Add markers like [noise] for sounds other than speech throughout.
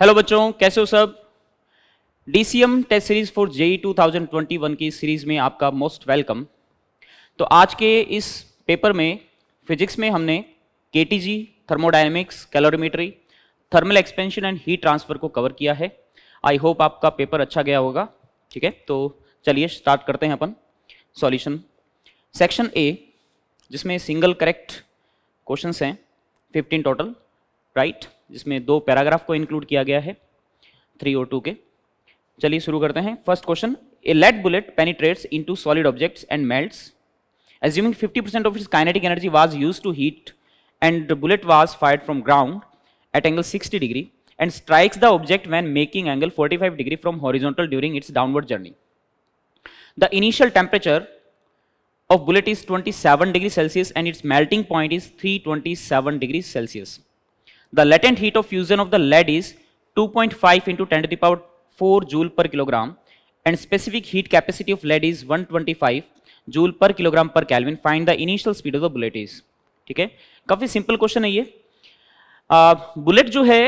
Hello बच्चों कैसे हो सब DCM test series for JEE 2021 की सीरीज में आपका मोस्ट वेलकम तो आज के इस पेपर में फिजिक्स में हमने KTG thermodynamics calorimetry thermal expansion and heat transfer को कवर किया है आई होप आपका पेपर अच्छा गया होगा ठीक है तो चलिए स्टार्ट करते हैं अपन सॉल्यूशन सेक्शन ए जिसमें सिंगल करेक्ट क्वेश्चंस हैं 15 टोटल राइट right? जिसमें दो पैराग्राफ को इंक्लूड किया गया है थ्री ओ टू के चलिए शुरू करते हैं first question a lead bullet penetrates into solid objects and melts assuming fifty percent of it kinetic energy was use to heat and bullet was fire from ground at angle sixty degree and strikes the object when making angle forty five degree from horizontal during its downward journey the initial temperature of bullet is twenty seven degree Celsius and its melting point is three twenty seven degree Celsius The latent heat of fusion of the lead is 2.5 into 10 to the power 4 joule per kilogram and specific heat capacity of lead is 125 joule per kilogram per Kelvin. Find the initial speed of the bullet is. ठीक है काफ़ी simple question है ये bullet uh, जो है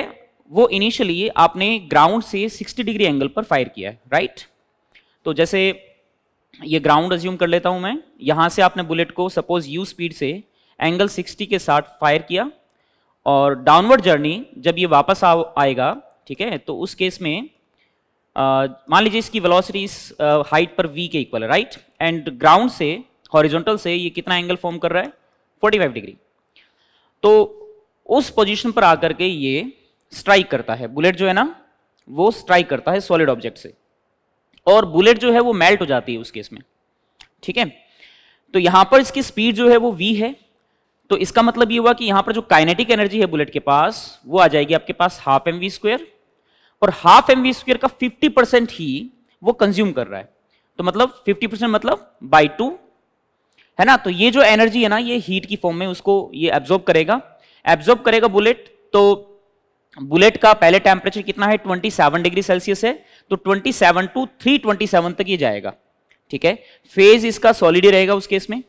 वो initially आपने ground से 60 डिग्री एंगल पर फायर किया है राइट right? तो जैसे ये ग्राउंड अज्यूम कर लेता हूं मैं यहां से आपने बुलेट को सपोज यू स्पीड से एंगल 60 के साथ फायर किया और डाउनवर्ड जर्नी जब ये वापस आ आएगा ठीक है तो उस केस में मान लीजिए इसकी वेलोसिटी इस हाइट पर वी के इक्वल है राइट एंड ग्राउंड से हॉरिजॉन्टल से ये कितना एंगल फॉर्म कर रहा है 45 डिग्री तो उस पोजीशन पर आकर के ये स्ट्राइक करता है बुलेट जो है ना वो स्ट्राइक करता है सॉलिड ऑब्जेक्ट से और बुलेट जो है वो मेल्ट हो जाती है उस केस में ठीक है तो यहां पर इसकी स्पीड जो है वो वी है तो इसका मतलब ये हुआ कि यहां पर जो काइनेटिक एनर्जी है बुलेट के पास वो आ जाएगी आपके पास हाफ एम वी स्क्वेयर और हाफ एम वी स्क्वेयर का 50 परसेंट ही वो कंज्यूम कर रहा है तो मतलब 50 परसेंट मतलब बाय टू है ना तो ये जो एनर्जी है ना ये हीट की फॉर्म में उसको ये एब्जॉर्ब करेगा एब्जॉर्ब करेगा बुलेट तो बुलेट का पहले टेम्परेचर कितना है ट्वेंटी डिग्री सेल्सियस है तो ट्वेंटी टू थ्री तक ये जाएगा ठीक है फेज इसका सॉलिड रहेगा उस केस में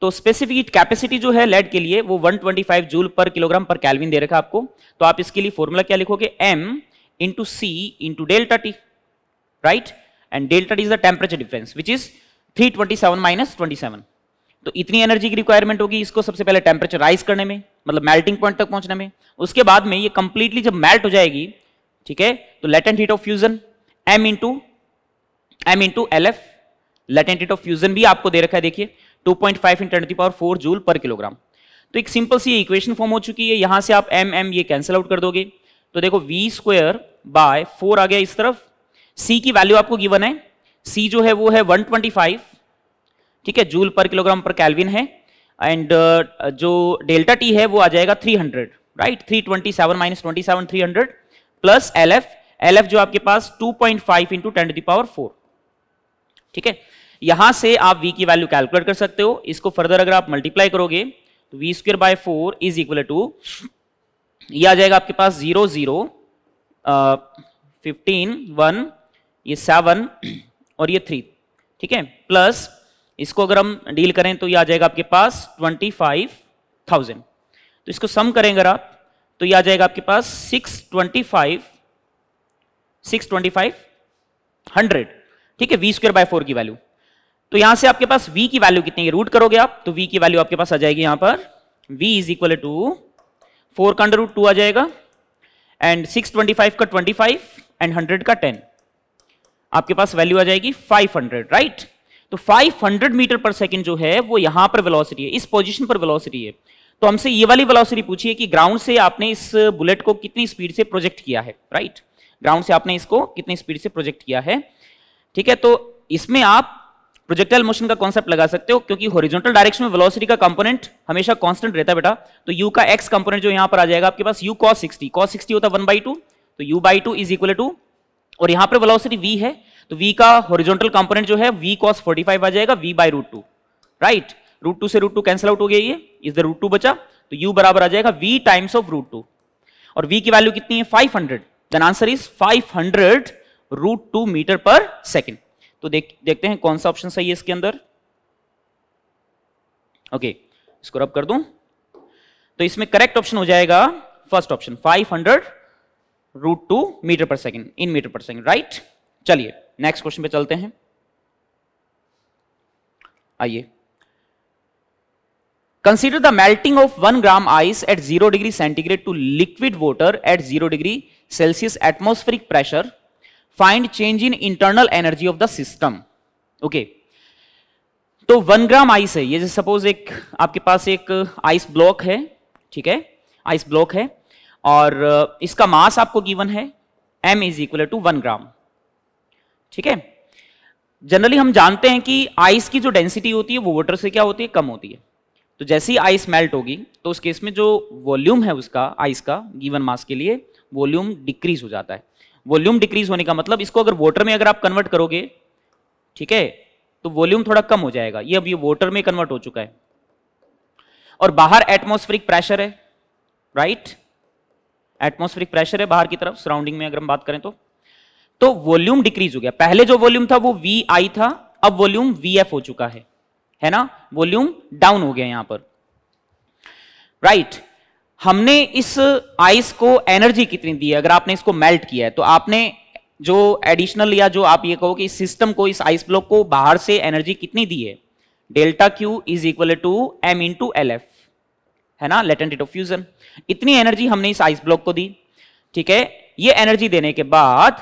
तो स्पेसिफिक कैपेसिटी जो है लेड के लिए वो 125 जूल पर किलोग्राम पर कैलविन दे रखा आपको तो आप इसके लिए फॉर्मूला क्या लिखोगे m into C into delta T right and delta T is the temperature difference which is 327 minus 27 तो इतनी एनर्जी की रिक्वायरमेंट होगी इसको सबसे पहले टेम्परेचर राइज करने में मतलब मेल्टिंग पॉइंट तक पहुंचने में उसके बाद में ये कंप्लीटली जब मेल्ट हो जाएगी ठीक है तो latent heat of fusion m into m into L F latent heat of fusion भी आपको दे रखा है देखिए two point five in ten power four joule पर किलोग्राम तो एक सिंपल सी इक्वेशन फॉर्म हो चुकी है यहां से आप एम एम ये कैंसिल आउट कर दोगे तो देखो वी स्क्वेयर बाय फोर आ गया इस तरफ सी की वैल्यू आपको गिवन है सी जो है वो है 125 ठीक है जूल पर किलोग्राम पर कैलविन है एंड uh, जो डेल्टा टी है वो आ जाएगा 300 right 327 minus 27 300 plus L F जो आपके पास 2.5 point five into ten power four ठीक है यहां से आप वी की वैल्यू कैलकुलेट कर सकते हो इसको फर्दर अगर आप मल्टीप्लाई करोगे तो v square by four is equal to ये आ जाएगा आपके पास जीरो जीरो फिफ्टीन वन ये सेवन और ये थ्री ठीक है प्लस इसको अगर हम डील करें तो ये आ जाएगा आपके पास ट्वेंटी फाइव थाउजेंड तो इसको सम करें अगर आप तो ये आ जाएगा आपके पास six twenty five six twenty five hundred ठीक है वी स्क्र बाय फोर की वैल्यू तो यहां से आपके पास v की वैल्यू कितनी है रूट करोगे आप तो v की वैल्यू आपके पास आ जाएगी यहां पर v is equal to four का अंडर रूट टू आ जाएगा एंड सिक्स का 25 एंड हंड्रेड का 10 आपके पास वैल्यू आ जाएगी 500 राइट तो 500 मीटर पर सेकेंड जो है वो यहां पर वेलोसिटी है इस पोजिशन पर वेलोसिटी है तो हमसे ये वाली वेलोसिटी पूछिए कि ग्राउंड से आपने इस बुलेट को कितनी स्पीड से प्रोजेक्ट किया है राइट right? ग्राउंड से आपने इसको कितनी स्पीड से प्रोजेक्ट किया है ठीक है तो इसमें आप प्रोजेक्टाइल मोशन का कॉन्सेप्ट लगा सकते हो क्योंकि हॉरिजॉन्टल डायरेक्शन में वेलोसिटी का कंपोनेंट हमेशा कांस्टेंट रहता है बेटा तो यू का एक्स कंपोनेंट जो यहां पर आ जाएगा आपके पास u cos sixty cos sixty होता है वन बाई टू तो u by two is equal to और यहां पर वेलोसिटी वी है तो वी का हॉरिजॉन्टल कंपोनेंट जो है वी कॉस फोर्टी फाइव आ जाएगा v by root two right root two से रूट टू कैंसिल आउट हो गई ये इज द रूट टू बचा तो यू बराबर आ जाएगा v times of root two और वी की वैल्यू कितनी है five hundred then answer is five hundred root two meter पर सेकेंड तो देख देखते हैं कौन सा ऑप्शन सही है इसके अंदर ओके इसको रब कर दूं तो इसमें करेक्ट ऑप्शन हो जाएगा first option 500 hundred root two meter पर सेकेंड इन मीटर पर सेकेंड राइट चलिए नेक्स्ट क्वेश्चन पे चलते हैं आइए consider the melting of one gram ice at zero degree centigrade to liquid water at zero degree Celsius atmospheric pressure find change in internal energy of the system okay तो one gram ice है ये जैसे suppose एक आपके पास एक ice uh, block है ठीक है आइस ब्लॉक है और uh, इसका मास आपको गिवन है m is equal to one gram ठीक है जनरली हम जानते हैं कि आइस की जो डेंसिटी होती है वो वाटर से क्या होती है कम होती है तो जैसे ही आइस मेल्ट होगी तो उस केस में जो वॉल्यूम है उसका आइस का गिवन मास के लिए वॉल्यूम डिक्रीज हो जाता है वॉल्यूम डिक्रीज होने का मतलब इसको अगर वोटर में अगर आप कन्वर्ट करोगे ठीक है तो वॉल्यूम थोड़ा कम हो जाएगा ये अब ये वोटर में कन्वर्ट हो चुका है और बाहर एटमोस्फेरिक प्रेशर है राइट एटमोस्फेरिक प्रेशर है बाहर की तरफ सराउंडिंग में अगर हम बात करें तो तो वॉल्यूम डिक्रीज हो गया पहले जो वॉल्यूम था वो वी आई था अब वॉल्यूम वी एफ हो चुका है है ना वॉल्यूम डाउन हो गया यहां पर राइट right. हमने इस आइस को एनर्जी कितनी दी है अगर आपने इसको मेल्ट किया है तो आपने जो एडिशनल या जो आप ये कहो कि इस सिस्टम को इस आइस ब्लॉक को बाहर से एनर्जी कितनी दी है delta Q is equal to m into L F है ना लेटेंट रेट ऑफ फ्यूजन इतनी एनर्जी हमने इस आइस ब्लॉक को दी ठीक है ये एनर्जी देने के बाद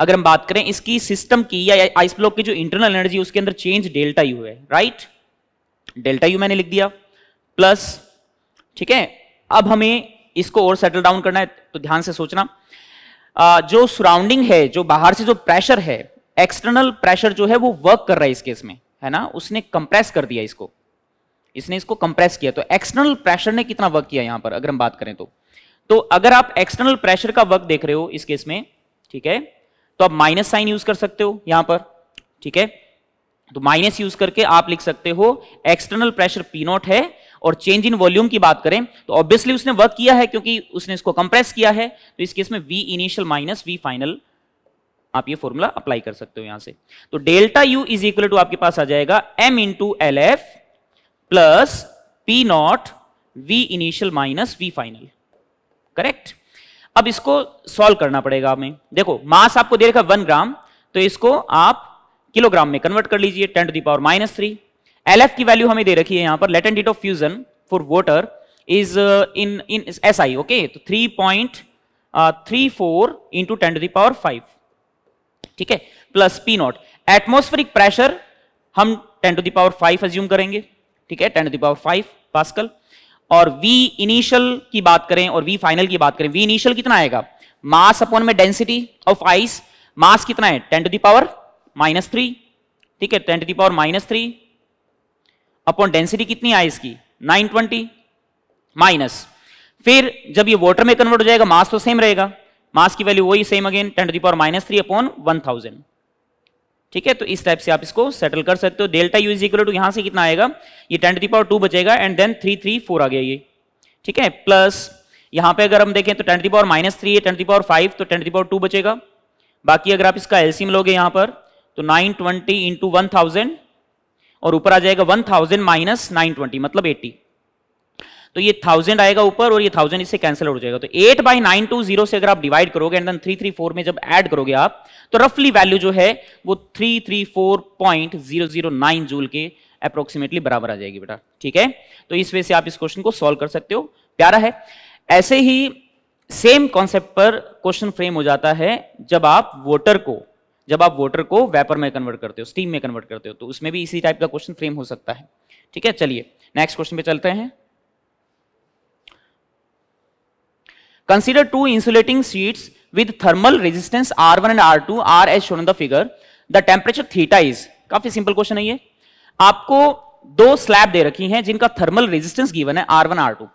अगर हम बात करें इसकी सिस्टम की या आइस ब्लॉक की जो इंटरनल एनर्जी उसके अंदर चेंज डेल्टा यू है राइट डेल्टा यू मैंने लिख दिया प्लस ठीक है अब हमें इसको और सेटल डाउन करना है तो ध्यान से सोचना जो सराउंडिंग है जो बाहर से जो प्रेशर है एक्सटर्नल प्रेशर जो है वो वर्क कर रहा है इस केस में है ना उसने कंप्रेस कर दिया इसको इसने इसको कंप्रेस किया तो एक्सटर्नल प्रेशर ने कितना वर्क किया यहां पर अगर हम बात करें तो तो अगर आप एक्सटर्नल प्रेशर का वर्क देख रहे हो इस केस में ठीक है तो आप माइनस साइन यूज कर सकते हो यहां पर ठीक है तो माइनस यूज करके आप लिख सकते हो एक्सटर्नल प्रेशर पी नॉट है और चेंज इन वॉल्यूम की बात करें तो ऑब्वियसली उसने वर्क किया है क्योंकि उसने इसको कंप्रेस किया है तो इस केस में v initial minus v final आप ये फॉर्मूला अप्लाई कर सकते हो यहां से तो delta U is equal to आपके पास आ जाएगा m into L F plus P naught v initial minus v final correct अब इसको सॉल्व करना पड़ेगा हमें देखो मास आपको दे रखा वन ग्राम तो इसको आप किलोग्राम में कन्वर्ट कर लीजिए ten to the power minus three L F की वैल्यू हमें दे रखी है यहां पर latent heat of fusion for water is in in S I okay तो three point three four into ten to the power five ठीक है plus P naught atmospheric pressure हम ten to the power five assume करेंगे ठीक है ten to the power five pascal और v initial की बात करें और v फाइनल की बात करें v इनिशियल कितना आएगा मास अपॉन में डेंसिटी ऑफ आइस मास कितना है ten to the power minus three ठीक है ten to the power minus three upon density कितनी आई इसकी 920 माइनस फिर जब ये वाटर में कन्वर्ट हो जाएगा मास तो सेम रहेगा मास की वैल्यू वही same again ten to power minus three upon one thousand ठीक है तो इस टाइप से आप इसको सेटल कर सकते हो delta U is equal to यहां से कितना आएगा ये टेन टू पावर टू बचेगा and then three three four आ गया ये ठीक है प्लस यहां पे अगर हम देखें तो ten to power minus three है टेन टू पावर फाइव तो टेन टू पावर टू बचेगा बाकी अगर आप इसका एल्सियम लोगे यहां पर तो nine twenty into one thousand और ऊपर आ जाएगा one thousand minus nine twenty मतलब एट्टी तो ये थाउजेंड आएगा ऊपर और ये थाउजेंड इससे कैंसिल हो जाएगा तो eight by nine two zero से अगर आप डिवाइड करोगे and then three three four में जब ऐड करोगे आप तो रफली वैल्यू जो है वो three three four point zero zero nine joule के अप्रोक्सीमेटली बराबर आ जाएगी बेटा ठीक है तो इस वे से आप इस क्वेश्चन को सॉल्व कर सकते हो प्यारा है ऐसे ही सेम कॉन्सेप्ट पर क्वेश्चन फ्रेम हो जाता है जब आप वोटर को जब आप वोटर को वेपर में कन्वर्ट करते हो स्टीम में कन्वर्ट करते हो तो उसमें भी इसी टाइप का क्वेश्चन फ्रेम हो सकता है ठीक है चलिए नेक्स्ट क्वेश्चन पे चलते हैं two insulating sheets with thermal resistance R one and R two are as shown the figure the temperature theta is काफी सिंपल क्वेश्चन है ये आपको दो स्लैब दे रखी हैं जिनका थर्मल रेजिस्टेंस गिवन है R one R two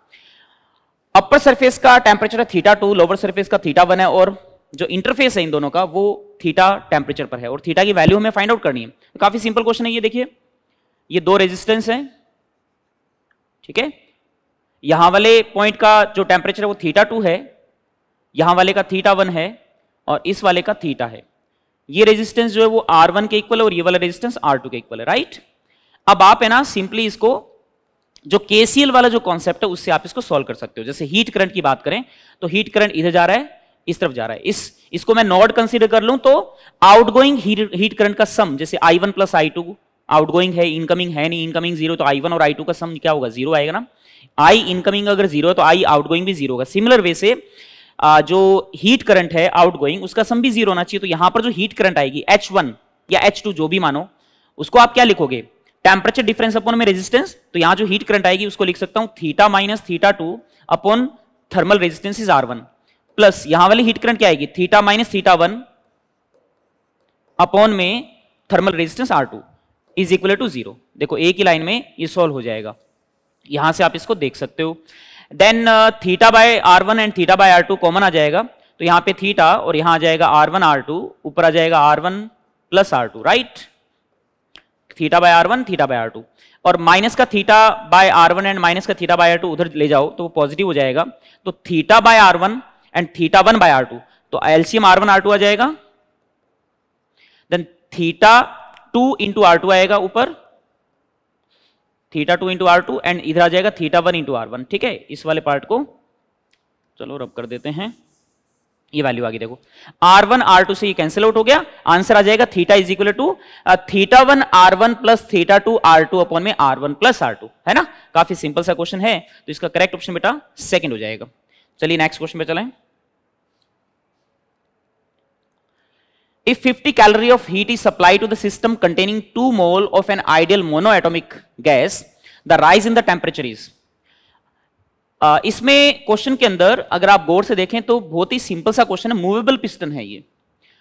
upper surface का टेम्परेचर है थीटा टू लोअर सरफेस का थीटा वन है और जो इंटरफेस है इन दोनों का वो थीटा टेम्परेचर पर है और थीटा की वैल्यू हमें फाइंड आउट करनी है तो काफी सिंपल क्वेश्चन है ये देखिए ये दो रेजिस्टेंस है ठीक है यहां वाले पॉइंट का जो टेम्परेचर है वो थीटा टू है यहां वाले का थीटा वन है और इस वाले का थीटा है ये रेजिस्टेंस जो है वो आर वन के इक्वल है और ये वाला रेजिस्टेंस आर टू के इक्वल है राइट अब आप है ना सिंपली इसको जो केसीएल वाला जो कॉन्सेप्ट है उससे आप इसको सॉल्व कर सकते हो जैसे हीट करंट की बात करें तो हीट करंट इधर जा रहा है इस तरफ जा रहा है इस इसको मैं नॉड कंसीडर कर लूं तो आउटगोइंग हीट करंट का सम जैसे I one plus I two outgoing है इनकमिंग है नहीं इनकमिंग जीरो तो आई वन और आई टू का सम क्या होगा जीरो आएगा ना आई इनकमिंग अगर जीरो है तो आई आउटगोइंग भी जीरो होगा सिमिलर वे से जो हीट करंट है आउटगोइंग उसका सम भी जीरो होना चाहिए तो यहां पर जो हीट करंट आएगी एच वन या एच टू जो भी मानो उसको आप क्या लिखोगे टेम्परेचर डिफरेंस अपॉन में रेजिस्टेंस तो यहां जो हीट करंट आएगी उसको लिख सकता हूं theta minus theta two upon thermal resistance is R one plus यहां वाली हीट करंट क्या आएगी theta minus theta one upon में thermal resistance R two is equal to zero देखो एक ही लाइन में ये सॉल्व हो जाएगा यहां से आप इसको देख सकते हो then theta by R one and theta by R two common आ जाएगा तो यहां पे थीटा और यहां आ जाएगा आर वन आर टू ऊपर आ जाएगा R one plus R two right theta by R one theta by R two और माइनस का theta by R one and minus का थीटा बाय आर टू उधर ले जाओ तो वो पॉजिटिव हो जाएगा तो theta by R one and theta one by R two तो LCM R one R two आ जाएगा then theta two into R two आएगा ऊपर theta two into R two and इधर आ जाएगा theta one into R one ठीक है इस वाले पार्ट को चलो रब कर देते हैं ये वैल्यू आ गई देखो आर वन आर टू से ये कैंसिल आउट हो गया आंसर आ जाएगा theta is equal to theta one R one plus theta two R two upon में R one plus R two है ना काफी सिंपल सा क्वेश्चन है तो इसका करेक्ट ऑप्शन बेटा सेकंड हो जाएगा चलिए नेक्स्ट क्वेश्चन पे चलें if 50 calorie of heat is supply to the system containing two mole of an ideal monoatomic gas the rise in the temperature is uh, इसमें क्वेश्चन के अंदर अगर आप गौर से देखें तो बहुत ही सिंपल सा क्वेश्चन है मूवेबल पिस्टन है ये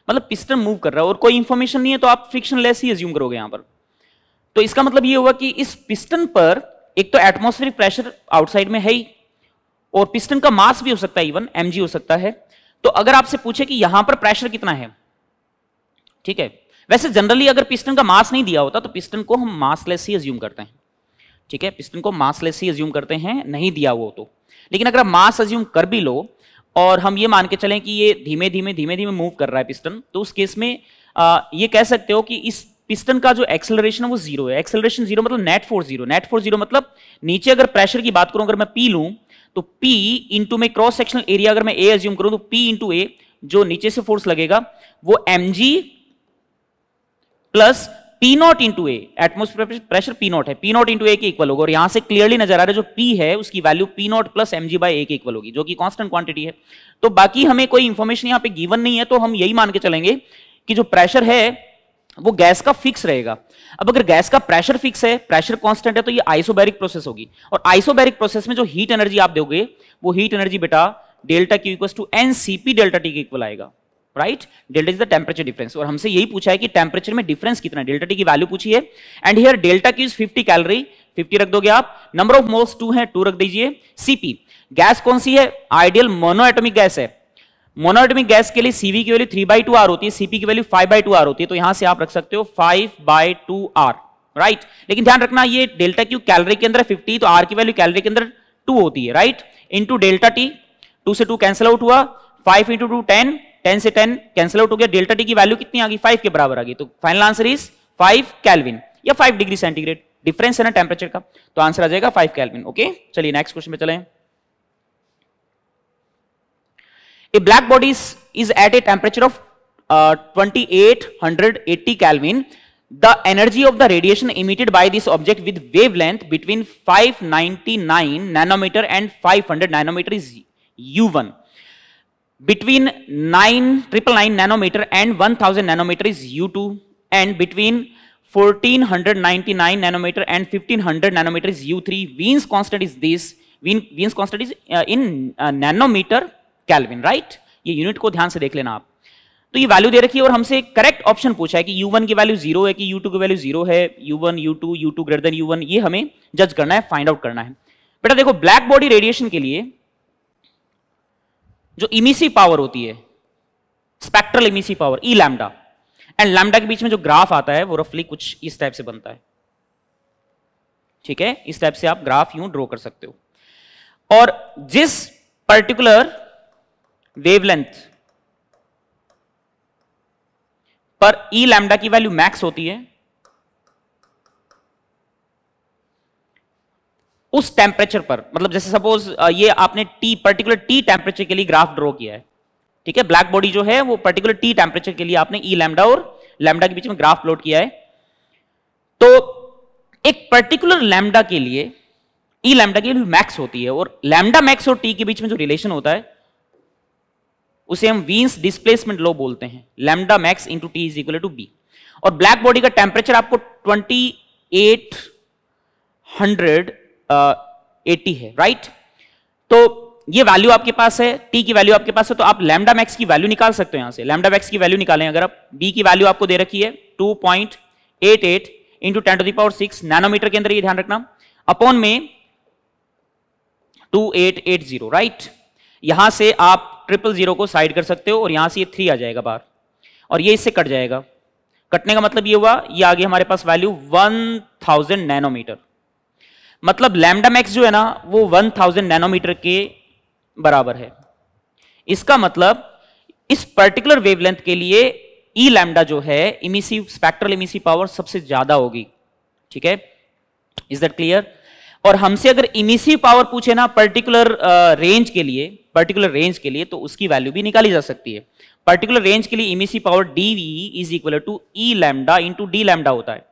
मतलब पिस्टन मूव कर रहा है और कोई इंफॉर्मेशन नहीं है तो आप फ्रिक्शन लेस ही एज्यूम करोगे यहां पर तो इसका मतलब ये हुआ कि इस पिस्टन पर एक तो एटमोस्फेरिक प्रेशर आउटसाइड में है ही और पिस्टन का मास भी हो सकता है इवन एम हो सकता है तो अगर आपसे पूछे कि यहां पर प्रेशर कितना है ठीक है वैसे जनरली अगर पिस्टन का मास नहीं दिया होता तो पिस्टन को हम मासलेस ही एज्यूम करते हैं ठीक है पिस्टन को मासलेस ही एज्यूम करते हैं नहीं दिया हुआ तो लेकिन अगर आप मास एज्यूम कर भी लो और हम ये मान के चलें कि ये धीमे धीमे धीमे धीमे मूव कर रहा है पिस्टन तो उस केस में आ, ये कह सकते हो कि इस पिस्टन का जो एक्सेलरेशन है वो जीरो है एक्सेलरेशन जीरो मतलब net force zero net force zero मतलब नीचे अगर प्रेशर की बात करूं अगर मैं पी लूं तो पी इंटू में क्रॉस सेक्शनल एरिया अगर मैं ए एज्यूम करूं तो पी इंटू ए जो नीचे से फोर्स लगेगा वो M G plus P naught into A atmosphere pressure P naught है पी नॉट इंटू ए के इक्वल होगा और यहां से क्लियरली नजर आ रहा है जो पी है उसकी value P naught plus M G by A के इक्वल होगी जो कि कांस्टेंट क्वांटिटी है तो बाकी हमें कोई इंफॉर्मेशन यहां पे गिवन नहीं है तो हम यही मान के चलेंगे कि जो प्रेशर है वो गैस का फिक्स रहेगा अब अगर गैस का प्रेशर फिक्स है प्रेशर कांस्टेंट है तो ये आइसोबैरिक प्रोसेस होगी और आइसोबैरिक प्रोसेस में जो हीट एनर्जी आप दोगे वो हीट एनर्जी बेटा delta Q equal to N delta T के इक्वल आएगा right delta is the temperature difference और हमसे यही पूछा है कि टेम्परेचर में डिफरेंस कितना डेल्टा टी की वैल्यू पूछी है and here delta Q is fifty calorie fifty रख दोगे आप नंबर ऑफ मोल्स टू है टू रख दीजिए सीपी गैस कौन सी है आइडियल मोनो एटोमिक गैस है मोनोटमिक गैस के लिए सीवी की value three by two R होती है सीपी की value five by two R होती है तो यहां से आप रख सकते हो five by two R right लेकिन ध्यान रखना ये डेल्टा क्यू कैलरी के अंदर फिफ्टी तो आर की वैल्यू कैलरी के अंदर टू होती है right into delta T two से टू कैंसिल आउट हुआ five into two ten ten से टेन कैंसिल आउट हो गया डेल्टा टी की वैल्यू कितनी आ गई फाइव के बराबर आ गई तो final answer is five kelvin या फाइव डिग्री सेंटीग्रेड डिफरेंस है ना टेम्परेचर का तो आंसर आ जाएगा फाइव कैलविन ओके चलिए नेक्स्ट क्वेश्चन में चले A black body is, is at a temperature of uh, 2880 Kelvin. The energy of the radiation emitted by this object with wavelength between 599 nanometer and 500 nanometer is U1. Between 999 nanometer and 1000 nanometer is U2 and between 1499 nanometer and 1500 nanometer is U3. Wien's constant is this. Wien, Wien's constant is uh, in uh, nanometer kelvin right ये unit को ध्यान से देख लेना आप तो ये value दे रखी है और हमसे करेक्ट ऑप्शन पूछा है कि U1 की वैल्यू जीरो है कि U2 की वैल्यू जीरो है U1 U2 U2 U two greater than U ये हमें जज करना है फाइंड आउट करना है बेटा देखो ब्लैक बॉडी रेडिएशन के लिए जो इमीसी e पावर e होती है spectral emissive power E lambda and lambda के बीच में जो ग्राफ आता है वो रफली कुछ इस टाइप से बनता है ठीक है इस टाइप से आप ग्राफ यूं ड्रॉ कर सकते हो और जिस पर्टिकुलर वेवलेंथ पर ई e लैमडा की वैल्यू मैक्स होती है उस टेम्परेचर पर मतलब जैसे सपोज ये आपने टी पर्टिकुलर टी टेम्परेचर के लिए ग्राफ ड्रॉ किया है ठीक है ब्लैक बॉडी जो है वो पर्टिकुलर टी टेम्परेचर के लिए आपने ई e लैमडा और लैमडा के बीच में ग्राफ प्लॉट किया है तो एक पर्टिकुलर लैमडा के लिए ई e लैमडा की वैल्यू मैक्स होती है और लैमडा मैक्स और टी के बीच में जो रिलेशन होता है उसे हम वीन्स डिस्प्लेसमेंट लो बोलते हैं lambda max into T is equal to B और ब्लैक बॉडी का टेम्परेचर आपको ट्वेंटी एट हंड्रेड एटी है राइट तो ये वैल्यू आपके पास है टी की वैल्यू आपके पास है तो आप लेमडा मैक्स की वैल्यू निकाल सकते हो यहां से लेमडा मैक्स की वैल्यू निकालें अगर आप बी की वैल्यू आपको दे रखी है two point eight eight into ten to power six nanometer के अंदर ये ध्यान रखना अपॉन में two eight eight zero right यहां से आप ट्रिपल जीरो को साइड कर सकते हो और यहां से ये थ्री आ जाएगा बार और ये इससे कट जाएगा कटने का मतलब ये हुआ ये आगे हमारे पास वैल्यू 1000 नैनोमीटर मतलब लैमडा मैक्स जो है ना वो 1000 नैनोमीटर के बराबर है इसका मतलब इस पर्टिकुलर वेवलेंथ के लिए ई e लैमडा जो है इमिसी स्पेक्ट्रल इमिसी पावर सबसे ज्यादा होगी ठीक है इज दट क्लियर और हमसे अगर इमिसिव पावर पूछे ना पर्टिकुलर रेंज uh, के लिए पर्टिकुलर रेंज के लिए तो उसकी वैल्यू भी निकाली जा सकती है पर्टिकुलर रेंज के लिए emissive power D V is equal to E lambda into D lambda होता है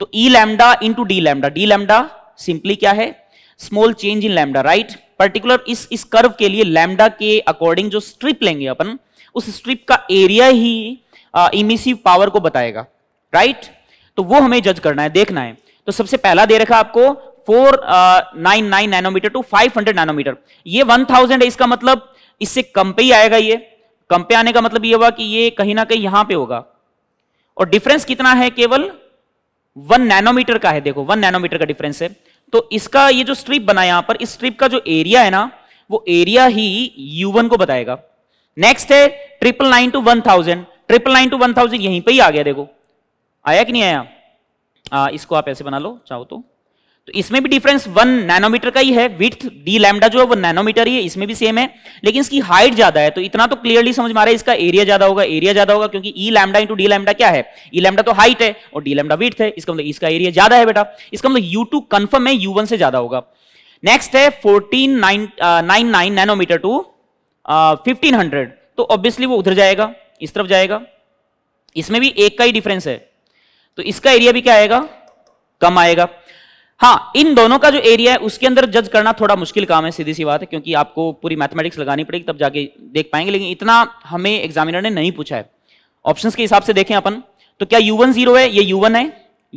तो E lambda into D lambda D lambda simply क्या है small change in lambda right particular इस इस कर्व के लिए लैमडा के अकॉर्डिंग जो स्ट्रिप लेंगे अपन उस स्ट्रिप का एरिया ही uh, इमिसिव पावर को बताएगा राइट right? तो वो हमें जज करना है देखना है तो सबसे पहला दे रखा आपको four nine nine nanometer to five hundred nanometer ये वन थाउजेंड है इसका मतलब इससे कम पे ही आएगा ये कम पे आने का मतलब ये हुआ कि ये कहीं ना कहीं यहां पे होगा और डिफरेंस कितना है केवल वन नैनोमीटर का है देखो वन नैनोमीटर का डिफरेंस है तो इसका ये जो स्ट्रिप बना यहां पर इस स्ट्रिप का जो एरिया है ना वो एरिया ही यू को बताएगा नेक्स्ट है triple nine to one thousand triple nine to one thousand यहीं पर ही आ गया देखो आया कि नहीं आया आ, इसको आप ऐसे बना लो चाहो तो तो इसमें भी डिफरेंस वन नैनोमीटर का ही है विथ डी लैमडा जो है वो नैनोमीटर ही है इसमें भी सेम है लेकिन इसकी हाइट ज्यादा है तो इतना तो क्लियरली समझ में आ रहा है इसका एरिया ज्यादा होगा एरिया ज्यादा होगा क्योंकि E lambda into D lambda क्या है ई e लैमडा तो हाइट है और डी लैमडा विथ है इसका मतलब इसका एरिया ज्यादा है बेटा इसका मतलब यू टू कन्फर्म है यू वन से ज्यादा होगा नेक्स्ट है fourteen nine nine nanometer to fifteen hundred तो ऑब्वियसली वो उधर जाएगा इस तरफ जाएगा इसमें भी एक का ही डिफरेंस है तो इसका एरिया भी क्या आएगा कम आएगा हाँ इन दोनों का जो एरिया है उसके अंदर जज करना थोड़ा मुश्किल काम है सीधी सी बात है क्योंकि आपको पूरी मैथमेटिक्स लगानी पड़ेगी तब जाके देख पाएंगे लेकिन इतना हमें एग्जामिनर ने नहीं पूछा है ऑप्शंस के हिसाब से देखें अपन तो क्या यू वन जीरो है ये यू वन है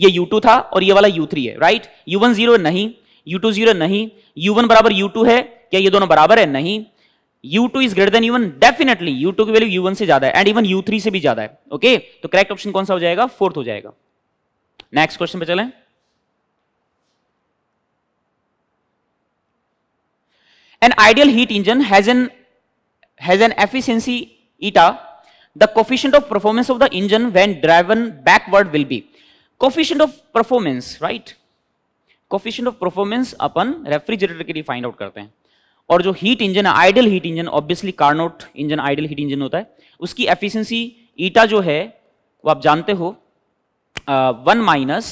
ये यू टू था और ये वाला यू थ्री है राइट यू वन जीरो नहीं यू टू जीरो नहीं यू वन बराबर यू टू है क्या ये दोनों बराबर है नहीं U two is greater than U one definitely U two की वैल्यू यू वन से ज्यादा है एंड इवन यू थ्री से भी ज्यादा है ओके तो करेक्ट ऑप्शन कौन सा हो जाएगा फोर्थ हो जाएगा नेक्स्ट क्वेश्चन पे चलें an ideal heat engine has an has an efficiency eta the coefficient of performance of the engine when driven backward will be coefficient of performance right coefficient of performance upon refrigerator ke liye find out karte hain aur jo heat engine hai ideal heat engine obviously carnot engine ideal heat engine hota hai uski efficiency eta jo hai wo aap jante ho 1 minus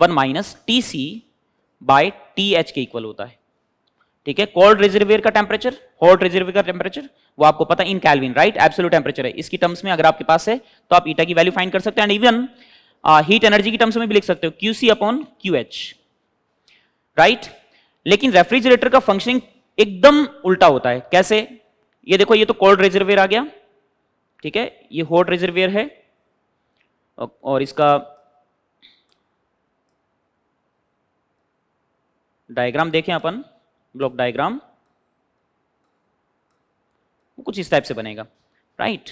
one minus T C by T H के equal होता ठीक है cold reservoir का temperature hot reservoir का temperature वो आपको पता in kelvin right absolute temperature है इसकी टर्म्स में अगर आपके पास है तो आप ईटा की वैल्यू फाइंड कर सकते हैं इवन हीट एनर्जी की टर्म्स में भी लिख सकते हो Q C upon Q H right लेकिन रेफ्रिजरेटर का फंक्शनिंग एकदम उल्टा होता है कैसे ये देखो ये तो कोल्ड रिजर्वियर आ गया ठीक है ये हॉट रिजर्वियर है और इसका डायग्राम देखें अपन ब्लॉक डायग्राम कुछ इस टाइप से बनेगा राइट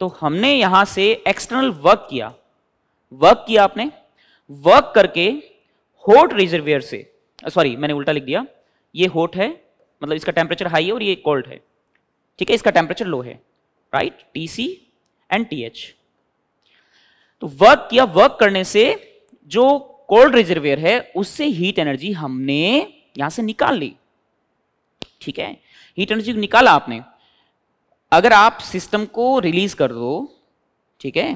तो हमने यहां से एक्सटर्नल वर्क किया वर्क किया आपने वर्क करके होट रिजर्वियर से सॉरी मैंने उल्टा लिख दिया ये होट है मतलब इसका टेम्परेचर हाई है और ये कोल्ड है ठीक है इसका टेम्परेचर लो है right T C and T H तो वर्क किया वर्क करने से जो कोल्ड रिजर्वियर है उससे हीट एनर्जी हमने यहां से निकाल ली ठीक है हीट एनर्जी को निकाला आपने अगर आप सिस्टम को रिलीज कर दो ठीक है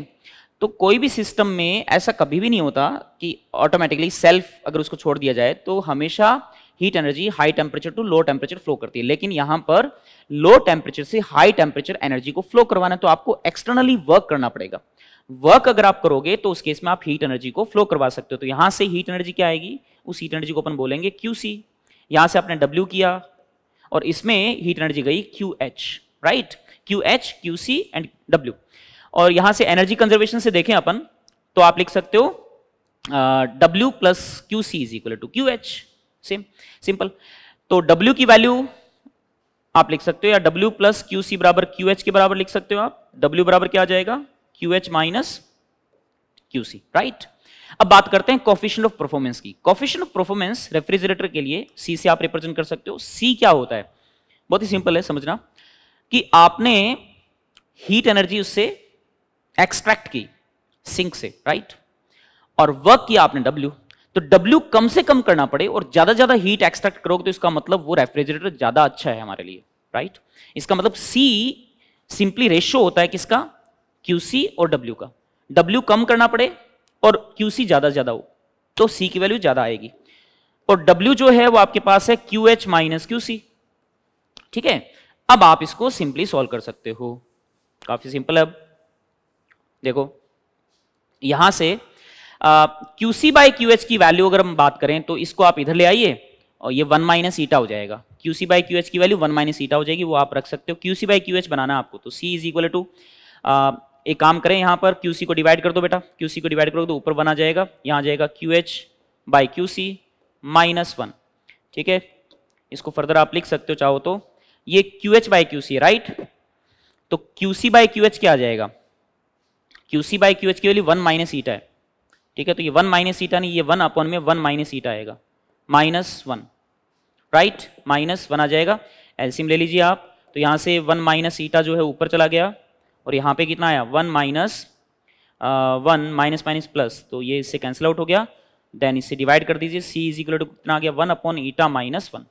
तो कोई भी सिस्टम में ऐसा कभी भी नहीं होता कि ऑटोमेटिकली सेल्फ अगर उसको छोड़ दिया जाए तो हमेशा heat energy high temperature to low temperature flow करती है लेकिन यहां पर लो टेम्परेचर से हाई टेम्परेचर एनर्जी को फ्लो करवाना है तो आपको एक्सटर्नली वर्क करना पड़ेगा वर्क अगर आप करोगे तो उस केस में आप हीट एनर्जी को फ्लो करवा सकते हो तो यहां से हीट एनर्जी क्या आएगी उस हीट एनर्जी को अपन बोलेंगे क्यू सी यहां से आपने डब्ल्यू किया और इसमें हीट एनर्जी गई Q H right Q H Q C and W और यहां से एनर्जी कंजर्वेशन से देखें अपन तो आप लिख सकते हो W plus Q C is equal to Q H same simple तो डब्ल्यू की वैल्यू आप लिख सकते हो या डब्ल्यू प्लस क्यू सी बराबर क्यू एच के बराबर लिख सकते हो आप डब्ल्यू बराबर क्या आ जाएगा Q H minus Q C right अब बात करते हैं कॉफिशन ऑफ परफॉर्मेंस की कॉफिशन ऑफ परफॉर्मेंस रेफ्रिजरेटर के लिए सी से आप रिप्रेजेंट कर सकते हो सी क्या होता है बहुत ही सिंपल है समझना कि आपने हीट एनर्जी उससे एक्सट्रैक्ट की सिंक से राइट और वर्क किया आपने डब्ल्यू तो डब्ल्यू कम से कम करना पड़े और ज्यादा ज्यादा हीट एक्सट्रैक्ट करोगे तो इसका मतलब वो रेफ्रिजरेटर ज्यादा अच्छा है हमारे लिए राइट इसका मतलब सी सिंपली रेशियो होता है किसका QC और डब्ल्यू का डब्ल्यू कम करना पड़े और क्यू सी ज़्यादा ज़्यादा हो तो सी की वैल्यू ज़्यादा आएगी और डब्ल्यू जो है वो आपके पास है Q H minus Q C ठीक है अब आप इसको सिंपली सॉल्व कर सकते हो काफ़ी सिंपल है अब देखो यहां से Q C by Q H की वैल्यू अगर हम बात करें तो इसको आप इधर ले आइए और ये वन माइनस ईटा हो जाएगा Q C by Q H की वैल्यू वन माइनस ईटा हो जाएगी वो आप रख सकते हो Q C by Q H बनाना आपको तो सी इज इक्वल टू एक काम करें यहां पर क्यू सी को डिवाइड कर दो बेटा QC को डिवाइड करोगे तो ऊपर बना जाएगा यहाँ जाएगा Q H by Q C minus one ठीक है इसको फर्दर आप लिख सकते हो चाहो तो ये Q H by Q C right तो Q C by Q H क्या आ जाएगा Q C by Q H की वन माइनस ईटा है ठीक है तो ये वन माइनस ईटा नहीं ये वन अपन में वन माइनस ईटा आएगा minus one right minus one आ जाएगा एल्सिम ले लीजिए आप तो यहाँ से वन माइनस ईटा जो है ऊपर चला गया और यहाँ पे कितना आया one minus one minus minus plus तो ये इससे कैंसिल आउट हो गया देन इससे डिवाइड कर दीजिए सी इज इक्वल टू कितना आ गया one upon eta minus one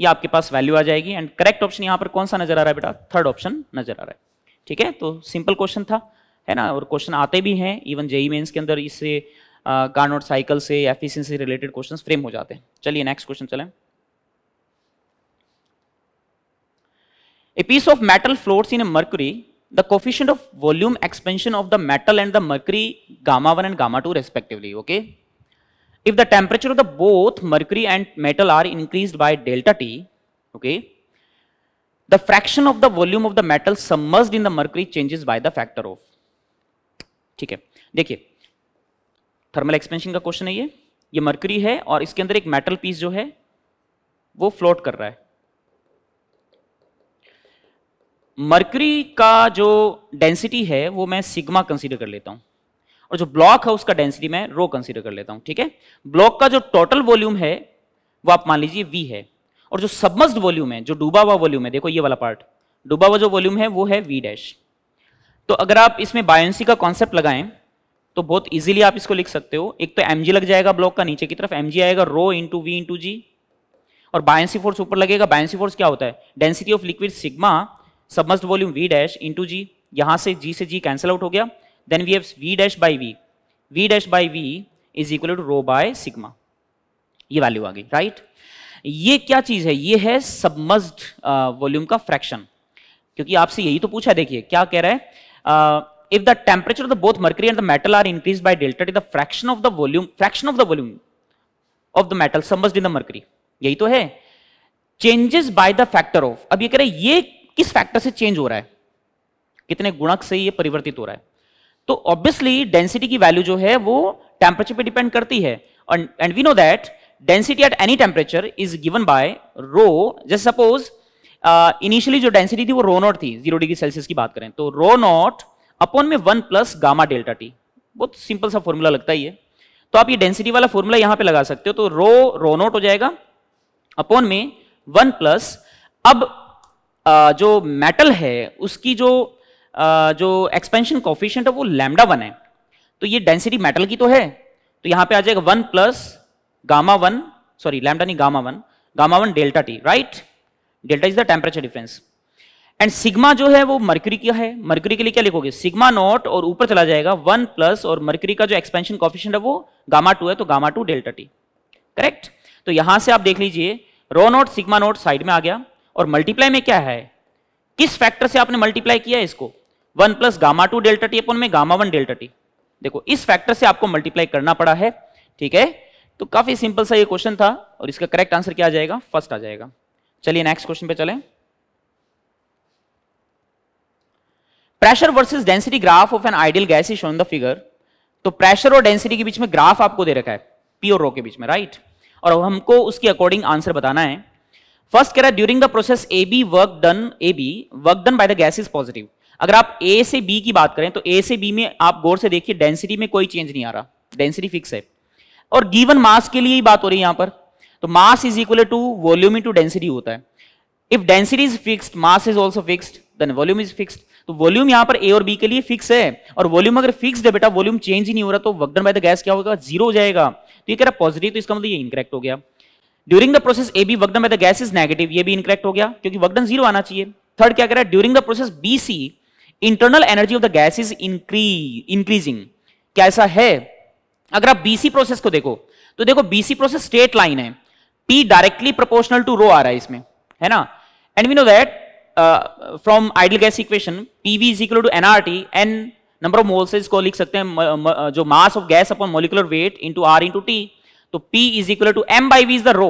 ये आपके पास वैल्यू आ जाएगी एंड करेक्ट ऑप्शन यहाँ पर कौन सा नजर आ रहा है बेटा थर्ड ऑप्शन नजर आ रहा है ठीक है तो सिंपल क्वेश्चन था है ना और क्वेश्चन आते भी हैं इवन जेई मेन्स के अंदर इससे नोट साइकिल से एफिशिएंसी रिलेटेड क्वेश्चंस फ्रेम हो जाते हैं चलिए नेक्स्ट क्वेश्चन चलें a piece of metal floats in a mercury the coefficient of volume expansion of the metal and the mercury gamma 1 and gamma 2 respectively okay if the temperature of the both mercury and metal are increased by delta T okay the fraction of the volume of the metal submerged in the mercury changes by the factor of ठीक है देखिए thermal expansion का question है ये ये mercury है और इसके अंदर एक मेटल पीस जो है वो फ्लोट कर रहा है मर्करी का जो डेंसिटी है वो मैं सिग्मा कंसीडर कर लेता हूं और जो ब्लॉक है उसका डेंसिटी मैं रो कंसीडर कर लेता हूं ठीक है ब्लॉक का जो टोटल वॉल्यूम है वो आप मान लीजिए वी है और जो सबमस्ड वॉल्यूम है जो डूबा हुआ वॉल्यूम है देखो ये वाला पार्ट डूबा हुआ जो वॉल्यूम है वो है वी डैश तो अगर आप इसमें बायोन्सी का कॉन्सेप्ट लगाएं तो बहुत इजीली आप इसको लिख सकते हो एक तो एम लग जाएगा ब्लॉक का नीचे की तरफ एम आएगा rho into V into G और बायसी फोर्स ऊपर लगेगा बायसी फोर्स क्या होता है density of liquid sigma submerged volume V dash into G यहाँ से जी से जी कैंसिल आउट हो गया then we have V dash by V V dash by V is equal to rho by sigma ये value आ गई right ये क्या चीज़ है ये है सबमर्स्ड वॉल्यूम uh, का फ्रैक्शन क्योंकि आपसे यही तो पूछा देखिए क्या कह रहा है if the temperature of the both mercury and the metal are increase by delta T the fraction of the volume fraction of the volume of the metal submerged in the mercury यही तो है changes by the factor of अब ये कह रहे ये किस factor से चेंज हो रहा है कितने गुणक से ये परिवर्तित हो रहा है तो ऑब्वियसली डेंसिटी की वैल्यू जो है वो टेम्परेचर पे डिपेंड करती है and we know that density at any temperature is given by rho just suppose initially जो डेंसिटी थी वो रो नॉट थी जीरो डिग्री सेल्सियस की बात करें तो रो नॉट अपॉन में one plus gamma delta T बहुत सिंपल सा फॉर्मूला लगता ही है तो आप ये डेंसिटी वाला फॉर्मूला यहां पे लगा सकते हो तो रो रो नॉट हो जाएगा अपॉन में वन प्लस अब जो मेटल है उसकी जो जो एक्सपेंशन कॉफिशेंट है वो लैमडा वन है तो ये डेंसिटी मेटल की तो है तो यहां पे आ जाएगा one plus gamma one sorry lambda नहीं gamma one gamma one delta T right delta is the temperature difference and sigma जो है वो मर्करी का है मरकरी के लिए क्या लिखोगे सिग्मा नॉट और ऊपर चला जाएगा वन प्लस और मर्करी का जो एक्सपेंशन कॉफिशियंट है वो गामा टू है तो gamma two delta T correct तो यहां से आप देख लीजिए rho naught sigma naught side में आ गया और मल्टीप्लाई में क्या है किस फैक्टर से आपने मल्टीप्लाई किया है इसको one plus gamma two delta T upon में गामा वन डेल्टा टी देखो इस फैक्टर से आपको मल्टीप्लाई करना पड़ा है ठीक है तो काफी सिंपल सा ये क्वेश्चन था और इसका करेक्ट आंसर क्या आ जाएगा फर्स्ट आ जाएगा चलिए नेक्स्ट क्वेश्चन पे चलें pressure versus density graph of an ideal gas is shown the figure तो प्रेशर और डेंसिटी के बीच में ग्राफ आपको दे रखा है पी और रो के बीच में राइट और हमको उसके अकॉर्डिंग आंसर बताना है फर्स्ट कह रहा है during the process A B work done A B work done by the gas is positive अगर आप ए से बी की बात करें तो ए से बी में आप गौर से देखिए डेंसिटी में कोई चेंज नहीं आ रहा डेंसिटी फिक्स है और गिवन मास के लिए ही बात हो रही है यहां पर तो mass is equal to volume to density होता है if density is fixed mass is also fixed then volume is fixed तो वॉल्यूम यहां पर ए और बी के लिए फिक्स है और वॉल्यूम अगर फिक्स्ड है बेटा वॉल्यूम चेंज ही नहीं हो रहा तो work done by the gas क्या होगा जीरो हो जाएगा तो ये कह रहा पॉजिटिव तो इसका मतलब ये इनकरेक्ट हो गया during the process A B work done by the gas is negative ये भी इनकरेक्ट हो गया क्योंकि वर्कडन जीरो आना चाहिए थर्ड क्या कह रहा है during the process B C internal energy of the gas is increase increasing क्या ऐसा है अगर आप बीसी प्रोसेस को देखो तो देखो बीसी प्रोसेस स्ट्रेट लाइन है P directly proportional to rho आ रहा है इसमें है ना and we know that from ideal gas equation PV is equal to NRT N number of moles को लिख सकते हैं जो mass of gas upon molecular weight into R into T तो P is equal to M by V is the rho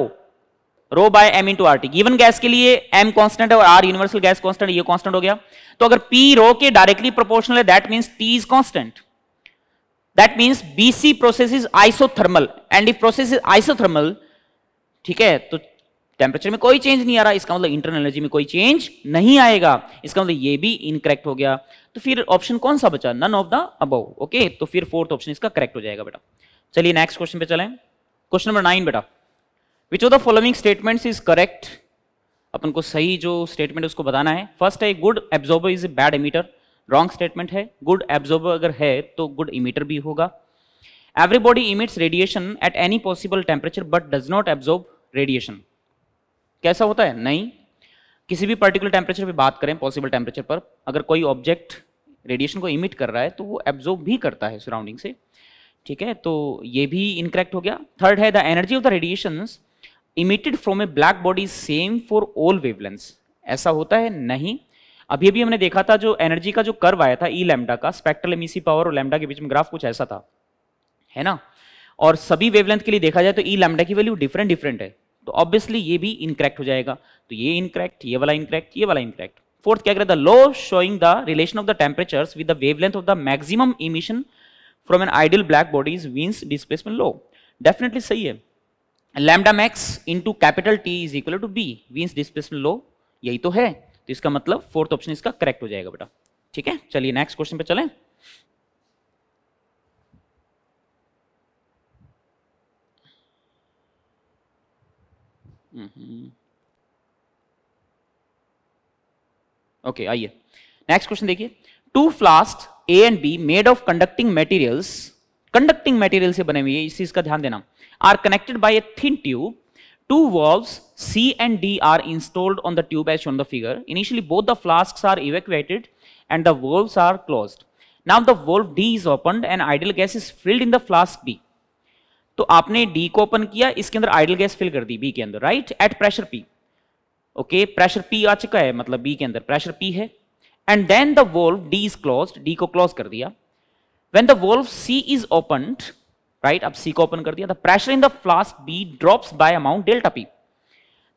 rho by M into R T given gas के लिए M constant है और R universal gas constant ये constant हो गया तो अगर P रो के डायरेक्टली प्रोपोर्शनल है that means T is constant that means C process is isothermal and if process is isothermal ठीक है तो टेम्परेचर में कोई चेंज नहीं आ रहा इसका मतलब इंटरनल एनर्जी में कोई चेंज नहीं आएगा इसका मतलब ये भी इनकरेक्ट हो गया तो फिर ऑप्शन कौन सा बचा none of the above okay तो फिर फोर्थ ऑप्शन इसका करेक्ट हो जाएगा बेटा चलिए नेक्स्ट क्वेश्चन पे चलें क्वेश्चन नंबर नाइन बेटा which of the following statements is correct अपन को सही जो स्टेटमेंट उसको बताना है फर्स्ट है good absorber is a bad emitter wrong statement है गुड एब्जॉर्बर अगर है तो गुड इमीटर भी होगा everybody emits radiation at any possible temperature but does not absorb radiation कैसा होता है नहीं किसी भी पर्टिकुलर टेम्परेचर पे बात करें पॉसिबल टेम्परेचर पर अगर कोई ऑब्जेक्ट रेडिएशन को इमिट कर रहा है तो वो एब्जॉर्ब भी करता है सराउंडिंग से ठीक है तो ये भी इनकरेक्ट हो गया थर्ड है the energy of the radiation emitted from a black body same for all wavelengths ऐसा होता है नहीं अभी अभी हमने देखा था जो एनर्जी का जो कर्व आया था ई e लैम्डा का स्पेक्ट्रल एमिसी पावर और लैमडा के बीच में ग्राफ कुछ ऐसा था है ना और सभी वेवलेंथ के लिए देखा जाए तो ई e लैम्डा की वैल्यू डिफरेंट डिफरेंट है तो ऑब्वियसली ये भी इनकरेक्ट हो जाएगा तो ये इनकरेक्ट ये वाला इनकरेक्ट ये वाला इनकरेक्ट फोर्थ क्या करें the showing the relation of the temperature with the wavelength of the maximum emission from an ideal black bodies Wien's displacement law definitely सही है lambda max into capital T is equal to B Wien's displacement law यही तो है तो इसका मतलब fourth option इसका correct हो जाएगा बेटा ठीक है चलिए नेक्स्ट क्वेश्चन पे चलें ओके हम्म. आइए नेक्स्ट क्वेश्चन देखिए two flasks A and B made of conducting material conducting material से बने हुए इस चीज का ध्यान देना are connected by a thin tube two valve C and D are installed on the tube H on the figure initially both the flask are evacuated and the valve are close now the valve D is open and ideal gas is filled in the flask B तो आपने D को open किया इसके अंदर ideal gas fill कर दी B के अंदर right at pressure P okay pressure P आ चुका है मतलब बी के अंदर प्रेशर पी है and then the valve D is closed, D को close कर दिया. When the valve C is opened, right, अब C को open कर दिया, the pressure in the flask B drops by amount delta P.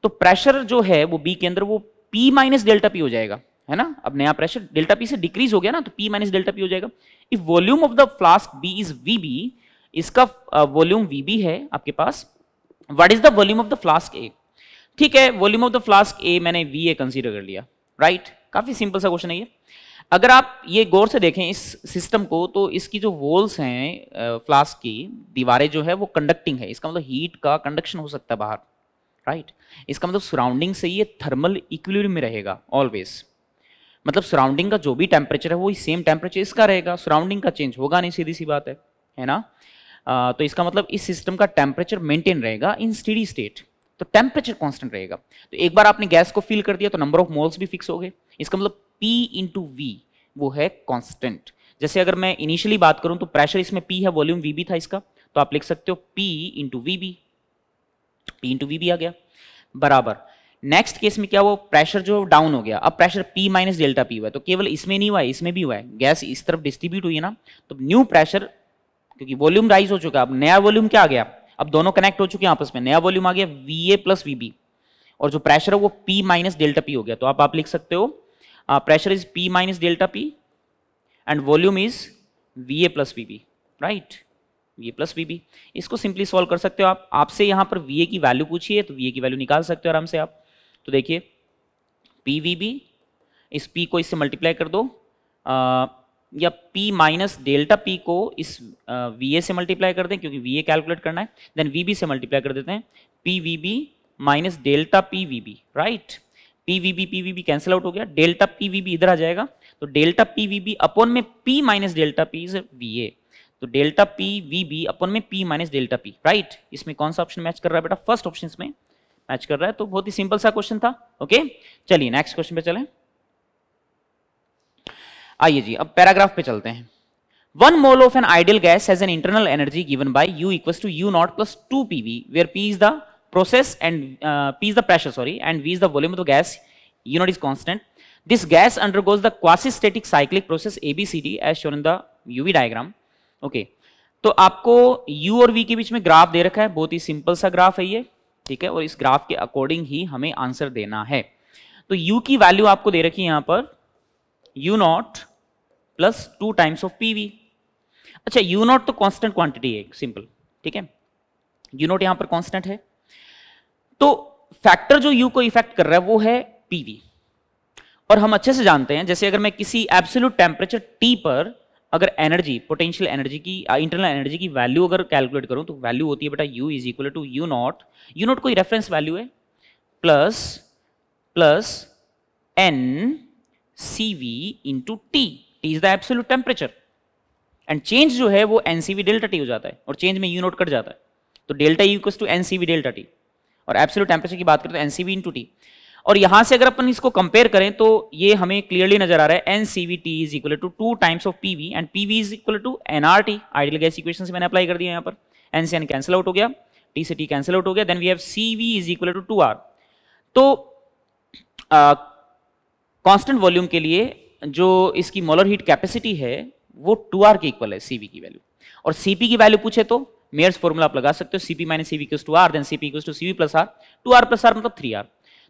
तो pressure जो है वो B के अंदर वो P minus delta P हो जाएगा, है ना? अब नया pressure delta P से decrease हो गया ना, तो P minus delta P हो जाएगा. If volume of the flask B is VB, इसका वॉल्यूम uh, VB है आपके पास. What is the volume of the flask A? ठीक है, volume of the flask A मैंने VA consider कर लिया, right? काफ़ी सिंपल सा क्वेश्चन है ये अगर आप ये गौर से देखें इस सिस्टम को तो इसकी जो वॉल्स हैं फ्लास्क की दीवारें जो है वो कंडक्टिंग है इसका मतलब हीट का कंडक्शन हो सकता है बाहर राइट इसका मतलब सराउंडिंग से ये थर्मल इक्विलिब्रियम में रहेगा ऑलवेज मतलब सराउंडिंग का जो भी टेम्परेचर है वो सेम टेम्परेचर इसका रहेगा सराउंडिंग का चेंज होगा नहीं सीधी सी बात है है ना आ, तो इसका मतलब इस सिस्टम का टेम्परेचर मेंटेन रहेगा इन स्टीडी स्टेट तो टेम्परेचर कॉन्स्टेंट रहेगा तो एक बार आपने गैस को फील कर दिया तो नंबर ऑफ मोल्स भी फिक्स हो गए इसका मतलब पी इंटू वी वो है कॉन्स्टेंट जैसे अगर मैं इनिशियली बात करूं तो प्रेशर इसमें पी है वॉल्यूम वी भी था इसका तो आप लिख सकते हो P into V B P into V भी आ गया बराबर नेक्स्ट केस में क्या वो प्रेशर जो डाउन हो गया अब pressure P minus delta P हुआ है तो केवल इसमें नहीं हुआ है इसमें भी हुआ है गैस इस तरफ डिस्ट्रीब्यूट हुई है ना तो न्यू प्रेशर क्योंकि वॉल्यूम राइज हो चुका है अब नया वॉल्यूम क्या आ गया अब दोनों कनेक्ट हो चुके हैं आपस में नया वॉल्यूम आ गया V A plus V B और जो प्रेशर है वो पी माइनस डेल्टा पी हो गया तो आप आप लिख सकते हो pressure is P minus delta P and volume is V A plus V B right V A plus V B इसको सिंपली सॉल्व कर सकते हो आप आपसे यहाँ पर वी ए की वैल्यू पूछी है तो वी ए की वैल्यू निकाल सकते हो आराम से आप तो देखिए पी वी बी इस पी को इससे मल्टीप्लाई कर दो या P माइनस डेल्टा P को इस वी ए से मल्टीप्लाई कर दें क्योंकि वी ए कैलकुलेट करना है देन वी बी से मल्टीप्लाई कर देते हैं P V B minus delta P V B right P V B P V B cancel out हो गया डेल्टा पी वी बी इधर आ जाएगा तो delta P V B upon में P minus delta P is V A तो delta P V B upon में P minus delta P right इसमें कौन सा ऑप्शन मैच कर रहा है बेटा फर्स्ट ऑप्शन में मैच कर रहा है तो बहुत ही सिंपल सा क्वेश्चन था ओके चलिए नेक्स्ट क्वेश्चन पे चलें आइए जी अब पैराग्राफ पे चलते हैं one mole of an ideal gas has an internal energy given by U equal to U naught plus two P V where P is the process and P is the pressure sorry and V is the volume of the gas U naught is constant this gas undergoes the quasi-static cyclic process A B C D as shown in the UV diagram okay तो आपको you और we के बीच में graph दे रखा है बहुत ही सिंपल सा ग्राफ है ये ठीक है और इस ग्राफ के अकॉर्डिंग ही हमें आंसर देना है तो यू की वैल्यू आपको दे रखी है यहां पर U naught plus two times of P V अच्छा यू नॉट तो कॉन्स्टेंट क्वांटिटी है सिंपल ठीक है यू नॉट यहां पर कॉन्स्टेंट है तो फैक्टर जो यू को इफेक्ट कर रहा है वो है पीवी और हम अच्छे से जानते हैं जैसे अगर मैं किसी एब्सोल्यूट टेम्परेचर टी पर अगर एनर्जी पोटेंशियल एनर्जी की इंटरनल uh, एनर्जी की वैल्यू अगर कैलकुलेट करूं तो वैल्यू होती है बेटा U is equal to U naught U naught कोई रेफरेंस वैल्यू है plus plus N C V into T T is the absolute temperature and change जो है वो N C V delta T हो जाता है और चेंज में यू नोट कट जाता है तो delta U to N C V delta T और एब्सोल्यूट टेम्परेचर की बात करें तो N C V into T और यहां से अगर अपन इसको कंपेयर करें तो ये हमें क्लियरली नजर आ रहा है N C V T is equal to two times of P V and P V is equal to N R T ideal gas equation से मैंने अप्लाई कर दिया यहाँ पर एन सी एन कैंसिल आउट हो गया टी से टी कैंसिल आउट हो गया then we have C V is equal to two R तो कांस्टेंट uh, वॉल्यूम के लिए जो इसकी मोलर हीट कैपेसिटी है वो टू आर के इक्वल है सीवी की वैल्यू और सीपी की वैल्यू पूछे तो मेयर्स फॉर्मूला आप लगा सकते हो C P minus C V two R then C P to C V plus R two R plus R मतलब थ्री आर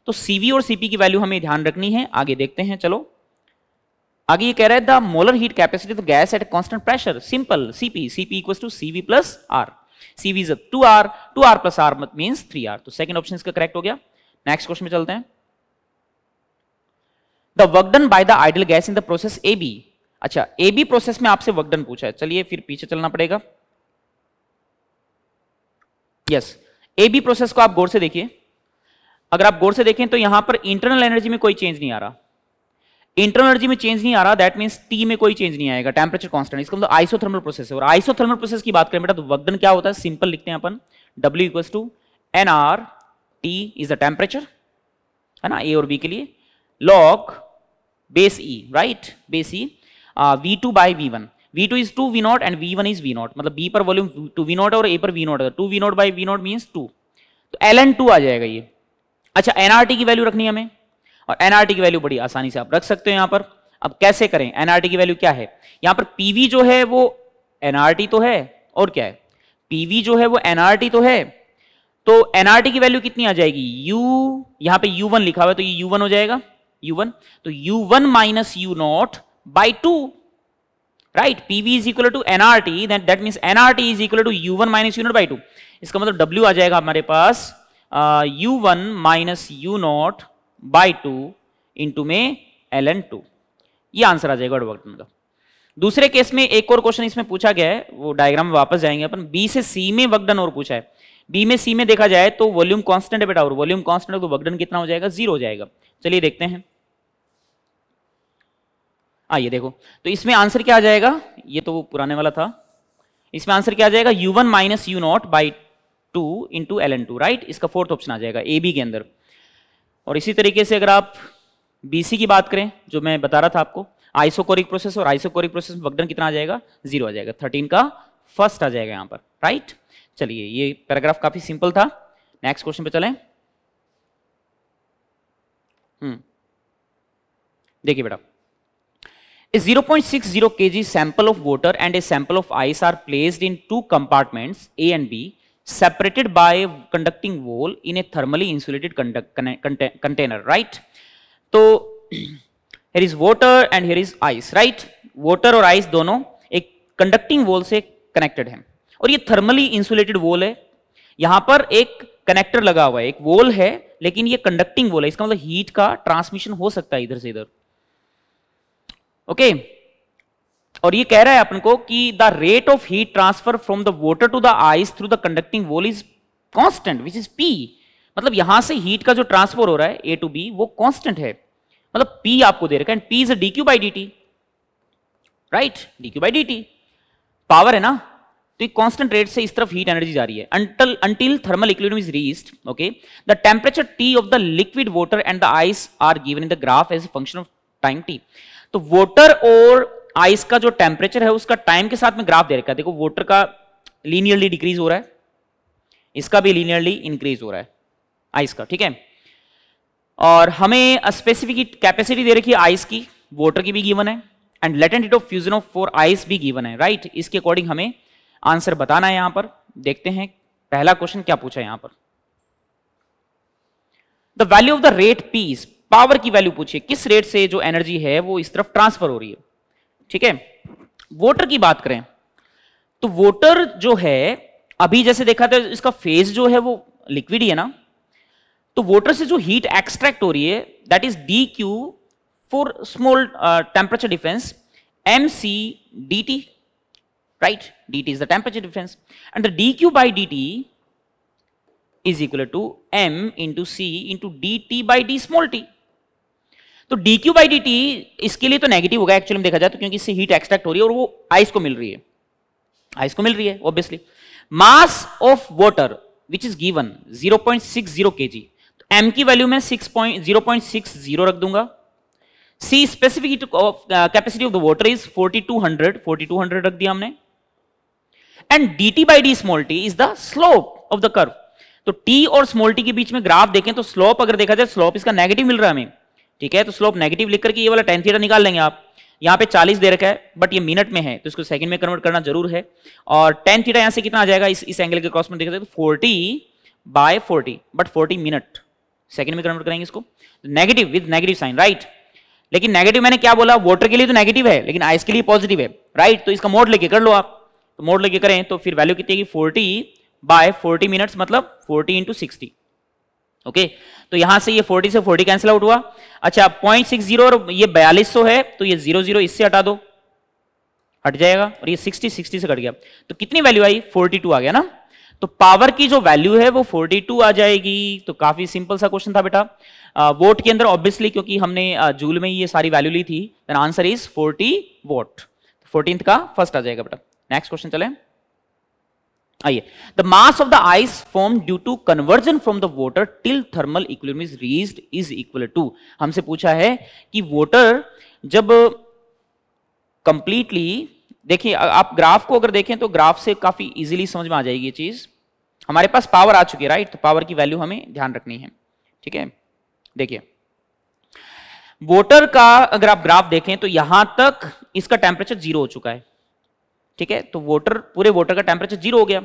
तो सीवी और सीपी की वैल्यू हमें ध्यान रखनी है आगे देखते हैं चलो आगे ये कह रहा है the molar heat capacity of gas at constant pressure simple C P C P equals to C V plus R C V two R two R plus R mean three R तो सेकंड ऑप्शन इसका करेक्ट हो गया नेक्स्ट क्वेश्चन में चलते हैं the done by the ideal gas in the process A B अच्छा A be process में आपसे डन पूछा है चलिए फिर पीछे चलना पड़ेगा यस ए बी प्रोसेस को आप गौर से देखिए अगर आप गौर से देखें तो यहां पर इंटरनल एनर्जी में कोई चेंज नहीं आ रहा इंटरनल एनर्जी में चेंज नहीं आ रहा दैट मीन टी में कोई चेंज नहीं आएगा टेम्परेचर कॉन्स्टेंट इसका मतलब आइसोथर्मल प्रोसेस है और आइसोथर्मल प्रोसेस की बात करें बेटा तो वर्कडन क्या होता है सिंपल लिखते हैं अपन W equals to N R T is the temperature है ना ए और बी के लिए log base E, right? Base E, uh, V2 by V1. V2 is 2 V0 and V1 is V0. मतलब B पर वॉल्यूम 2 V0 और A पर V0 है. 2 V0 by V0 means 2. तो ln 2 आ जाएगा ये. अच्छा टी की वैल्यू रखनी है हमें और एनआरटी की वैल्यू बड़ी आसानी से आप रख सकते हो यहाँ पर. अब कैसे करें एनआरटी की वैल्यू क्या है यहाँ पर वी जो है वो एनआरटी तो है और क्या है वी जो है वो एनआरटी तो है तो टी की वैल्यू कितनी आ जाएगी यू यहाँ पे यू वन लिखा हुआ है तो ये यू वन हो जाएगा u1 तो u1 U naught by two right P V is equal to N R T that means N R T is equal to U one minus U naught by two इसका मतलब डब्ल्यू आ जाएगा हमारे पास U one minus U naught by two into में L N two ये answer आ जाएगा ऑर्डवर्टन का दूसरे केस में एक और क्वेश्चन इसमें पूछा गया है वो डायग्राम वापस जाएंगे अपन बी से सी में वर्कडन और पूछा है बी में सी में देखा जाए तो वॉल्यूम कांस्टेंट है बेटा और वॉल्यूम कांस्टेंट है तो वर्कडन कितना हो जाएगा जीरो हो जाएगा चलिए देखते हैं आइए देखो तो इसमें आंसर क्या आ जाएगा ये तो वो पुराने वाला था इसमें आंसर क्या आ जाएगा U one minus U naught by two into L N two right इसका फोर्थ ऑप्शन आ जाएगा ए बी के अंदर और इसी तरीके से अगर आप बी सी की बात करें जो मैं बता रहा था आपको आइसोकोरिक प्रोसेस और आइसोकोरिक प्रोसेस में वगडन कितना आ जाएगा जीरो आ जाएगा थर्टीन का फर्स्ट आ जाएगा यहां पर राइट right? चलिए ये पैराग्राफ काफी सिंपल था नेक्स्ट क्वेश्चन पे चलें हम्म देखिए बेटा zero point six zero K G sample of water and a sample of ice are placed in two compartments A and B separated by conducting wall in a thermally insulated container right तो here is water and here is ice right water और ice दोनों एक conducting wall से connected है और ये thermally insulated वोल है यहां पर एक कनेक्टर लगा हुआ है एक वोल है लेकिन ये कंडक्टिंग वोल है इसका मतलब हीट का ट्रांसमिशन हो सकता है इधर से इधर ओके और ये कह रहा है अपन को कि the rate of heat transfer from the water to the ice through the conducting wall is constant which is P मतलब यहां से हीट का जो ट्रांसफर हो रहा है ए टू बी वो कॉन्स्टेंट है मतलब पी आपको दे रखा है and P is D Q by D T right D Q by D T power है ना तो ये कांस्टेंट रेट से इस तरफ हीट एनर्जी जा रही है until until thermal equilibrium is reached okay the temperature T of the liquid water and the ice are given in the graph as a function of time T तो water और ice का जो temperature है उसका time के साथ में graph दे रखा है देखो वाटर का लीनियरली डिक्रीज हो रहा है इसका भी लीनियरली इंक्रीज हो रहा है आइस का ठीक है और हमें स्पेसिफिक कैपेसिटी दे रखी है आइस की वाटर की भी गिवन है and latent heat of fusion of for ice भी गिवन है राइट right? इसके अकॉर्डिंग हमें आंसर बताना है यहां पर देखते हैं पहला क्वेश्चन क्या पूछा यहां पर the value of the rate P is power की वैल्यू पूछिए किस रेट से जो एनर्जी है वो इस तरफ ट्रांसफर हो रही है ठीक है वोटर की बात करें तो वोटर जो है अभी जैसे देखा था इसका फेज जो है वो लिक्विड ही है ना तो वोटर से जो हीट एक्सट्रैक्ट हो रही है that is D Q for small temperature difference M C D T right? dT is the temperature difference and the dQ by dt is equal to m into c into dt by d small t. तो dq by dt इसके लिए तो negative होगा actually में देखा जाए तो क्योंकि इससे हीट एक्सट्रैक्ट हो रही है और वो आइस को मिल रही है आइस को मिल रही है obviously mass of water which is given 0.60 kg तो m की वैल्यू मैं 6.0.60 रख दूंगा c specific heat of capacity of the water is 4200 4200 रख दिया हमने and T by D small T is the slope of the curve तो t और स्मॉल t के बीच में ग्राफ देखें तो स्लोप अगर देखा जाए स्लोप इसका नेगेटिव मिल रहा है हमें ठीक है तो स्लोप नेगेटिव लिख करके ये वाला टेन थीटा निकाल लेंगे आप यहाँ पे 40 दे रखा है बट ये मिनट में है तो इसको सेकंड में कन्वर्ट करना जरूर है और टेन थीटा यहाँ से कितना आ जाएगा इस इस एंगल के क्रॉस में देखा जाए तो forty by forty but forty minute second में कन्वर्ट करेंगे इसको negative with negative sign right लेकिन नेगेटिव मैंने क्या बोला वोटर के लिए तो नेगेटिव है लेकिन आइस के लिए पॉजिटिव है राइट तो इसका मोड लेके कर लो आप तो मोड लेके करें तो फिर वैल्यू कितनी आएगी फोर्टी बाय फोर्टी मिनट्स मतलब फोर्टी इंटू सिक्सटी ओके तो यहां से ये 40 से 40 कैंसिल आउट हुआ अच्छा 0.60 और ये 4200 है तो ये 00 इससे हटा दो हट जाएगा और ये 60 60 से कट गया तो कितनी वैल्यू आई 42 आ गया ना तो पावर की जो वैल्यू है वो 42 आ जाएगी तो काफी सिंपल सा क्वेश्चन था बेटा वोट के अंदर ऑब्वियसली क्योंकि हमने जूल में ये सारी वैल्यू ली थी answer is forty watt fortieth का फर्स्ट आ जाएगा बेटा नेक्स्ट क्वेश्चन चले आइए the mass of the ice form due to conversion from the water till thermal equilibrium is reached is equal to हमसे पूछा है कि वॉटर जब कंप्लीटली देखिए आप ग्राफ को अगर देखें तो ग्राफ से काफी इजीली समझ में आ जाएगी ये चीज हमारे पास पावर आ चुकी है राइट तो पावर की वैल्यू हमें ध्यान रखनी है ठीक है देखिए वोटर का अगर आप ग्राफ देखें तो यहां तक इसका टेम्परेचर जीरो हो चुका है ठीक है तो वोटर पूरे वोटर का टेम्परेचर जीरो हो गया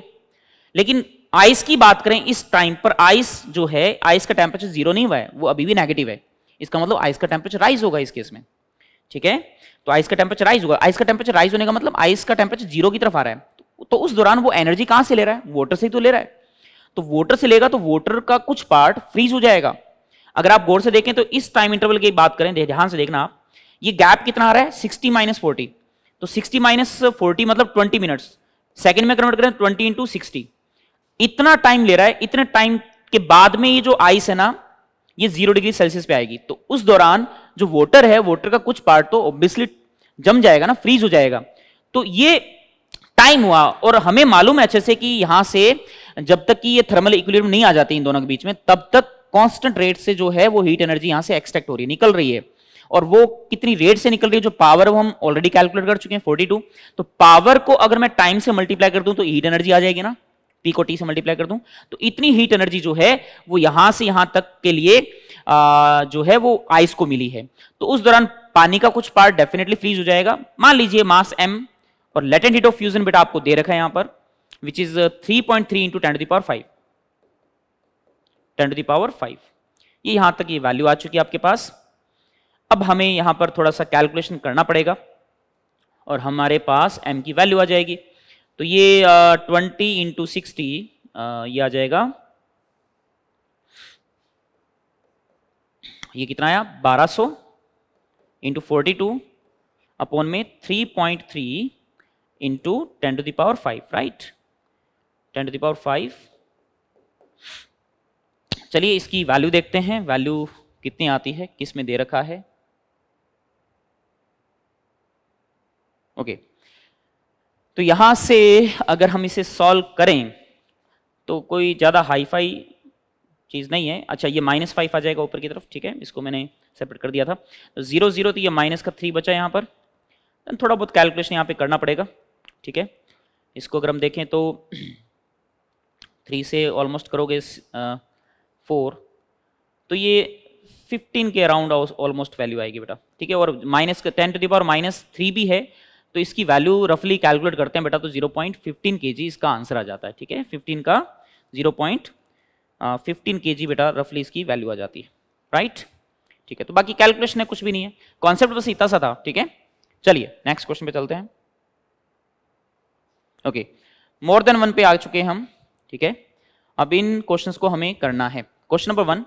लेकिन आइस की बात करें इस टाइम पर आइस जो है आइस का टेम्परेचर जीरो नहीं हुआ है वो अभी भी नेगेटिव है इसका मतलब आइस का टेम्परेचर राइज होगा इस केस में ठीक है तो आइस का टेम्परेचर राइज होगा आइस का टेम्परेचर राइज होने का मतलब आइस का टेम्परेचर जीरो की तरफ आ रहा है तो उस दौरान वो एनर्जी कहां से ले रहा है वोटर से ही तो ले रहा है तो वोटर से लेगा तो वोटर का कुछ पार्ट फ्रीज हो जाएगा अगर आप गौर से देखें तो इस टाइम इंटरवल की बात करें ध्यान से देखना आप ये गैप कितना आ रहा है सिक्सटी माइनस फोर्टी तो 60 माइनस फोर्टी मतलब 20 मिनट्स सेकंड में कन्वर्ट करें 20 इंटू सिक्सटी इतना टाइम ले रहा है इतने टाइम के बाद में ये जो आइस है ना ये जीरो डिग्री सेल्सियस पे आएगी तो उस दौरान जो वोटर है वोटर का कुछ पार्ट तो ऑब्वियसली जम जाएगा ना फ्रीज हो जाएगा तो ये टाइम हुआ और हमें मालूम है अच्छे से कि यहां से जब तक कि ये थर्मल इक्विलिब्रियम नहीं आ जाते इन दोनों के बीच में तब तक कांस्टेंट रेट से जो है वो हीट एनर्जी यहां से एक्सट्रैक्ट हो रही है निकल रही है और वो कितनी रेट से निकल रही है जो पावर हम ऑलरेडी कैलकुलेट कर चुके हैं 42 तो पावर को अगर मैं टाइम से मल्टीप्लाई कर दूं तो हीट एनर्जी आ जाएगी ना टी को टी से मल्टीप्लाई कर दूं तो इतनी हीट एनर्जी जो है वो यहां से यहां तक के लिए आ, जो है वो आइस को मिली है तो उस दौरान पानी का कुछ पार्ट डेफिनेटली फ्रीज हो जाएगा मान लीजिए मास एम और लेटेंट हीट ऑफ फ्यूजन बेटा आपको दे रखा है यहां पर which is three point three into ten to the power five ten to the power five ये यहां तक ये वैल्यू आ चुकी है आपके पास अब हमें यहाँ पर थोड़ा सा कैलकुलेशन करना पड़ेगा और हमारे पास एम की वैल्यू आ जाएगी तो ये ट्वेंटी इंटू सिक्सटी ये आ जाएगा ये कितना आया बारह सौ इंटू फोर्टी टू अपॉन में three point three into ten to the power five right ten to the power five चलिए इसकी वैल्यू देखते हैं वैल्यू कितनी आती है किस में दे रखा है ओके तो यहां से अगर हम इसे सॉल्व करें तो कोई ज़्यादा हाईफाई चीज़ नहीं है अच्छा ये माइनस फाइव आ जाएगा ऊपर की तरफ ठीक है इसको मैंने सेपरेट कर दिया था तो ज़ीरो ज़ीरो तो ये माइनस का थ्री बचा यहाँ पर थोड़ा बहुत कैलकुलेशन यहाँ पे करना पड़ेगा ठीक है इसको अगर हम देखें तो थ्री [clears throat] से ऑलमोस्ट करोगे फोर तो ये फिफ्टीन के अराउंड ऑलमोस्ट वैल्यू आएगी बेटा ठीक है और माइनस का ten to the power minus three भी है तो इसकी वैल्यू रफली कैलकुलेट करते हैं बेटा तो 0.15 पॉइंट इसका आंसर आ जाता है ठीक है 15 का 0.15 पॉइंट बेटा रफली इसकी वैल्यू आ जाती है राइट ठीक है तो बाकी कैलकुलेशन है कुछ भी नहीं है कॉन्सेप्ट बस इतना सा था ठीक है चलिए नेक्स्ट क्वेश्चन पे चलते हैं ओके मोर देन वन पे आ चुके हैं हम ठीक है अब इन क्वेश्चंस को हमें करना है question number one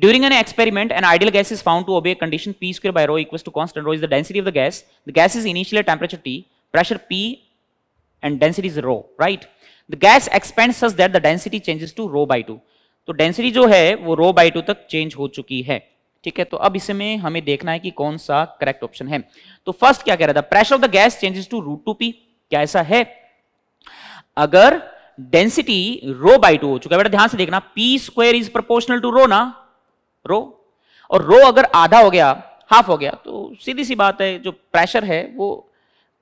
During an experiment, an ideal gas is found to obey a condition P square by rho equals to constant rho is the density of the gas. The gas is initially at temperature T, pressure P and density is rho, right? The gas expands such that the density changes to rho by 2. तो density जो है वो rho by two तक change हो चुकी है ठीक है तो अब इसमें हमें देखना है कि कौन सा करेक्ट ऑप्शन है तो फर्स्ट क्या कह रहा था pressure of the gas changes to root two P क्या ऐसा है अगर डेंसिटी रो बाई टू हो चुका है बेटा ध्यान से देखना P square is proportional to rho ना रो और रो अगर आधा हो गया हाफ हो गया तो सीधी सी बात है जो प्रेशर है वो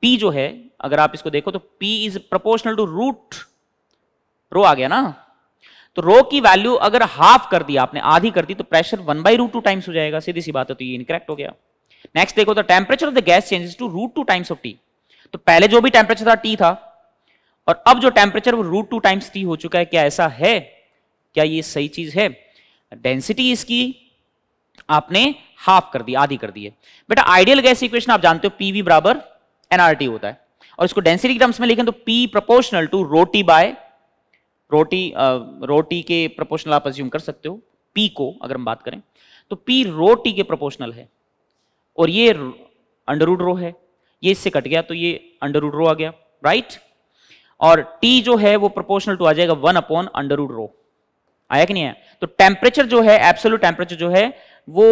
पी जो है अगर आप इसको देखो तो P is proportional to root rho आ गया ना तो रो की वैल्यू अगर हाफ कर दी आपने आधी कर दी तो pressure one by root two times हो जाएगा सीधी सी बात है तो ये इनकरेक्ट हो गया नेक्स्ट देखो तो temperature of the gas changes to root two times of T तो पहले जो भी टेम्परेचर था टी था और अब जो टेम्परेचर वो रूट टू टाइम्स टी हो चुका है क्या ऐसा है क्या ये सही चीज है डेंसिटी इसकी आपने हाफ कर दी आधी कर दी है बेटा आइडियल गैस इक्वेशन आप जानते हो पीवी बराबर एनआरटी होता है और इसको डेंसिटी टर्म्स में लिखें तो P proportional to rho T by rho T आ, रोटी के प्रोपोर्शनल आप अज्यूम कर सकते हो पी को अगर हम बात करें तो पी रोटी के प्रोपोर्शनल है और ये अंडररूड रो है ये इससे कट गया तो ये अंडररूड रो आ गया राइट और टी जो है वो प्रोपोर्शनल टू आ जाएगा वन अपॉन अंडररूड रो आया कि नहीं है तो टेम्परेचर जो है एब्सोल्यूट टेम्परेचर जो है वो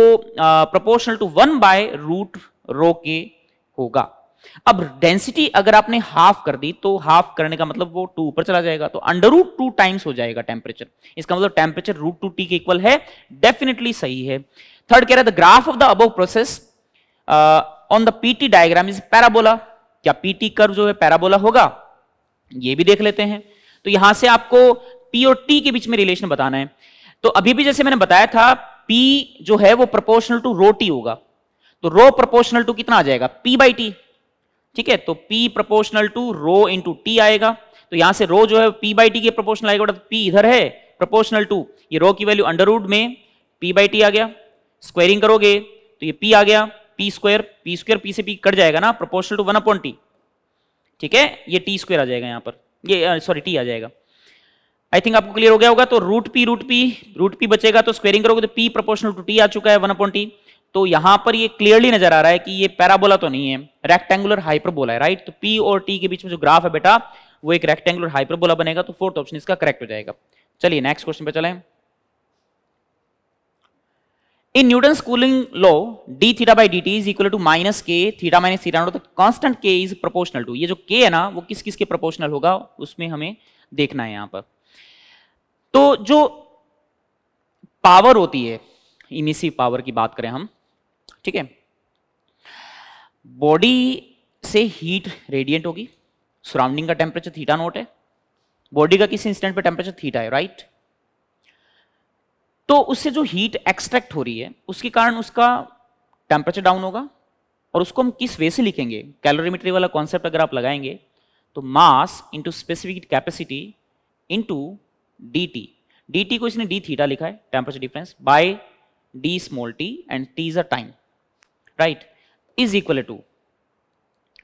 proportional to one by root rho के होगा अब डेंसिटी अगर आपने हाफ कर दी तो हाफ करने का मतलब वो टू ऊपर चला जाएगा तो अंडर रूट टू टाइम्स हो जाएगा टेम्परेचर इसका मतलब टेम्परेचर रूट टू टी के इक्वल है डेफिनेटली सही है थर्ड कह रहा है the graph of the above process on the P T diagram is parabola क्या पीटी कर्व जो है पैराबोला होगा ये भी देख लेते हैं तो यहां से आपको पी और टी के बीच में रिलेशन बताना है तो अभी भी जैसे मैंने बताया था पी जो है वो प्रोपोर्शनल टू रो टी होगा तो रो प्रोपोर्शनल टू कितना आ जाएगा पी बाई टी ठीक है तो P proportional to rho into T आएगा तो यहां से रो जो है पी बाई टी के प्रोपोर्शनल आएगा तो पी इधर है प्रोपोर्शनल टू ये रो की वैल्यू अंडर रूड में पी बाई टी आ गया स्क्वायरिंग करोगे तो ये पी आ गया P square P square P से पी कट जाएगा ना proportional to one upon T ठीक है ये टी स्क्वायर आ जाएगा यहां पर ये सॉरी टी आ जाएगा आई थिंक आपको क्लियर हो गया होगा तो root P root P root P बचेगा तो स्क्वेयरिंग करोगे तो पी प्रोपोर्शनल टू टी आ चुका है वन अपॉन टी तो यहां पर ये क्लियरली नजर आ रहा है कि ये पैराबोला तो नहीं है रेक्टेंगुलर हाइपरबोला है राइट तो पी और टी के बीच में जो ग्राफ है बेटा वो एक रेक्टेंगुलर हाइपरबोला बनेगा तो फोर्थ ऑप्शन इसका करेक्ट हो जाएगा चलिए नेक्स्ट क्वेश्चन पे चलें in Newton cooling law D theta by D T is equal to minus K theta minus theta constant K is proportional to ये जो के है ना वो किस किस के प्रोपोर्शनल होगा उसमें हमें देखना है यहां पर तो जो पावर होती है इमिसिव पावर की बात करें हम ठीक है बॉडी से हीट रेडिएंट होगी सराउंडिंग का टेम्परेचर थीटा नोट है बॉडी का किसी इंस्टेंट पे टेम्परेचर थीटा है राइट तो उससे जो हीट एक्सट्रैक्ट हो रही है उसके कारण उसका टेम्परेचर डाउन होगा और उसको हम किस वे से लिखेंगे कैलोरीमेट्री वाला कॉन्सेप्ट अगर आप लगाएंगे तो mass into specific capacity into D T D T को इसने डी थीटा लिखा है temperature difference by D small T and T is a time right is equal to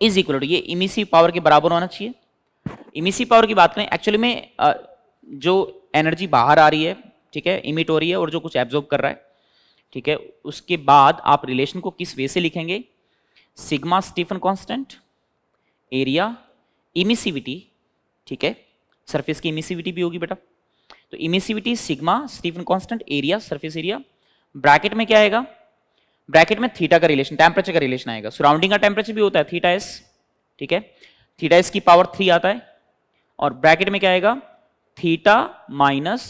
is equal to ये इमिसिव पावर के बराबर होना चाहिए emissive power की बात करें एक्चुअली में जो एनर्जी बाहर आ रही है ठीक है इमिट हो रही है और जो कुछ एब्जॉर्ब कर रहा है ठीक है उसके बाद आप रिलेशन को किस वे से लिखेंगे sigma Stefan constant area emissivity ठीक है सरफेस की इमिसिविटी भी होगी बेटा तो emissivity sigma Stefan constant area surface area bracket में क्या आएगा ब्रैकेट में थीटा का रिलेशन टेम्परेचर का रिलेशन आएगा सराउंडिंग का टेम्परेचर भी होता है थीटा एस ठीक है थीटा एस की पावर थ्री आता है और ब्रैकेट में क्या आएगा थीटा माइनस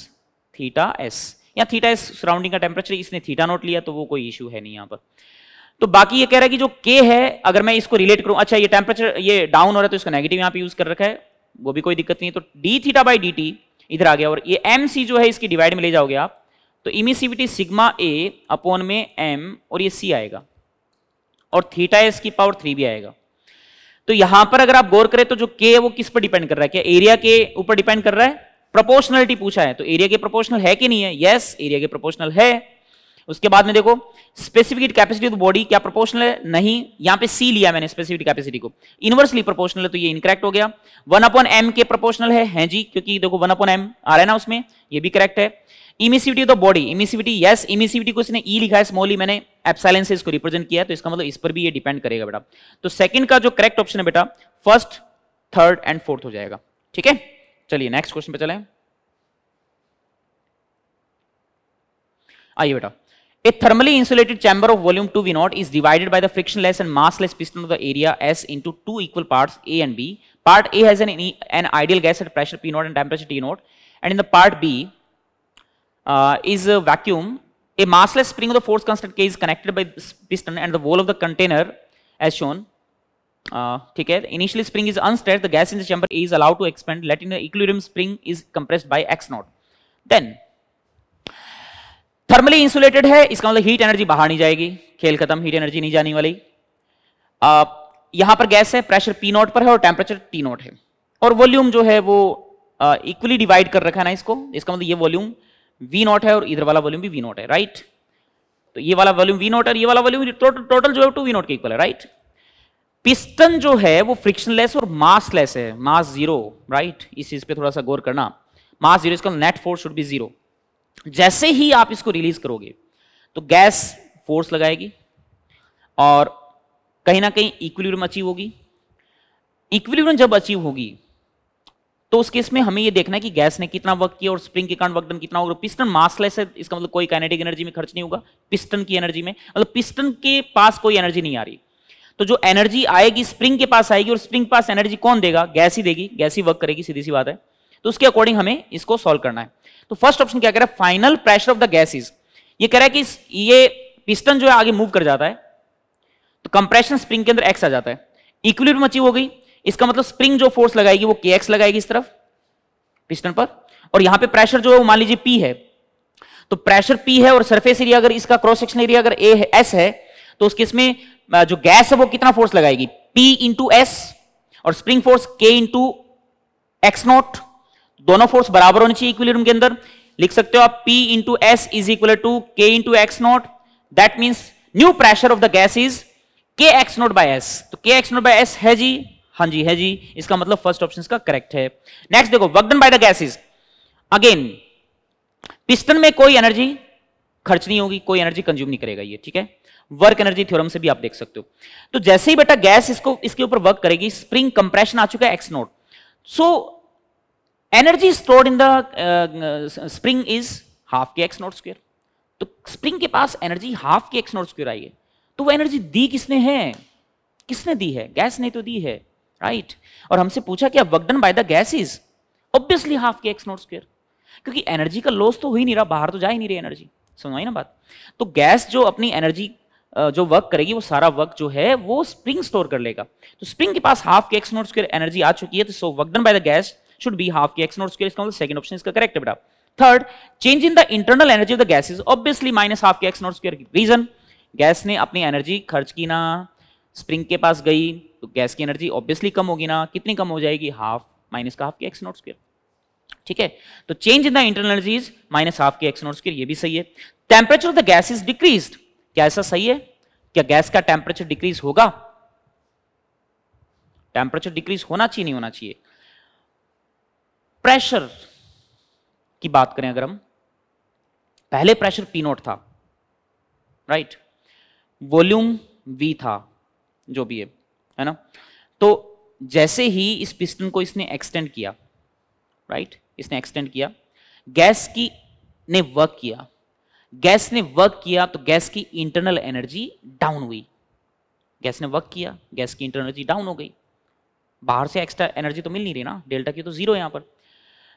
थीटा एस या थीटा एस सराउंडिंग का टेम्परेचर इसने थीटा नोट लिया तो वो कोई इशू है नहीं यहां पर तो बाकी ये कह रहा है कि जो के है अगर मैं इसको रिलेट करूं अच्छा ये टेम्परेचर ये डाउन हो रहा है तो इसका नेगेटिव यहां पे यूज कर रखा है वो भी कोई दिक्कत नहीं है तो D theta by D T इधर आ गया और ये एम सी जो है इसकी डिवाइड में ले जाओगे आप तो इमिसिविटी सिग्मा ए अपॉन में एम और ये सी आएगा और थीटा एस की पावर थ्री भी आएगा तो यहां पर अगर आप गौर करें तो जो के है वो किस पर डिपेंड कर रहा है क्या एरिया के ऊपर डिपेंड कर रहा है प्रोपोर्शनलिटी पूछा है तो एरिया के प्रोपोर्शनल है कि नहीं है यस एरिया के प्रोपोर्शनल है उसके बाद में देखो स्पेसिफिक कैपेसिटी ऑफ बॉडी क्या प्रोपोर्शनल है नहीं यहां पे सी लिया मैंने स्पेसिफिक कैपेसिटी को इनवर्सली प्रोपोर्शनल है तो ये इनकरेक्ट हो गया वन अपॉन एम के प्रोपोर्शनल है हैं जी क्योंकि देखो वन अपॉन एम आ रहा है ना उसमें ये भी करेक्ट है emissivity of the body emissivity yes emissivity को इसने ई e लिखा है स्मॉली e मैंने एप्साइलेंस से इसको रिप्रेजेंट किया तो इसका मतलब इस पर भी ये डिपेंड करेगा बेटा तो सेकंड का जो करेक्ट ऑप्शन है बेटा फर्स्ट थर्ड एंड फोर्थ हो जाएगा ठीक है चलिए नेक्स्ट क्वेश्चन पे चले आइए बेटा A thermally insulated chamber of volume 2 V0 is divided by the frictionless and massless piston of the area S into two equal parts A and B. Part A has an, an ideal gas at pressure P0 and temperature T0 and in the part B uh, is a vacuum. A massless spring of the force constant K is connected by piston and the wall of the container as shown. ठीक uh, Initially, initially spring is unstretched. The gas in the chamber A is allowed to expand, letting the equilibrium spring is compressed by x0. Then. Thermally insulated है इसका मतलब heat energy बाहर नहीं जाएगी खेल खत्म heat energy नहीं जाने वाली आ, यहां पर गैस है प्रेशर पी नॉट पर है और टेम्परेचर टी नॉट है और वॉल्यूम जो है वो इक्वली डिवाइड कर रखा है ना इसको इसका मतलब ये वॉल्यूम वी नॉट है और इधर वाला वॉल्यूम भी वी नॉट है राइट तो ये वाला वॉल्यूम वी नॉट और ये वाला वॉल्यूम टोटल टोटल जो है two V naught K equal है राइट पिस्टन जो है वो लेस और लेस है मास जीरो राइट इस चीज पर थोड़ा सा गौर करना मास जीरो इसका net force should be zero जैसे ही आप इसको रिलीज करोगे तो गैस फोर्स लगाएगी और कहीं ना कहीं इक्विलिब्रियम अचीव होगी इक्विलिब्रियम जब अचीव होगी तो उस केस में हमें ये देखना है कि गैस ने कितना वर्क किया और स्प्रिंग के कारण वर्क डन कितना होगा पिस्टन मासलेस है इसका मतलब कोई काइनेटिक एनर्जी में खर्च नहीं होगा पिस्टन की एनर्जी में मतलब पिस्टन के पास कोई एनर्जी नहीं आ रही तो जो एनर्जी आएगी स्प्रिंग के पास आएगी और स्प्रिंग पास एनर्जी कौन देगा गैस ही देगी गैस ही वर्क करेगी सीधी सी बात है तो उसके अकॉर्डिंग हमें इसको सॉल्व करना है तो फर्स्ट ऑप्शन क्या कह रहा है final pressure of the gases ये कह रहा है कि ये पिस्टन जो है आगे मूव कर जाता है तो कंप्रेशन स्प्रिंग के अंदर एक्स आ जाता है इक्विलिब्रियम अचीव हो गई इसका मतलब स्प्रिंग जो फोर्स लगाएगी वो के एक्स लगाएगी इस तरफ पिस्टन पर और यहां पे प्रेशर जो है वो मान लीजिए पी है तो प्रेशर पी है और सरफेस एरिया अगर इसका क्रॉस सेक्शन एरिया अगर ए है एस है तो उसके इसमें जो गैस है वो कितना फोर्स लगाएगी पी इंटू एस और spring force K into X naught दोनों फोर्स बराबर होनी चाहिए इक्विलिब्रियम के अंदर लिख सकते हो आप P into S is equal to K into X naught that means new pressure of the gas is K X naught by S तो K X naught by S है जी हाँ जी है जी इसका मतलब फर्स्ट ऑप्शन का करेक्ट है next देखो work done by the gases again piston में कोई एनर्जी खर्च नहीं होगी कोई एनर्जी कंज्यूम नहीं करेगा ये ठीक है वर्क एनर्जी थ्योरम से भी आप देख सकते हो तो जैसे ही बेटा गैस इसको इसके ऊपर वर्क करेगी स्प्रिंग कंप्रेशन आ चुका है X naught so energy stored in the spring is half K X naught square तो स्प्रिंग के पास energy half K X naught square आई है तो वो एनर्जी दी किसने है किसने दी है गैस ने तो दी है राइट right? और हमसे पूछा क्या work done by the gas is obviously half K X naught square क्योंकि एनर्जी का लॉस तो हो ही नहीं रहा बाहर तो जा ही नहीं रही एनर्जी समझ आई ना बात तो गैस जो अपनी एनर्जी जो वर्क करेगी वो सारा वर्क जो है वो स्प्रिंग स्टोर कर लेगा तो स्प्रिंग के पास half K X naught square energy आ चुकी है तो so work done by the gas should be half k x naught square इसका मतलब सेकंड ऑप्शन इसका करेक्ट बेटा third change in the internal energy of the gases obviously minus half K X naught square reason gas ने अपनी energy खर्च की ना spring के पास गई तो गैस की एनर्जी ऑब्वियसली कम होगी ना कितनी कम हो जाएगी हाफ माइनस का half K X naught square ठीक है तो change in the internal energy is minus half K X naught square ये भी सही है temperature of the gas is decrease क्या ऐसा सही है क्या गैस का टेम्परेचर डिक्रीज होगा टेम्परेचर डिक्रीज होना चाहिए नहीं होना चाहिए प्रेशर की बात करें अगर हम पहले प्रेशर पी नोट था राइट वॉल्यूम वी था जो भी है है ना तो जैसे ही इस पिस्टन को इसने एक्सटेंड किया राइट इसने एक्सटेंड किया गैस की ने वर्क किया गैस ने वर्क किया तो गैस की इंटरनल एनर्जी डाउन हुई गैस ने वर्क किया गैस की इंटरनल एनर्जी डाउन हो गई बाहर से एक्स्ट्रा एनर्जी तो मिल नहीं रही ना डेल्टा की तो जीरो यहां पर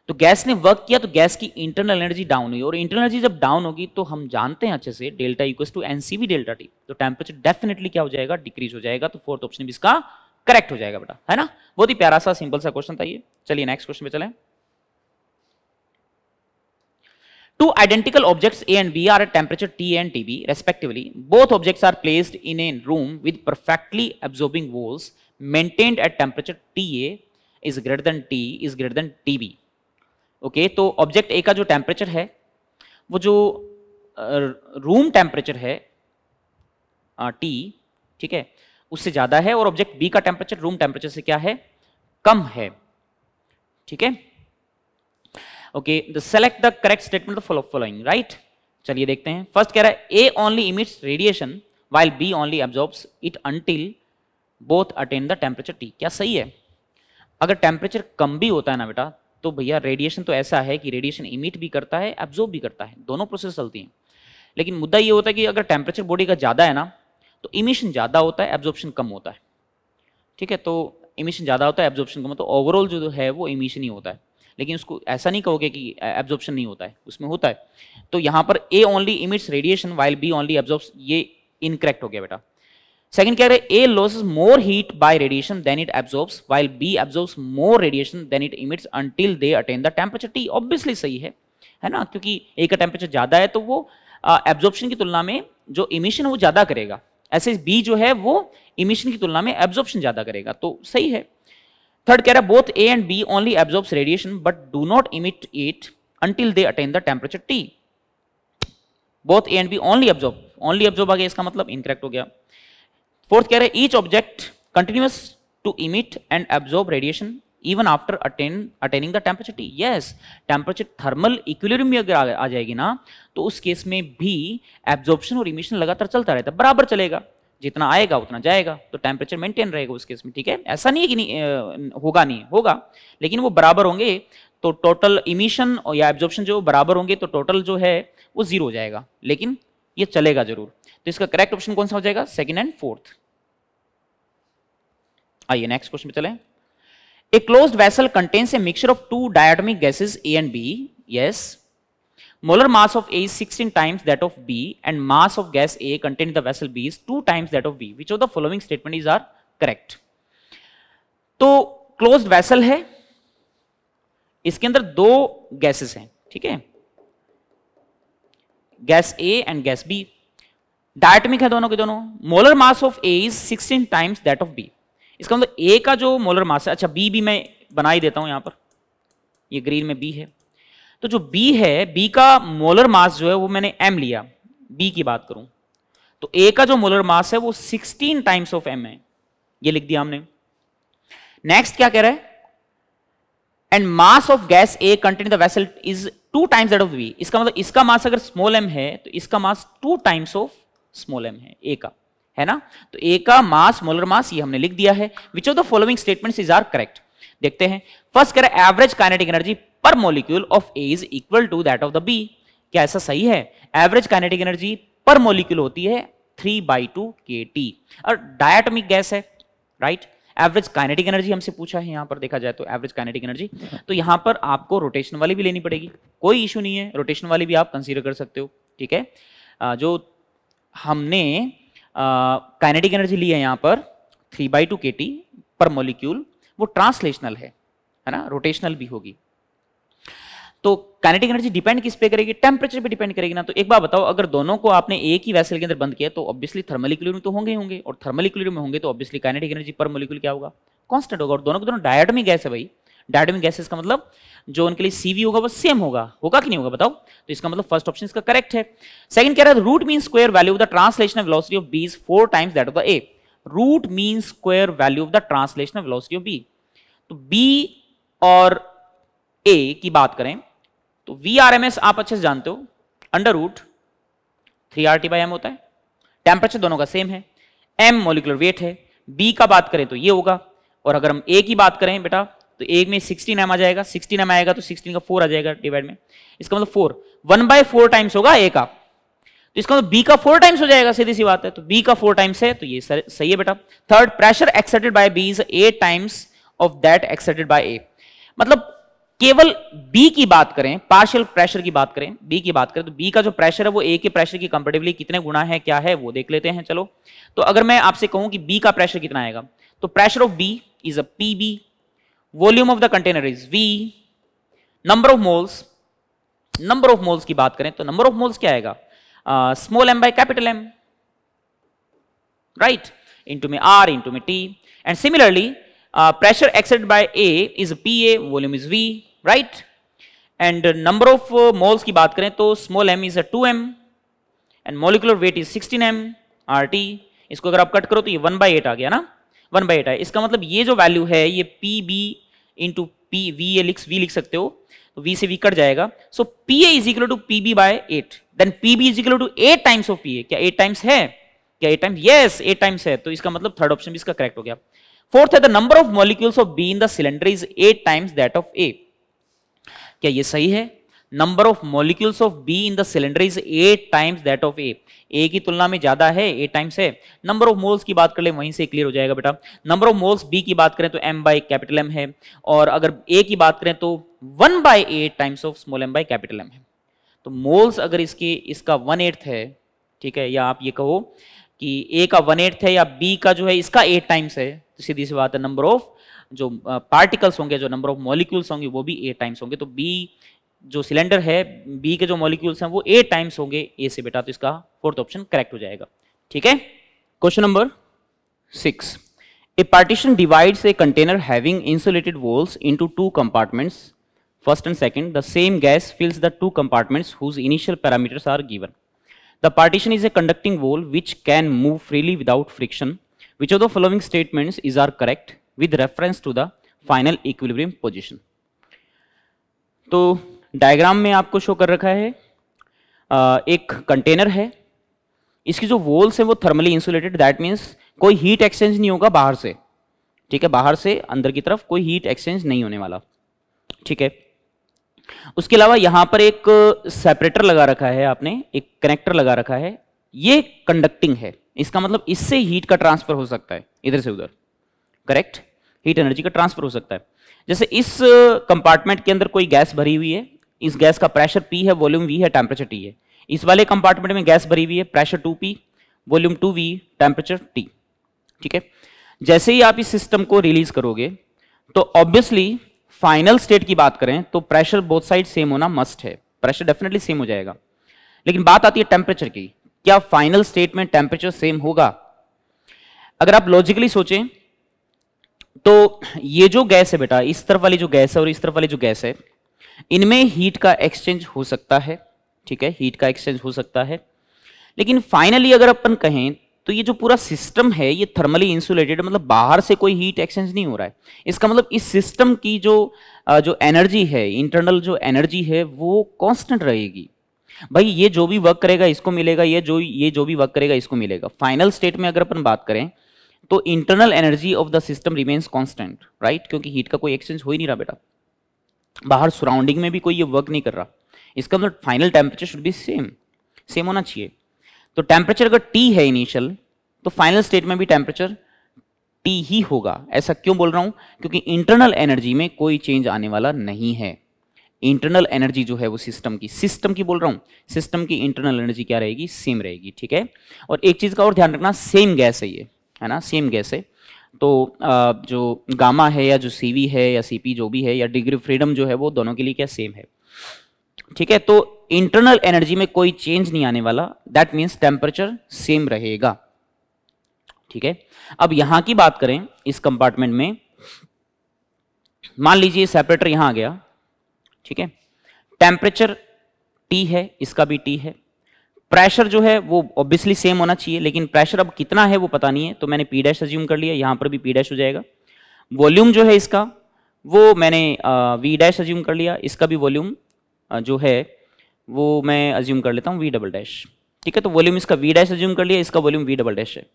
तो गैस ने वर्क किया तो गैस की इंटरनल एनर्जी डाउन हुई और इंटरनल एनर्जी जब डाउन होगी तो हम जानते हैं अच्छे से delta equal to NCV delta T तो टेम्परेचर डेफिनेटली क्या हो जाएगा डिक्रीज हो जाएगा तो फोर्थ ऑप्शन भी इसका करेक्ट हो जाएगा बेटा है ना बहुत ही प्यारा सा सिंपल सा क्वेश्चन था ये चलिए नेक्स्ट क्वेश्चन में चले two identical objects A and B are temperature T and T B respectively both object are placed in a room with perfectly absorbing walls maintained at temperature T A is greater than T is greater than T B okay तो object A का जो temperature है वो जो room temperature है T ठीक है उससे ज़्यादा है और ऑब्जेक्ट बी का टेम्परेचर रूम टेम्परेचर से क्या है कम है ठीक है okay the select the correct statement following right चलिए देखते हैं फर्स्ट कह रहा है A only emits radiation while B only absorb it until both attain the temperature T क्या सही है अगर टेम्परेचर कम भी होता है ना बेटा तो भैया रेडिएशन तो ऐसा है कि रेडिएशन इमिट भी करता है एब्जॉर्ब भी करता है दोनों प्रोसेस चलती हैं लेकिन मुद्दा ये होता है कि अगर टेम्परेचर बॉडी का ज़्यादा है ना तो इमिशन ज़्यादा होता है एब्जॉर्प्शन कम होता है ठीक है तो इमिशन ज़्यादा होता है एब्जॉर्प्शन कम तो ओवरऑल जो है वो इमिशन ही होता है लेकिन उसको ऐसा नहीं कहोगे कि एब्जॉर्प्शन नहीं होता है उसमें होता है तो यहाँ पर A only emits radiation while B only absorb ये इनकरेक्ट हो गया बेटा सेकंड कह रहे A loses more heat by radiation than it absorbs while B absorbs more radiation than it emits until they attain the temperature T obviously सही है है ना क्योंकि ए का टेम्परेचर ज़्यादा है तो वो एब्जॉर्प्शन की तुलना में जो इमिशन वो ज़्यादा करेगा ऐसे बी जो है वो इमिशन की तुलना में एब्जॉर्प्शन ज़्यादा करेगा तो सही है थर्ड कह रहा है both A and B only absorb radiation but do not emit it until they attain the temperature T both A and B only absorb only absorb आ गया इसका मतलब इनकरेक्ट हो गया फोर्थ कह रहे हैं each object continues to emit and absorb radiation even after attain attaining the temperature T yes temperature thermal equilibrium में अगर आ, आ जाएगी ना तो उस केस में भी एब्जॉर्प्शन और इमिशन लगातार चलता रहता है बराबर चलेगा जितना आएगा उतना जाएगा तो टेम्परेचर मेंटेन रहेगा उस केस में ठीक है ऐसा नहीं है कि नहीं होगा नहीं होगा लेकिन वो बराबर होंगे तो टोटल इमिशन या एब्जॉर्प्शन जो बराबर होंगे तो टोटल जो है वो जीरो हो जाएगा लेकिन ये चलेगा जरूर तो इसका करेक्ट ऑप्शन कौन सा हो जाएगा सेकेंड एंड फोर्थ आइए नेक्स्ट क्वेश्चन पे चले a close vessel contains a mixture of two diatomic gases A and B yes molar mass of A is 16 times that of B and mass of gas A contain the vessel B is two times that of B which of the following statement is are correct तो close vessel है इसके अंदर दो gases हैं ठीक है gas A and gas B diatomic है दोनों के दोनों molar mass of A is 16 times that of B इसका मतलब ए का जो मोलर मास है अच्छा बी भी मैं बना ही देता हूं यहां पर ये ग्रीन में बी है तो जो बी है बी का मोलर मास जो है वो मैंने एम लिया बी की बात करूं तो ए का जो मोलर मास है वो 16 टाइम्स ऑफ एम है ये लिख दिया हमने नेक्स्ट क्या कह रहा है and mass of gas A contain the vessel is two times of B इसका मतलब इसका मास अगर स्मॉल एम है तो इसका mass two times of small M है ए का है ना तो ए का मास मोलर मास ये हमने लिख दिया है which of the following statement is are correct देखते हैं फर्स्ट करें average kinetic energy per molecule of A is equal to that of the B क्या ऐसा सही है average kinetic energy per molecule होती है three by two K T और डायटमिक गैस है राइट एवरेज काइनेटिक एनर्जी हमसे पूछा है यहां पर देखा जाए तो एवरेज काइनेटिक एनर्जी तो यहां पर आपको रोटेशन वाली भी लेनी पड़ेगी कोई इशू नहीं है रोटेशन वाली भी आप कंसीडर कर सकते हो ठीक है जो हमने काइनेटिक एनर्जी ली है यहाँ पर three by two K T per molecule वो ट्रांसलेशनल है है ना रोटेशनल भी होगी तो काइनेटिक एनर्जी डिपेंड किस पे करेगी टेम्परेचर पे डिपेंड करेगी ना तो एक बार बताओ अगर दोनों को आपने एक ही वैसल के अंदर बंद किया तो ऑब्वियसली थर्मल इक्विलिब्रियम तो होंगे ही होंगे और थर्मल में होंगे तो obviously kinetic energy per molecule क्या होगा कॉन्स्टेंट होगा और दोनों के दोनों डायटमी गैस है भाई डायडोमिक गैसेस का मतलब जो उनके लिए सीवी होगा वो सेम होगा होगा कि नहीं होगा बताओ तो इसका मतलब फर्स्ट ऑप्शन इसका करेक्ट है सेकंड कह रहा है root mean square value of the translational velocity of B is four times that of the A root mean square value of the translational velocity of B तो B और A की बात करें तो वी आर एम एस आप अच्छे से जानते हो under root three R T by M होता है टेम्परेचर दोनों का सेम है एम मोलिकुलर वेट है बी का बात करें तो ये होगा और अगर हम ए की बात करें बेटा तो एक में सिक्सटीन एम आ जाएगा सिक्सटीन एम आएगा तो सिक्सटीन का फोर आ जाएगा डिवाइड में इसका मतलब four one by four times होगा ए का तो इसका मतलब बी का फोर टाइम्स हो जाएगा सीधी सी बात है तो बी का फोर टाइम्स है तो ये सर, सही है बेटा third pressure exerted by B is a times of that exerted by A मतलब केवल बी की बात करें पार्शियल प्रेशर की बात करें बी की बात करें तो बी का जो प्रेशर है वो ए के प्रेशर की कंपेटिवली कितने गुना है क्या है वो देख लेते हैं चलो तो अगर मैं आपसे कहूं कि बी का प्रेशर कितना आएगा तो pressure of B is uh P B volume of the container is V number of moles number of moles की बात करें तो नंबर ऑफ मोल्स क्या आएगा small M by capital M right into में आर इंटू में T and similarly pressure exerted by A is P A volume is V right and number of moles की बात करें तो small M is two M and molecular weight is sixteen M R T इसको अगर आप cut करो तो ये वन बाय एट आ गया ना वन बाई एट आई इसका मतलब ये जो वैल्यू है ये P B into P V A लिख वी लिख सकते हो तो वी से वी कट जाएगा so P A is equal to P B by eight then P B is equal to eight times of P A क्या eight times है क्या eight times yes eight times है तो इसका मतलब third option भी इसका करेक्ट हो गया फोर्थ है the number of molecules of B in the cylinder is eight times that of A क्या ये सही है number of molecules of B in the cylinder is eight times that of A A की तुलना में ज्यादा है एट टाइम्स है नंबर ऑफ मोल्स की बात कर ले वहीं से क्लियर हो जाएगा बेटा नंबर ऑफ मोल्स बी की बात करें तो एम बाई कैपिटल एम है और अगर ए की बात करें तो one by eight times of small M by capital M है तो मोल्स अगर इसके इसका वन एट्थ है ठीक है या आप ये कहो कि ए का वन एट्थ है या बी का जो है इसका एट टाइम्स है तो सीधी सी बात है नंबर ऑफ जो पार्टिकल्स होंगे जो नंबर ऑफ मॉलिक्यूल्स होंगे वो भी एट टाइम्स होंगे तो बी जो सिलेंडर है बी के जो मॉलिक्यूल्स हैं वो ए टाइम्स होंगे ए से बेटा तो इसका फोर्थ ऑप्शन करेक्ट हो जाएगा ठीक है question number six a partition divides a container having insulated walls into two compartments first and second the same gas fills the two compartments whose initial parameters are given the partition is a conducting wall which can move freely without friction which of the following statements is are correct with reference to the final equilibrium position तो diagram में आपको show कर रखा है एक container है इसकी जो वॉल्स है वो थर्मली इंसुलेटेड दैट मीन्स कोई हीट एक्सचेंज नहीं होगा बाहर से ठीक है बाहर से अंदर की तरफ कोई हीट एक्सचेंज नहीं होने वाला ठीक है उसके अलावा यहां पर एक सेपरेटर लगा रखा है आपने एक कनेक्टर लगा रखा है ये कंडक्टिंग है इसका मतलब इससे हीट का ट्रांसफर हो सकता है इधर से उधर करेक्ट हीट एनर्जी का ट्रांसफर हो सकता है जैसे इस कंपार्टमेंट के अंदर कोई गैस भरी हुई है इस गैस का प्रेशर पी है वॉल्यूम वी है टेम्परेचर टी है इस वाले कंपार्टमेंट में गैस भरी हुई है pressure two P volume two V temperature T ठीक है जैसे ही आप इस सिस्टम को रिलीज करोगे तो ऑब्वियसली फाइनल स्टेट की बात करें तो प्रेशर बोथ साइड सेम होना मस्ट है प्रेशर डेफिनेटली सेम हो जाएगा लेकिन बात आती है टेम्परेचर की क्या फाइनल स्टेट में टेम्परेचर सेम होगा अगर आप लॉजिकली सोचें तो ये जो गैस है बेटा इस तरफ वाली जो गैस है और इस तरफ वाली जो गैस है इनमें हीट का एक्सचेंज हो सकता है ठीक है हीट का एक्सचेंज हो सकता है लेकिन फाइनली अगर अपन कहें तो ये जो पूरा सिस्टम है ये थर्मली इंसुलेटेड मतलब बाहर से कोई हीट एक्सचेंज नहीं हो रहा है इसका मतलब इस सिस्टम की जो जो एनर्जी है इंटरनल जो एनर्जी है वो कांस्टेंट रहेगी भाई ये जो भी वर्क करेगा इसको मिलेगा ये जो ये जो भी वर्क करेगा इसको मिलेगा फाइनल स्टेट में अगर अपन बात करें तो internal energy of the system remains constant right क्योंकि हीट का कोई एक्सचेंज हो ही नहीं रहा बेटा बाहर सराउंडिंग में भी कोई ये वर्क नहीं कर रहा इसका मतलब final temperature should be same same होना चाहिए तो टेम्परेचर अगर टी है इनिशियल तो फाइनल स्टेट में भी टेम्परेचर टी ही होगा ऐसा क्यों बोल रहा हूं क्योंकि इंटरनल एनर्जी में कोई चेंज आने वाला नहीं है इंटरनल एनर्जी जो है वो सिस्टम की सिस्टम की बोल रहा हूं सिस्टम की इंटरनल एनर्जी क्या रहेगी सेम रहेगी ठीक है और एक चीज़ का और ध्यान रखना सेम गैस है ये है ना सेम गैस है तो जो गामा है या जो सीवी है या सीपी जो भी है या डिग्री फ्रीडम जो है वो दोनों के लिए क्या सेम है ठीक है तो इंटरनल एनर्जी में कोई चेंज नहीं आने वाला दैट मीन्स टेम्परेचर सेम रहेगा ठीक है अब यहां की बात करें इस कंपार्टमेंट में मान लीजिए सेपरेटर यहां आ गया ठीक है टेम्परेचर टी है इसका भी टी है प्रेशर जो है वो ऑब्वियसली सेम होना चाहिए लेकिन प्रेशर अब कितना है वो पता नहीं है तो मैंने पी डैश एज्यूम कर लिया यहाँ पर भी पी डैश हो जाएगा वॉल्यूम जो है इसका वो मैंने वी डैश एज्यूम कर लिया इसका भी वॉल्यूम जो है वो मैं एज्यूम कर लेता हूँ वी डबल डैश ठीक है तो वॉल्यूम इसका वी डैश एज्यूम कर लिया इसका वॉल्यूम वी डबल डैश है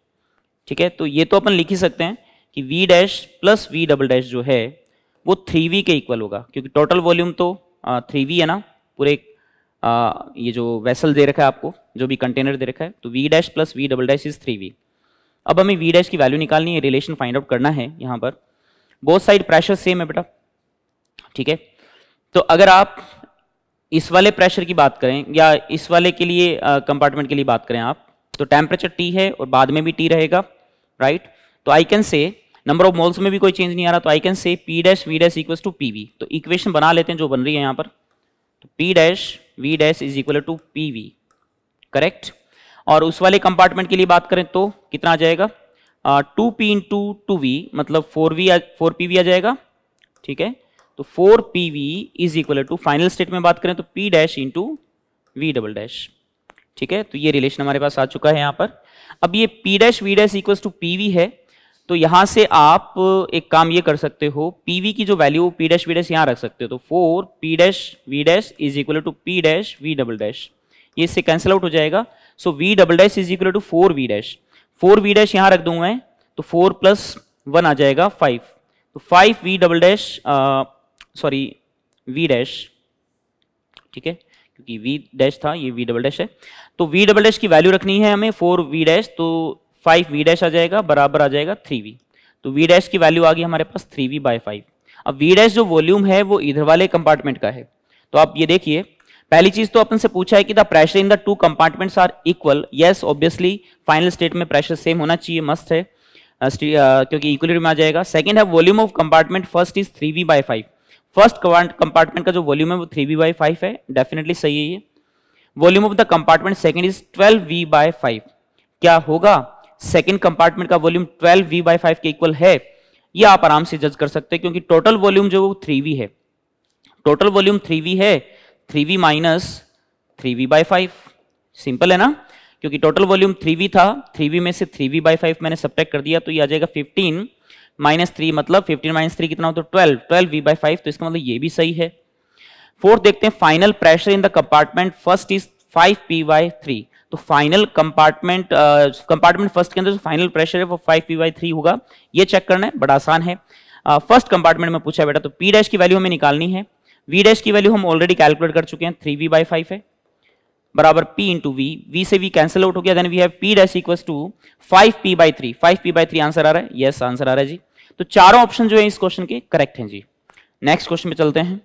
ठीक है तो ये तो अपन लिख ही सकते हैं कि V dash plus V double dash जो है वो थ्री के इक्वल होगा क्योंकि टोटल वॉल्यूम तो थ्री है ना पूरे आ, ये जो वेसल दे रखा है आपको जो भी कंटेनर दे रखा है तो V dash plus V double dash is three V अब हमें वी डैश की वैल्यू निकालनी है रिलेशन फाइंड आउट करना है यहाँ पर बोथ साइड प्रेशर सेम है बेटा ठीक है तो अगर आप इस वाले प्रेशर की बात करें या इस वाले के लिए कंपार्टमेंट के लिए बात करें आप तो टेम्परेचर टी है और बाद में भी टी रहेगा राइट तो I can say number of moles में भी कोई चेंज नहीं आ रहा तो I can say P dash V dash equal to P V तो इक्वेशन बना लेते हैं जो बन रही है यहाँ पर P dash V dash is equal to P V correct और उस वाले कंपार्टमेंट के लिए बात करें तो कितना आ जाएगा two P into two V मतलब four V four P V आ जाएगा ठीक है तो four P V is equal to final state में बात करें तो P dash into V double dash ठीक है तो ये रिलेशन हमारे पास आ चुका है यहाँ पर अब ये P dash V dash equal to P V है तो यहां से आप एक काम ये कर सकते हो पीवी की जो value P dash V dash यहां रख सकते हो तो four P dash V dash is equal to P dash V double dash ये इससे कैंसिल आउट हो जाएगा so V double dash is equal to four V dash four V dash यहां रख दूँ मैं तो फोर प्लस वन आ जाएगा फाइव तो five V double dash sorry V dash ठीक है क्योंकि वी डैश था ये वी डबल डैश है तो वी डबल डैश की वैल्यू रखनी है हमें फोर वी डैश तो फाइव वी डैश आ जाएगा बराबर आ जाएगा थ्री वी तो वी डैश की वैल्यू आ गई हमारे पास थ्री वी बाय फाइव अब वी डैश जो वॉल्यूम है वो इधर वाले कंपार्टमेंट का है तो आप ये देखिए पहली चीज तो अपन से पूछा है कि the pressure in the two compartments are equal yes obviously final state में प्रेशर सेम होना चाहिए मस्त है uh, uh, क्योंकि इक्वली में आ जाएगा सेकेंड है volume of compartment first is three V by five first compartment का जो वॉल्यूम है वो थ्री वी बाई फाइव है डेफिनेटली सही है ये volume of the compartment second is twelve V by five क्या होगा सेकेंड कंपार्टमेंट का volume twelve V by five के इक्वल है ये आप आराम से जज कर सकते हैं क्योंकि टोटल वॉल्यूम जो थ्री वी है टोटल वॉल्यूम थ्री वी है three V minus three V by five simple है ना क्योंकि टोटल वॉल्यूम थ्री वी था थ्री वी में से थ्री वी बाई फाइव मैंने सब्टेक्ट कर दिया तो ये आ जाएगा फिफ्टीन माइनस थ्री मतलब फिफ्टीन माइनस थ्री कितना होता है twelve twelve V by five तो इसका मतलब ये भी सही है फोर्थ देखते हैं final pressure in the compartment first is five P by three तो फाइनल कंपार्टमेंट कंपार्टमेंट फर्स्ट के अंदर जो फाइनल प्रेशर है वो फाइव पी वाई थ्री होगा ये चेक करना है बड़ा आसान है फर्स्ट uh, कंपार्टमेंट में पूछा बेटा तो पी डैश की वैल्यू हमें निकालनी है वी डैश की वैल्यू हम ऑलरेडी कैलकुलेट कर चुके हैं थ्री वी बाई फाइव है बराबर पी इंटू वी वी से वी कैंसिल आउट हो गया then we have P dash equal to five P by three five P by three answer आ रहा है यस आंसर आ रहा है जी तो चारों ऑप्शन जो है इस क्वेश्चन के करेक्ट हैं जी नेक्स्ट क्वेश्चन में चलते हैं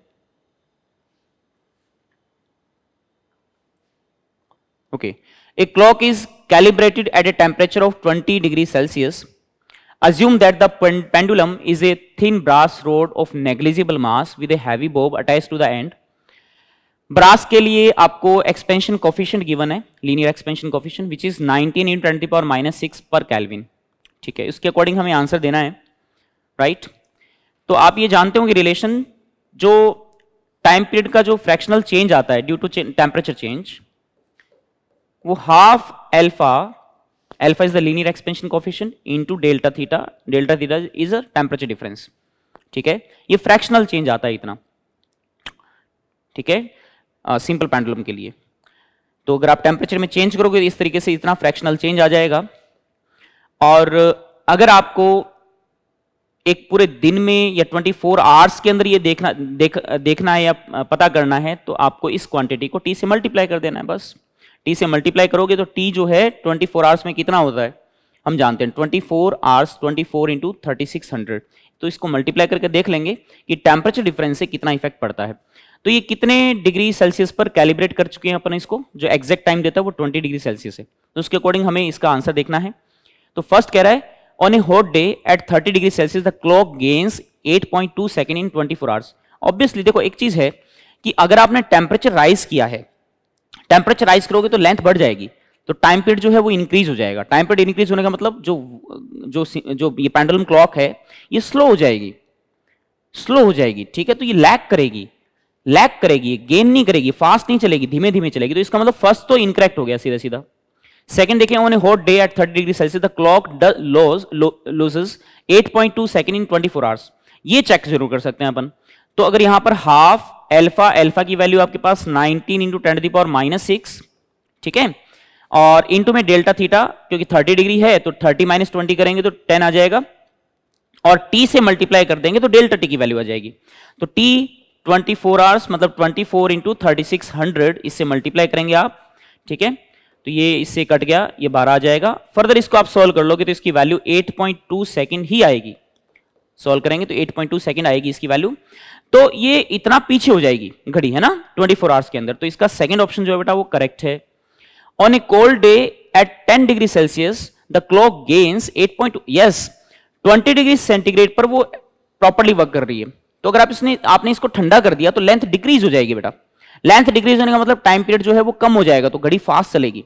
okay okay. A clock is calibrated at a temperature of 20 degrees Celsius. Assume that the pendulum is a thin brass rod of negligible mass with a heavy bob attached to the end. Brass के लिए आपको expansion coefficient given है linear expansion coefficient which is 19 in twenty power minus six पर kelvin ठीक है उसके according हमें answer देना है राइट right? तो आप ये जानते होंगे रिलेशन जो टाइम पीरियड का जो फ्रैक्शनल चेंज आता है ड्यू टू टेम्परेचर चेंज वो half alpha alpha is the linear expansion coefficient into delta theta delta theta is a temperature difference ठीक है ये फ्रैक्शनल चेंज आता है इतना ठीक है सिंपल पेंडुलम के लिए तो अगर आप टेम्परेचर में चेंज करोगे इस तरीके से इतना फ्रैक्शनल चेंज आ जाएगा और अगर आपको एक पूरे दिन में या 24 फोर आवर्स के अंदर ये देखना देख देखना है या पता करना है तो आपको इस क्वांटिटी को टी से मल्टीप्लाई कर देना है बस टी से मल्टीप्लाई करोगे तो टी जो है ट्वेंटी फोर आवर्स में कितना होता है हम जानते हैं twenty four hours twenty four into thirty six hundred तो इसको मल्टीप्लाई करके देख लेंगे कि टेम्परेचर डिफरेंस से कितना इफेक्ट पड़ता है तो ये कितने डिग्री सेल्सियस पर कैलिब्रेट कर चुके हैं अपन इसको जो एग्जैक्ट टाइम देता है वो ट्वेंटी डिग्री सेल्सियस है तो उसके अकॉर्डिंग हमें इसका आंसर देखना है तो फर्स्ट कह रहा है on a hot day at thirty degree Celsius the clock gains eight point two second in twenty four hours obviously देखो एक चीज है कि अगर आपने टेम्परेचर राइज किया है टेम्परेचर राइज करोगे तो लेंथ बढ़ जाएगी तो टाइम पीरियड जो है वो इंक्रीज हो जाएगा टाइम पीरियड इंक्रीज होने का मतलब जो जो जो ये पेंडुलम क्लॉक है ये स्लो हो जाएगी स्लो हो जाएगी ठीक है तो ये लैग करेगी लैग करेगी गेन नहीं करेगी फास्ट नहीं चलेगी धीमे धीमे चलेगी तो इसका मतलब फर्स्ट तो इनकरेक्ट हो गया सीधा सीधा सेकंड देखें on a hot day at 30 degree Celsius the clock lose loses 8.2 second in 24 hours ये चेक जरूर कर सकते हैं अपन तो अगर यहां पर हाफ एल्फा एल्फा की वैल्यू आपके पास 19 into ten the power minus six ठीक है और इंटू में डेल्टा थीटा क्योंकि 30 डिग्री है तो 30 माइनस ट्वेंटी करेंगे तो 10 आ जाएगा और t से मल्टीप्लाई कर देंगे तो डेल्टा t की वैल्यू आ जाएगी तो t 24 फोर आवर्स मतलब 24 फोर इंटू इससे मल्टीप्लाई करेंगे आप ठीक है तो ये इससे कट गया ये बारह आ जाएगा फर्दर इसको आप सॉल्व कर लोगे तो इसकी वैल्यू 8.2 सेकंड ही आएगी सॉल्व करेंगे तो 8.2 सेकंड आएगी इसकी वैल्यू तो ये इतना पीछे हो जाएगी घड़ी है ना 24 फोर आवर्स के अंदर तो इसका सेकेंड ऑप्शन जो है बेटा वो करेक्ट है on a cold day at 10 degree Celsius the clock gains 8.2 point yes twenty degree centigrade पर वो प्रॉपरली वर्क कर रही है तो अगर आप इसने आपने इसको ठंडा कर दिया तो लेंथ डिक्रीज हो जाएगी बेटा लेंथ डिक्रीज होने का मतलब टाइम पीरियड जो है वो कम हो जाएगा तो घड़ी फास्ट चलेगी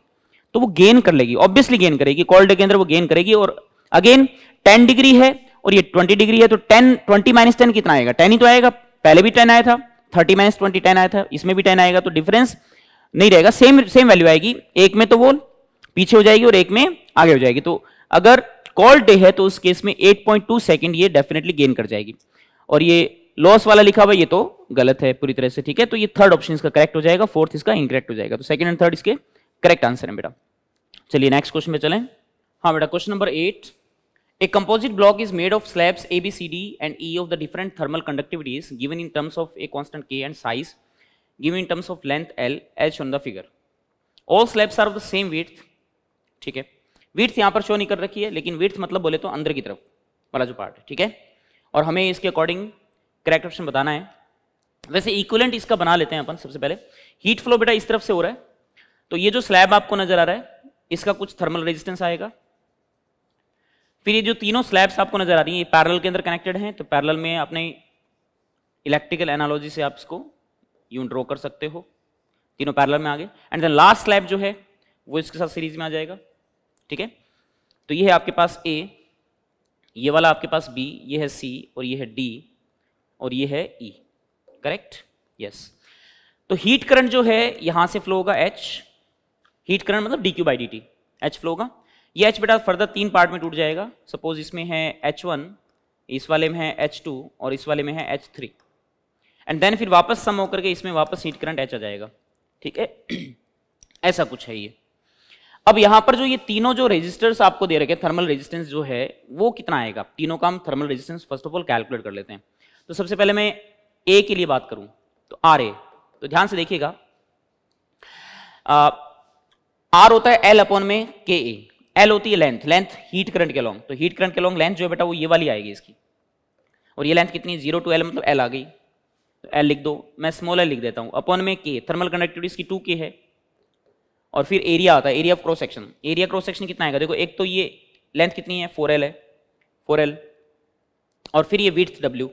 तो वो गेन कर लेगी ऑब्वियसली गेन करेगी कोल्ड डे के अंदर वो गेन करेगी और अगेन टेन डिग्री है और ये 20 डिग्री है तो 10 20 माइनस टेन कितना आएगा 10 ही तो आएगा पहले भी टेन आया था थर्टी माइनस ट्वेंटी टेन आया था इसमें भी टेन आएगा तो डिफरेंस नहीं रहेगा सेम सेम वैल्यू आएगी एक में तो वो पीछे हो जाएगी और एक में आगे हो जाएगी तो अगर कॉल डे है तो उस केस में 8.2 सेकेंड ये डेफिनेटली गेन कर जाएगी और ये लॉस वाला लिखा हुआ ये तो गलत है पूरी तरह से ठीक है तो ये थर्ड ऑप्शन इसका करेक्ट हो जाएगा फोर्थ इसका इनकरेक्ट हो जाएगा तो सेकंड एंड थर्ड इसके करेक्ट आंसर है बेटा चलिए नेक्स्ट क्वेश्चन में चलें हाँ बेटा question number eight A composite block is made of slabs A, B, C, D and E of the different thermal conductivities given in terms of a constant K and size given in terms of length L as shown in the figure. All slabs are of the same width, ठीक है विर्थ यहाँ पर show नहीं कर रखी है लेकिन विर्थ मतलब बोले तो अंदर की तरफ वाला जो पार्ट है ठीक है और हमें इसके अकॉर्डिंग क्रैक ऑप्शन बताना है वैसे इक्वलेंट इसका बना लेते हैं अपन सबसे पहले हीट फ्लो बेटा इस तरफ से हो रहा है तो ये जो स्लैब आपको नजर आ रहा है इसका कुछ थर्मल रेजिस्टेंस आएगा फिर ये जो तीनों स्लैब्स आपको नजर आ रही हैं ये पैरल के अंदर कनेक्टेड हैं तो पैरल में अपने इलेक्ट्रिकल एनालॉजी से आप इसको यूं ड्रॉ कर सकते हो तीनों पैरल में आगे एंड देन लास्ट स्लैब जो है वो इसके साथ सीरीज में आ जाएगा ठीक है तो ये है आपके पास ए ये वाला आपके पास बी ये है सी और ये है डी और ये है ई करेक्ट यस तो हीट करंट जो है यहां से फ्लो होगा एच हीट करंट मतलब D Q by D T H flow होगा ये एच बेटा फर्दर तीन पार्ट में टूट जाएगा सपोज इसमें है एच वन इस वाले में है एच टू और इस वाले में है एच थ्री एंड देन फिर वापस सम होकर के इसमें वापस हीट करंट एच आ जाएगा ठीक है [clears throat] ऐसा कुछ है ये अब यहां पर जो ये तीनों जो रेजिस्टर्स आपको दे रखे थर्मल रेजिस्टेंस जो है वो कितना आएगा तीनों का हम thermal resistance first of all calculate कर लेते हैं तो सबसे पहले मैं ए के लिए बात करूं तो आर ए तो ध्यान से देखिएगा आर होता है एल अपॉन में के ए एल होती है लेंथ लेंथ हीट करंट के लॉन्ग तो हीट करंट के लॉन्ग लेंथ जो है बेटा वो ये वाली आएगी इसकी और ये लेंथ कितनी जीरो टू एल मतलब एल आ गई तो एल लिख दो मैं स्मॉल एल लिख देता हूँ अपन में के थर्मल कंडक्टिविटी इसकी टू के है और फिर एरिया आता है area of cross section area cross section कितना आएगा देखो एक तो ये लेंथ कितनी है फोर एल है फोर एल और फिर ये विथ डब्ल्यू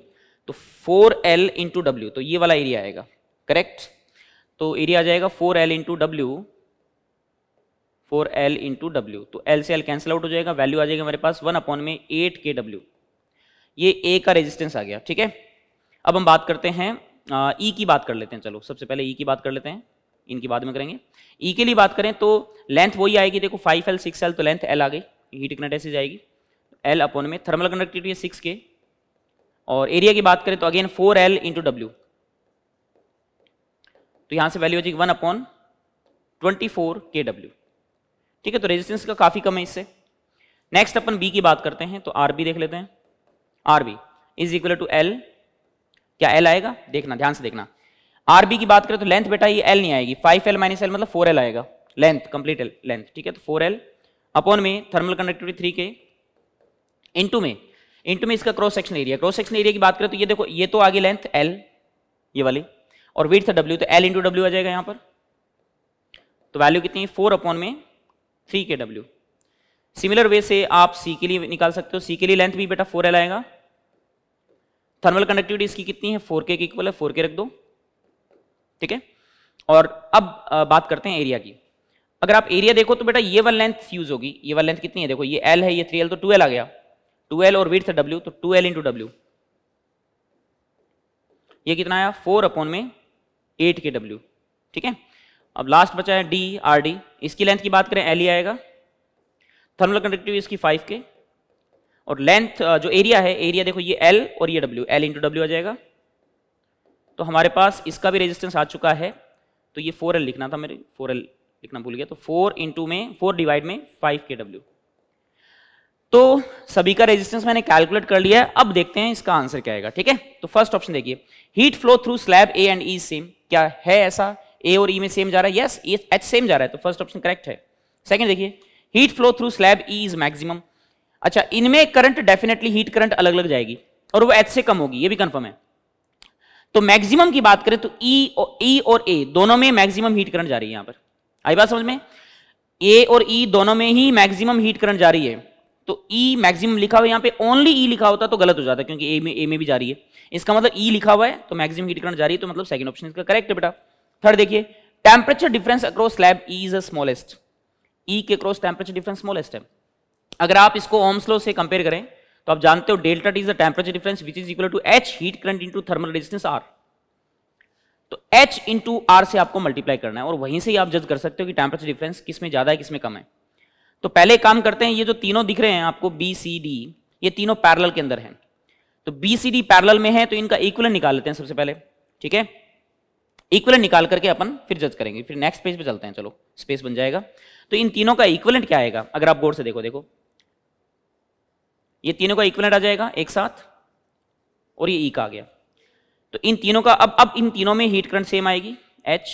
तो फोर एल इंटू डब्ल्यू तो ये वाला एरिया आएगा करेक्ट तो एरिया आ जाएगा four L into W four L into W तो एल से एल कैंसिल आउट हो जाएगा वैल्यू आ जाएगा हमारे पास वन अपॉन में एट के डब्ल्यू ये ए का रेजिस्टेंस आ गया ठीक है अब हम बात करते हैं ई e की बात कर लेते हैं चलो सबसे पहले ई e की बात कर लेते हैं इनकी बाद में करेंगे ई e के लिए बात करें तो लेंथ वही आएगी देखो फाइव एल सिक्स एल तो लेंथ एल आ गई हीट ऐसी जाएगी एल अपॉन में थर्मल कंडक्टिविटी सिक्स के और एरिया की बात करें तो again four L into W तो यहां से वैल्यू हो जाएगी one upon twenty four K W ठीक है तो रेजिस्टेंस का काफ़ी कम है इससे नेक्स्ट अपन बी की बात करते हैं तो आर बी देख लेते हैं R B is equal to L क्या एल आएगा देखना ध्यान से देखना आर बी की बात करें तो लेंथ बेटा ये एल नहीं आएगी फाइव एल माइनस एल मतलब फोर एल आएगा लेंथ कंप्लीट लेंथ ठीक है तो फोर एल अपॉन में thermal conductivity three K into में इंटू में इसका cross section area cross section area की बात करें तो ये देखो ये तो आगे लेंथ एल ये वाली और वेट था डब्ल्यू तो एल इंटू डब्ल्यू आ जाएगा यहां पर तो वैल्यू कितनी है फोर अपॉन में three K W similar way से आप सी के लिए निकाल सकते हो सी के लिए लेंथ भी बेटा फोर एल आएगा थर्मल कंडक्टिविटी इसकी कितनी है फोर के इक्वल है फोर के रख दो ठीक है और अब बात करते हैं एरिया की अगर आप एरिया देखो तो बेटा ये वन लेंथ यूज होगी ये वन लेंथ कितनी है देखो ये एल है ये थ्री एल तो टू एल आ गया टू एल और वीट है डब्ल्यू तो टू एल इंटू डब्ल्यू ये कितना आया फोर अपॉन में एट के डब्ल्यू ठीक है अब लास्ट बचा है डी आर डी इसकी लेंथ की बात करें एल ही आएगा थर्मल कंडक्टिव इसकी फाइव के और लेंथ जो एरिया है एरिया देखो ये एल और ये डब्ल्यू एल इंटू डब्ल्यू आ जाएगा तो हमारे पास इसका भी रेजिस्टेंस आ चुका है तो ये फोर एल लिखना था मेरे फोर एल लिखना भूल गया तो फोर इंटू में फोर डिवाइड में फाइव के डब्ल्यू तो सभी का रेजिस्टेंस मैंने कैलकुलेट कर लिया है अब देखते हैं इसका आंसर क्या आएगा ठीक है तो फर्स्ट ऑप्शन देखिए heat flow through slab A and E same क्या है ऐसा ए और ई e में सेम जा रहा है यस एच सेम जा रहा है तो फर्स्ट ऑप्शन करेक्ट है सेकंड देखिए heat flow through slab E is maximum अच्छा इनमें करंट डेफिनेटली हीट करंट अलग अलग जाएगी और वो एच से कम होगी ये भी कंफर्म है तो मैक्सिमम की बात करें तो ई e, ई और ए e दोनों में मैक्सिमम हीट करंट जा रही है यहां पर आई बात समझ में ए और ई e दोनों में ही मैक्सिमम हीट करंट जा रही है तो ई e मैक्सिमम लिखा हुआ यहाँ पे ओनली ई लिखा होता तो गलत हो जाता क्योंकि ए में ए में भी जा रही है इसका मतलब ई लिखा हुआ है तो मैक्सिमम हीट करंट जा रही है तो मतलब सेकंड ऑप्शन इसका करेक्ट है बेटा थर्ड देखिए temperature difference across slab is smallest E के अक्रॉस टेम्परेचर डिफरेंस स्मॉलेस्ट है अगर आप इसको ओम्सलो से कंपेयर करें तो आप जानते हो delta is the temperature difference which is equal to H heat current into thermal resistance R तो एच इंटू आर से आपको मल्टीप्लाई करना है और वहीं से ही आप जज कर सकते हो कि टेम्परेचर डिफरेंस किस में ज़्यादा है किस में कम है तो पहले काम करते हैं ये जो तीनों दिख रहे हैं आपको बी सी डी ये तीनों पैरल के अंदर हैं तो बी सी डी पैरल में है तो इनका इक्वल निकाल लेते हैं सबसे पहले ठीक है इक्वलेंट निकाल करके अपन फिर जज करेंगे फिर नेक्स्ट पेज पे चलते हैं चलो स्पेस बन जाएगा तो इन तीनों का इक्वलेंट क्या आएगा अगर आप बोर्ड से देखो देखो ये तीनों का इक्वलेंट आ जाएगा एक साथ और ये ई का आ गया तो इन तीनों का अब अब इन तीनों में हीट करंट सेम आएगी एच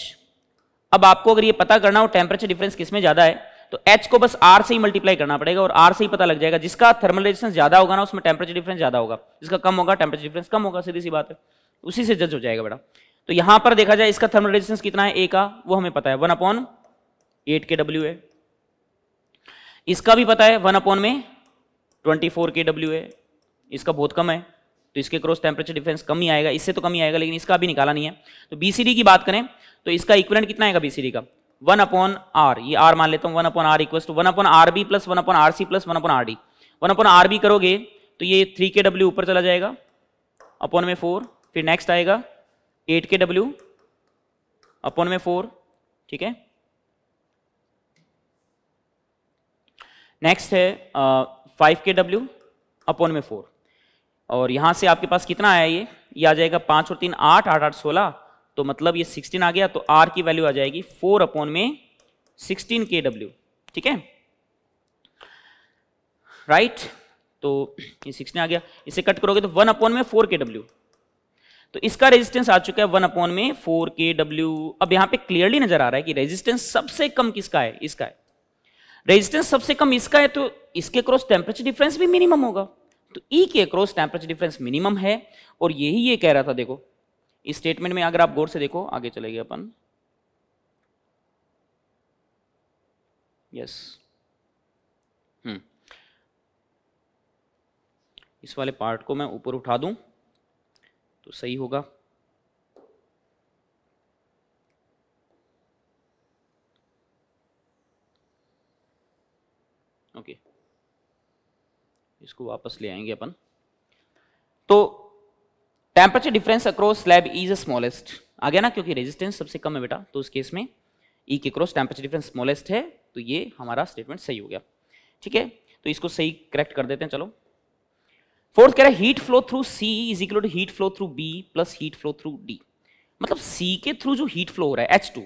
अब आपको अगर ये पता करना हो टेम्परेचर डिफरेंस किस में ज्यादा है तो एच को बस आर से ही मल्टीप्लाई करना पड़ेगा और आर से ही पता लग जाएगा जिसका थर्मल रेजिस्टेंस ज्यादा होगा ना उसमें टेम्परेचर डिफरेंस ज्यादा होगा जिसका कम होगा टेम्परेचर डिफरेंस कम होगा सीधी सी बात है उसी से जज हो जाएगा बड़ा तो यहां पर देखा जाए इसका थर्मल रेजिस्टेंस कितना है ए का वो हमें पता है one upon eight K W है इसका भी पता है वन अपॉन में ट्वेंटी फोर के डब्ल्यू है इसका बहुत कम है तो इसके क्रॉस टेम्परेचर डिफरेंस कम ही आएगा इससे तो कम ही आएगा लेकिन इसका अभी निकाला नहीं है तो बीसीडी की बात करें तो इसका इक्वलेंट कितना आएगा बीसीडी का वन अपॉन आर ये आर मान लेता हूँ one upon R equal to one upon R B plus one upon R C plus one upon R D one upon R B करोगे तो ये थ्री के डब्ल्यू ऊपर चला जाएगा अपॉन में फोर फिर नेक्स्ट आएगा एट के डब्ल्यू अपॉन में फोर ठीक है नेक्स्ट है फाइव के डब्ल्यू अपॉन में फोर और यहां से आपके पास कितना आया ये ये आ जाएगा पांच और तीन आठ आठ आठ सोलह तो मतलब ये सिक्सटीन आ गया तो आर की वैल्यू आ जाएगी फोर अपॉन में सिक्सटीन के डब्ल्यू ठीक है राइट तो ये सिक्सटीन आ गया इसे कट करोगे तो वन अपॉन में फोर के डब्ल्यू तो इसका रेजिस्टेंस आ चुका है वन अपॉन में फोर के डब्ल्यू अब यहां पे क्लियरली नजर आ रहा है कि रेजिस्टेंस सबसे कम किसका है इसका है रेजिस्टेंस सबसे कम इसका है तो इसके क्रॉस टेम्परेचर डिफरेंस भी मिनिमम होगा तो ई e के क्रॉस टेम्परेचर डिफरेंस मिनिमम है और यही ये ये कह रहा था देखो इस स्टेटमेंट में अगर आप गौर से देखो आगे चले गए अपन यस हम्म इस वाले पार्ट को मैं ऊपर उठा दूं तो सही होगा ओके इसको वापस ले आएंगे अपन तो temperature difference across slab is smallest आ गया ना क्योंकि रेजिस्टेंस सबसे कम है बेटा तो उस केस में ई e के क्रॉस टेम्परेचर डिफरेंस स्मॉलेस्ट है तो ये हमारा स्टेटमेंट सही हो गया ठीक है तो इसको सही करेक्ट कर देते हैं चलो फोर्थ कह रहा है heat flow through C is equal to heat flow through B plus heat flow through D मतलब सी के थ्रू जो हीट फ्लो हो रहा है एच टू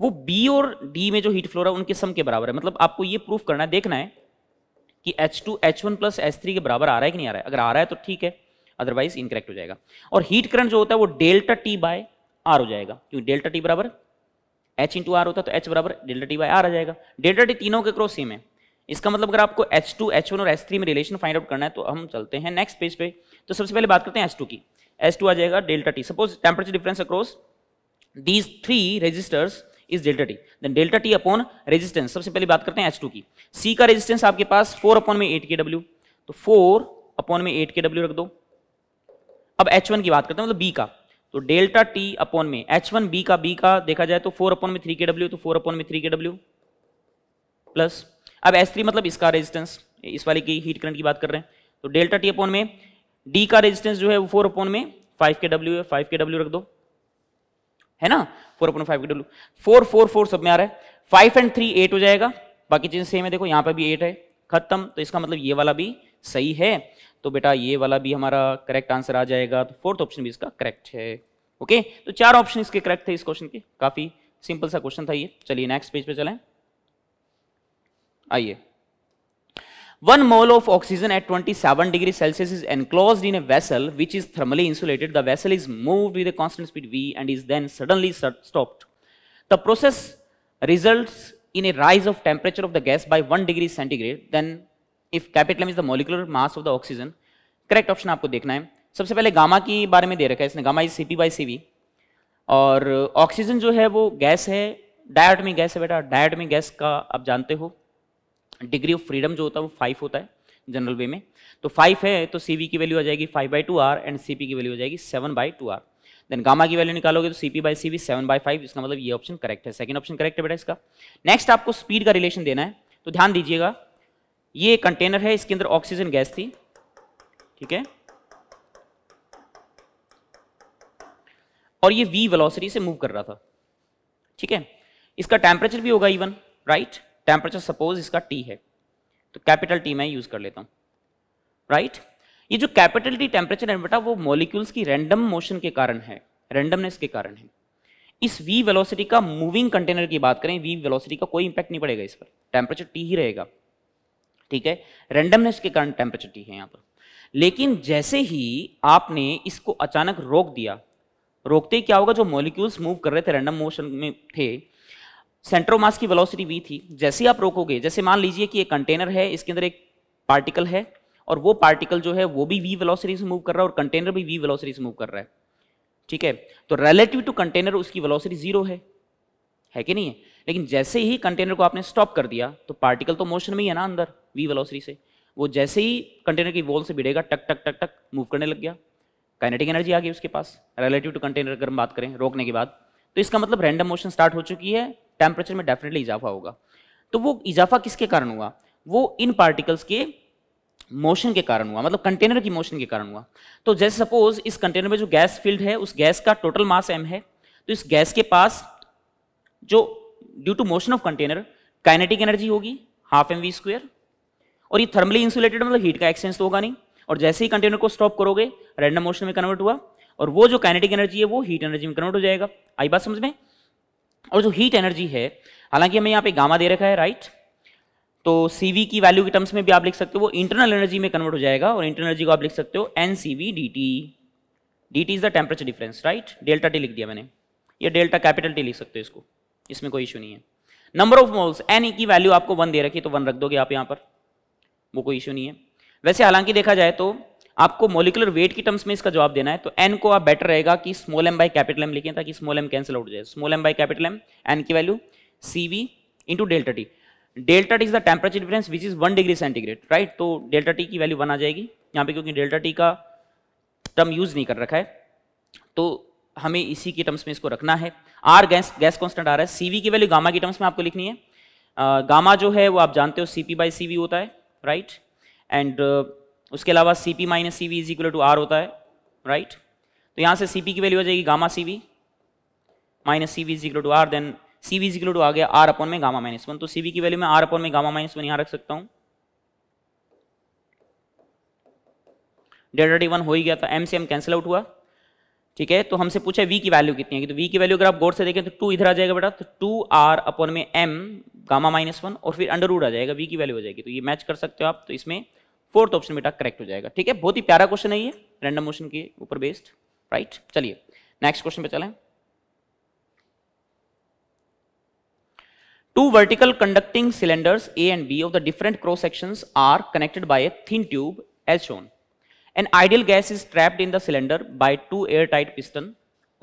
वो बी और डी में जो हीट फ्लो हो रहा है उनके सम के बराबर है मतलब आपको ये प्रूफ करना है देखना है कि H two H one plus H three के बराबर आ रहा है कि नहीं आ रहा है अगर आ रहा है तो ठीक है अदरवाइज इनकरेक्ट हो जाएगा और हीट करंट जो होता है वो डेल्टा टी बाय आर हो जाएगा क्योंकि डेल्टा टी बराबर एच इंटू आर होता है तो एच बराबर डेल्टा टी बाय आर आ जाएगा डेल्टा टी तीनों के क्रॉस सेम है इसका मतलब अगर आपको H2, H1 और H3 में रिलेशन फाइंड आउट करना है तो हम चलते हैं नेक्स्ट पेज पे तो सबसे पहले बात करते हैं H2 की H2 आ जाएगा delta T suppose temperature difference across these three resistors is delta T then delta T upon resistance सबसे पहले बात करते हैं H2 की C का रेजिस्टेंस आपके पास फोर अपॉन में एट के डब्ल्यू तो फोर अपॉन में एट के डब्ल्यू रख दो अब वन की बात करते हैं मतलब बी का तो डेल्टा टी अपॉन में वन बी का बी का देखा जाए तो फोर अपॉन में थ्री के डब्ल्यू तो फोर अपॉन में थ्री के डब्ल्यू प्लस अब एस थ्री मतलब इसका रेजिस्टेंस इस वाले की हीट करंट की बात कर रहे हैं तो डेल्टा टी अपॉन में डी का रेजिस्टेंस जो है वो फोर अपॉन में फाइव के डब्ल्यू है फाइव के डब्ल्यू रख दो है ना four upon five K W four four four सब में आ रहा है फाइव एंड थ्री एट हो जाएगा बाकी चीज़ सेम है देखो यहाँ पर भी एट है खत्म तो इसका मतलब ये वाला भी सही है तो बेटा ये वाला भी हमारा करेक्ट आंसर आ जाएगा तो फोर्थ ऑप्शन भी इसका करेक्ट है ओके तो चार ऑप्शन इसके करेक्ट थे इस क्वेश्चन के काफ़ी सिंपल सा क्वेश्चन था ये चलिए नेक्स्ट पेज पे चलें आइए one mole of oxygen at 27 degree Celsius is enclose in a vessel which is thermally insulated the vessel is move with speed V and is then suddenly stopped the process result in a rise of temperature of the gas by one degree centigrade then if capital is the molecular mass of the oxygen correct option आपको देखना है सबसे पहले gamma के बारे में दे रखा है इसने gamma is CP by CV और ऑक्सीजन जो है वो गैस है डायटमिक गैस है बेटा डायटमी गैस का आप जानते हो डिग्री ऑफ फ्रीडम जो होता है वो फाइव होता है जनरल वे में तो फाइव है तो सी की वैल्यू आ जाएगी five by two R and C की वैल्यू आ जाएगी seven by two R then gamma की वैल्यू निकालोगे तो C P by C V seven by five इसका मतलब ये ऑप्शन करेक्ट है सेकंड ऑप्शन करेक्ट है बेटा इसका नेक्स्ट आपको स्पीड का रिलेशन देना है तो ध्यान दीजिएगा ये कंटेनर है इसके अंदर ऑक्सीजन गैस थी ठीक है और ये वी वेलोसिटी से मूव कर रहा था ठीक है इसका टेम्परेचर भी होगा even right right? Temperature suppose इसका टी है तो कैपिटल टी मैं यूज कर लेता हूँ राइट right? ये जो कैपिटल टी टेम्परेचर है बेटा वो मॉलिक्यूल्स की रैंडम मोशन के कारण है रैंडमनेस के कारण है इस वी वेलोसिटी का मूविंग कंटेनर की बात करें वी वेलोसिटी का कोई इंपैक्ट नहीं पड़ेगा इस पर टेम्परेचर टी ही रहेगा ठीक है रैंडमनेस के कारण टेम्परेचर टी है यहाँ पर लेकिन जैसे ही आपने इसको अचानक रोक दिया रोकते ही क्या होगा जो मॉलिक्यूल्स मूव कर रहे थे रैंडम मोशन में थे सेंट्रोमास की वेलोसिटी वी थी जैसे आप रोकोगे जैसे मान लीजिए कि एक कंटेनर है इसके अंदर एक पार्टिकल है और वो पार्टिकल जो है वो भी वी वेलोसिटी से मूव कर रहा है और कंटेनर भी वी वेलोसिटी से मूव कर रहा है ठीक है तो रिलेटिव टू कंटेनर उसकी वेलोसिटी जीरो है है कि नहीं है लेकिन जैसे ही कंटेनर को आपने स्टॉप कर दिया तो पार्टिकल तो मोशन में ही है ना अंदर वी वेलोसिटी से वो जैसे ही कंटेनर की वॉल से भिड़ेगा टक टक टक टक मूव करने लग गया काइनेटिक एनर्जी आ गई उसके पास रिलेटिव टू कंटेनर अगर हम बात करें रोकने के बाद तो इसका मतलब रैंडम मोशन स्टार्ट हो चुकी है टेम्परेचर में डेफिनेटली इजाफा होगा तो वो इजाफा किसके कारण हुआ वो इन पार्टिकल्स के मोशन के कारण हुआ मतलब कंटेनर की मोशन के कारण हुआ तो जैसे सपोज इस कंटेनर में जो गैस फील्ड है उस गैस का टोटल मास एम है तो इस गैस के पास जो due to motion of container kinetic energy होगी हाफ एम वी स्क्वेयर और ये थर्मली इंसुलेटेड मतलब हीट का एक्सचेंज तो होगा नहीं और जैसे ही कंटेनर को स्टॉप करोगे रेंडम मोशन में कन्वर्ट हुआ और वो जो काइनेटिक एनर्जी है वो हीट एनर्जी में कन्वर्ट हो जाएगा आई बात समझ में और जो हीट एनर्जी है हालांकि हमें यहाँ पे गामा दे रखा है राइट तो सी की वैल्यू के टर्म्स में भी आप लिख सकते हो वो इंटरनल एनर्जी में कन्वर्ट हो जाएगा और इंटरनल एनर्जी को आप लिख सकते हो N C V D T D T is the temperature difference right delta T लिख दिया मैंने या डेल्टा कैपिटल टी लिख सकते हो इसको इसमें कोई इशू नहीं है नंबर ऑफ मोल्स एन की वैल्यू आपको वन दे रखी है तो वन रख दोगे आप यहाँ पर वो कोई इशू नहीं है वैसे हालांकि देखा जाए तो आपको मोलिकुलर वेट की टर्म्स में इसका जवाब देना है तो एन को आप बेटर रहेगा कि small M by capital M लिखें ताकि स्मॉल एम कैंसिल आउट जाए small M by capital M N की value C V into delta T delta T is the temperature difference which is one degree centigrade right तो delta T की value one आ जाएगी यहाँ पे क्योंकि delta T का टर्म यूज नहीं कर रखा है तो हमें इसी के टर्म्स में इसको रखना है आर गैस गैस कॉन्स्टेंट आ रहा है सीवी की वैल्यू गामा की टर्म्स में आपको लिखनी है गामा जो है वो आप जानते हो सी पी बाई सी होता है राइट एंड उसके अलावा C P minus C V is equal to R होता है राइट तो यहाँ से सी पी की वैल्यू आ जाएगी gamma C V minus C V is equal to R then C V is equal to आ गया आर अपॉन में गामा माइनस वन तो सी वी की वैल्यू मैं आर अपॉन में गामा माइनस वन यहाँ रख सकता हूँ डेल्टा टी वन हो ही गया था एम से एम कैंसिल आउट हुआ ठीक है तो हमसे पूछा वी की वैल्यू कितनी है तो वी की वैल्यू अगर आप गौर से देखें तो टू इधर आ जाएगा बेटा तो टू आर अपॉन में एम गामा माइनस वन और फिर अंडर रूड आ जाएगा वी की वैल्यू हो जाएगी तो ये मैच कर सकते हो आप तो इसमें फोर्थ ऑप्शन बेटा करेक्ट हो जाएगा ठीक है बहुत ही प्यारा क्वेश्चन है ये रैंडम मोशन के ऊपर बेस्ड राइट चलिए नेक्स्ट क्वेश्चन पे चले two vertical conducting cylinders A and B of the different cross sections are connected by a thin tube as shown an ideal gas is trapped in the cylinder by two air tight piston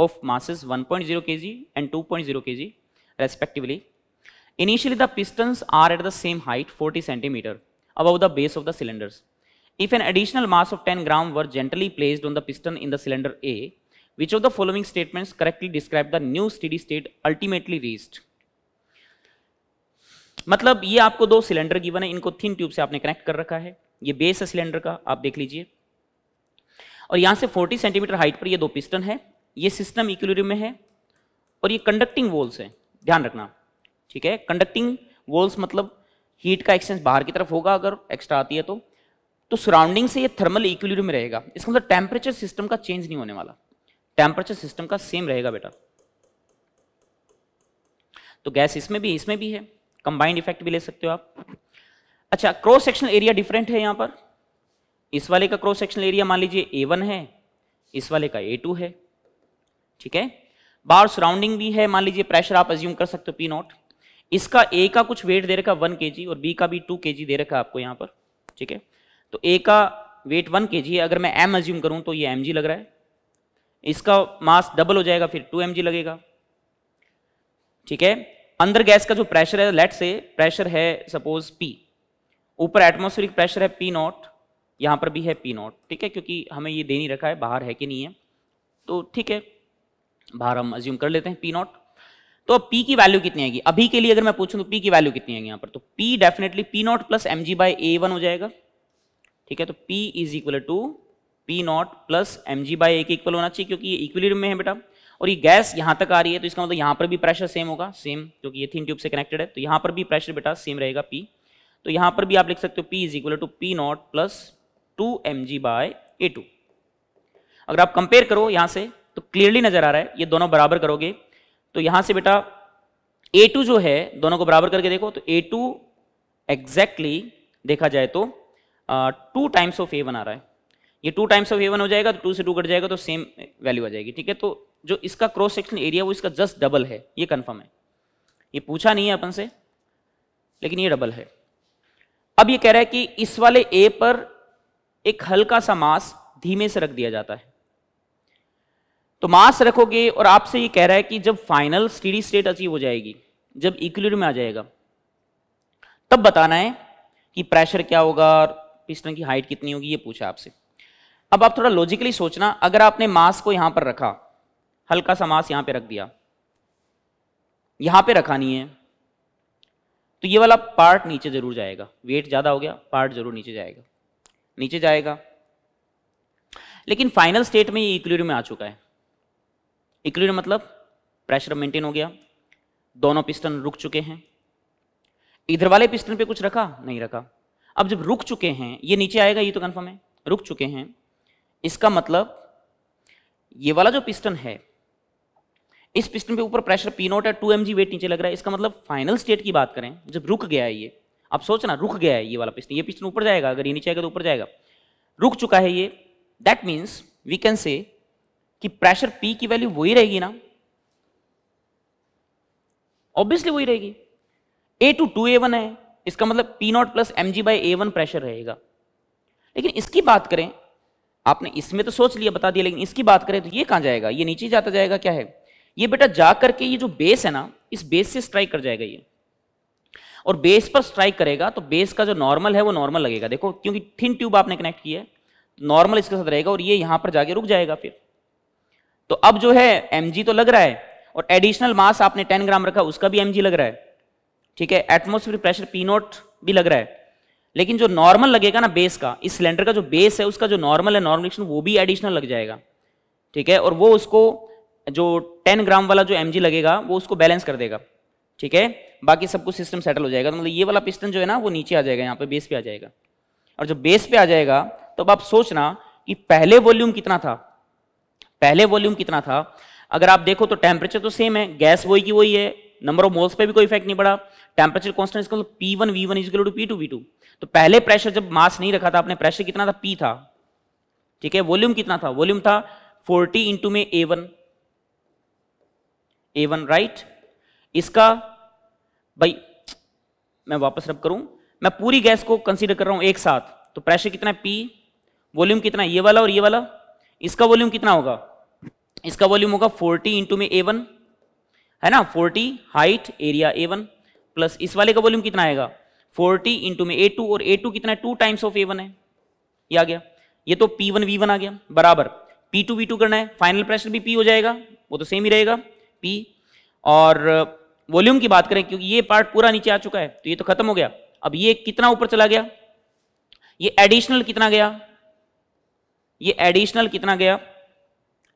of masses 1.0 KG and 2.0 KG respectively initially the pistons are at the same height 40 centimeter above the base of the cylinders. If an additional mass of 10 gram were gently placed on the piston in the cylinder A, which of the following statements correctly describe the new steady state ultimately reached? मतलब ये आपको दो cylinder given है इनको thin tube से आपने connect कर रखा है ये बेस है सिलेंडर का आप देख लीजिए और यहाँ से 40 सेंटीमीटर हाइट पर ये दो पिस्टन है ये सिस्टम इक्विलिब्रियम में है और ये कंडक्टिंग वॉल्स हैं ध्यान रखना ठीक है कंडक्टिंग वॉल्स मतलब हीट का एक्सचेंज बाहर की तरफ होगा अगर एक्स्ट्रा आती है तो तो सराउंडिंग से ये थर्मल इक्विलिब्रियम में रहेगा इसका मतलब टेम्परेचर सिस्टम का चेंज नहीं होने वाला टेम्परेचर सिस्टम का सेम रहेगा बेटा तो गैस इसमें भी इसमें भी है कंबाइंड इफेक्ट भी ले सकते हो आप अच्छा क्रॉस सेक्शनल एरिया डिफरेंट है यहाँ पर इस वाले का क्रॉस सेक्शनल एरिया मान लीजिए ए वन है इस वाले का ए टू है ठीक है बाहर सराउंडिंग भी है मान लीजिए प्रेशर आप एज्यूम कर सकते हो पी नॉट इसका ए का कुछ वेट दे रखा वन के और बी का भी टू के दे रखा आपको यहाँ पर ठीक है तो ए का वेट वन के है अगर मैं एम एज्यूम करूँ तो ये एम लग रहा है इसका मास डबल हो जाएगा फिर टू एम लगेगा ठीक है अंदर गैस का जो प्रेशर है लेट से प्रेशर है सपोज पी ऊपर एटमोस्फेरिक प्रेशर है पी नॉट यहाँ पर भी है पी नॉट ठीक है क्योंकि हमें ये दे नहीं रखा है बाहर है कि नहीं है तो ठीक है बाहर हम एज्यूम कर लेते हैं पी नॉट तो पी की वैल्यू कितनी आएगी अभी के लिए अगर मैं पूछूं तो पी की वैल्यू कितनी आएगी यहाँ पर तो P definitely P naught plus M G by A one हो जाएगा ठीक है तो P is equal to P naught plus M G by A के इक्वल होना चाहिए क्योंकि ये इक्विलिब्रियम में है बेटा और ये गैस यहां तक आ रही है तो इसका मतलब यहाँ पर भी प्रेशर सेम होगा सेम क्योंकि ये थिन ट्यूब से कनेक्टेड है तो यहां पर भी प्रेशर बेटा सेम रहेगा पी तो यहां पर भी आप लिख सकते हो P is equal to P naught plus two M G by A two अगर आप कंपेयर करो यहां से तो क्लियरली नजर आ रहा है ये दोनों बराबर करोगे तो यहां से बेटा ए टू जो है दोनों को बराबर करके देखो तो ए टू एग्जैक्टली देखा जाए तो two times of A one आ रहा है ये two times of A one हो जाएगा तो टू से टू कट जाएगा तो सेम वैल्यू आ जाएगी ठीक है तो जो इसका क्रॉस सेक्शन एरिया वो इसका जस्ट डबल है ये कन्फर्म है ये पूछा नहीं है अपन से लेकिन ये डबल है अब ये कह रहा है कि इस वाले ए पर एक हल्का सा मास धीमे से रख दिया जाता है तो मास रखोगे और आपसे ये कह रहा है कि जब फाइनल स्टीडी स्टेट अचीव हो जाएगी जब इक्विलिब्रियम में आ जाएगा तब बताना है कि प्रेशर क्या होगा और पिस्टन की हाइट कितनी होगी ये पूछा आपसे अब आप थोड़ा लॉजिकली सोचना अगर आपने मास को यहां पर रखा हल्का सा मास यहां पे रख दिया यहां पे रखा नहीं है तो ये वाला पार्ट नीचे जरूर जाएगा वेट ज्यादा हो गया पार्ट जरूर नीचे जाएगा नीचे जाएगा लेकिन फाइनल स्टेट में ये इक्लियर में आ चुका है इक्विलिब्रियम मतलब प्रेशर मेंटेन हो गया दोनों पिस्टन रुक चुके हैं इधर वाले पिस्टन पे कुछ रखा नहीं रखा अब जब रुक चुके हैं ये नीचे आएगा ये तो कन्फर्म है रुक चुके हैं इसका मतलब ये वाला जो पिस्टन है इस पिस्टन पे ऊपर प्रेशर पी नोट है टू एम वेट नीचे लग रहा है इसका मतलब फाइनल स्टेट की बात करें जब रुक गया है ये अब सोचना रुक गया है ये वाला पिस्टन ये पिस्टन ऊपर जाएगा अगर ये नीचे आएगा तो ऊपर जाएगा रुक चुका है ये that means we can say कि प्रेशर पी की वैल्यू वही रहेगी ना ऑब्वियसली वही रहेगी A two two A one है इसका मतलब P naught plus M G by A one pressure रहेगा लेकिन इसकी बात करें आपने इसमें तो सोच लिया बता दिया लेकिन इसकी बात करें तो ये कहां जाएगा ये नीचे जाता जाएगा क्या है ये बेटा जा करके ये जो बेस है ना इस बेस से स्ट्राइक कर जाएगा ये और बेस पर स्ट्राइक करेगा तो बेस का जो नॉर्मल है वो नॉर्मल लगेगा देखो क्योंकि थिन ट्यूब आपने कनेक्ट किया है नॉर्मल तो इसके साथ रहेगा और ये यहां पर जाके रुक जाएगा फिर तो अब जो है एम तो लग रहा है और एडिशनल मास आपने 10 ग्राम रखा उसका भी एम लग रहा है ठीक है एटमोस्फेरिक प्रेशर पी नोट भी लग रहा है लेकिन जो नॉर्मल लगेगा ना बेस का इस सिलेंडर का जो बेस है उसका जो नॉर्मल है नॉर्मल वो भी एडिशनल लग जाएगा ठीक है और वो उसको जो 10 ग्राम वाला जो एम लगेगा वो उसको बैलेंस कर देगा ठीक है बाकी सब कुछ सिस्टम सेटल हो जाएगा तो मतलब ये वाला पिस्टन जो है ना वो नीचे आ जाएगा यहाँ पे बेस पे आ जाएगा और जब बेस पे आ जाएगा तो अब आप सोचना कि पहले वॉल्यूम कितना था पहले वॉल्यूम कितना था अगर आप देखो तो टेम्परेचर तो सेम है गैस वही की वही है नंबर ऑफ मोल्स पे भी कोई इफेक्ट नहीं पड़ा टेम्परेचर कॉन्स्टेंट इसका मतलब P one V one is equal to P two V two तो पहले प्रेशर जब मास नहीं रखा था आपने प्रेशर कितना था पी था ठीक है वॉल्यूम कितना था वॉल्यूम था फोर्टी इंटू में A one A one right इसका भाई मैं वापस रब करूं मैं पूरी गैस को कंसीडर कर रहा हूं एक साथ तो प्रेशर कितना है पी वॉल्यूम कितना है ये वाला और ये वाला इसका वॉल्यूम कितना होगा इसका वॉल्यूम होगा 40 इंटू में ए वन है ना 40 height area A one plus इस वाले का वॉल्यूम कितना आएगा 40 इंटू में ए टू और ए टू कितना है two times of A one है ये आ गया ये तो पी वन वी वन आ गया बराबर पी टू वी टू करना है फाइनल प्रेशर भी पी हो जाएगा वो तो सेम ही रहेगा पी और uh, वॉल्यूम की बात करें क्योंकि ये पार्ट पूरा नीचे आ चुका है तो ये तो खत्म हो गया अब ये कितना ऊपर चला गया ये एडिशनल कितना गया ये एडिशनल कितना गया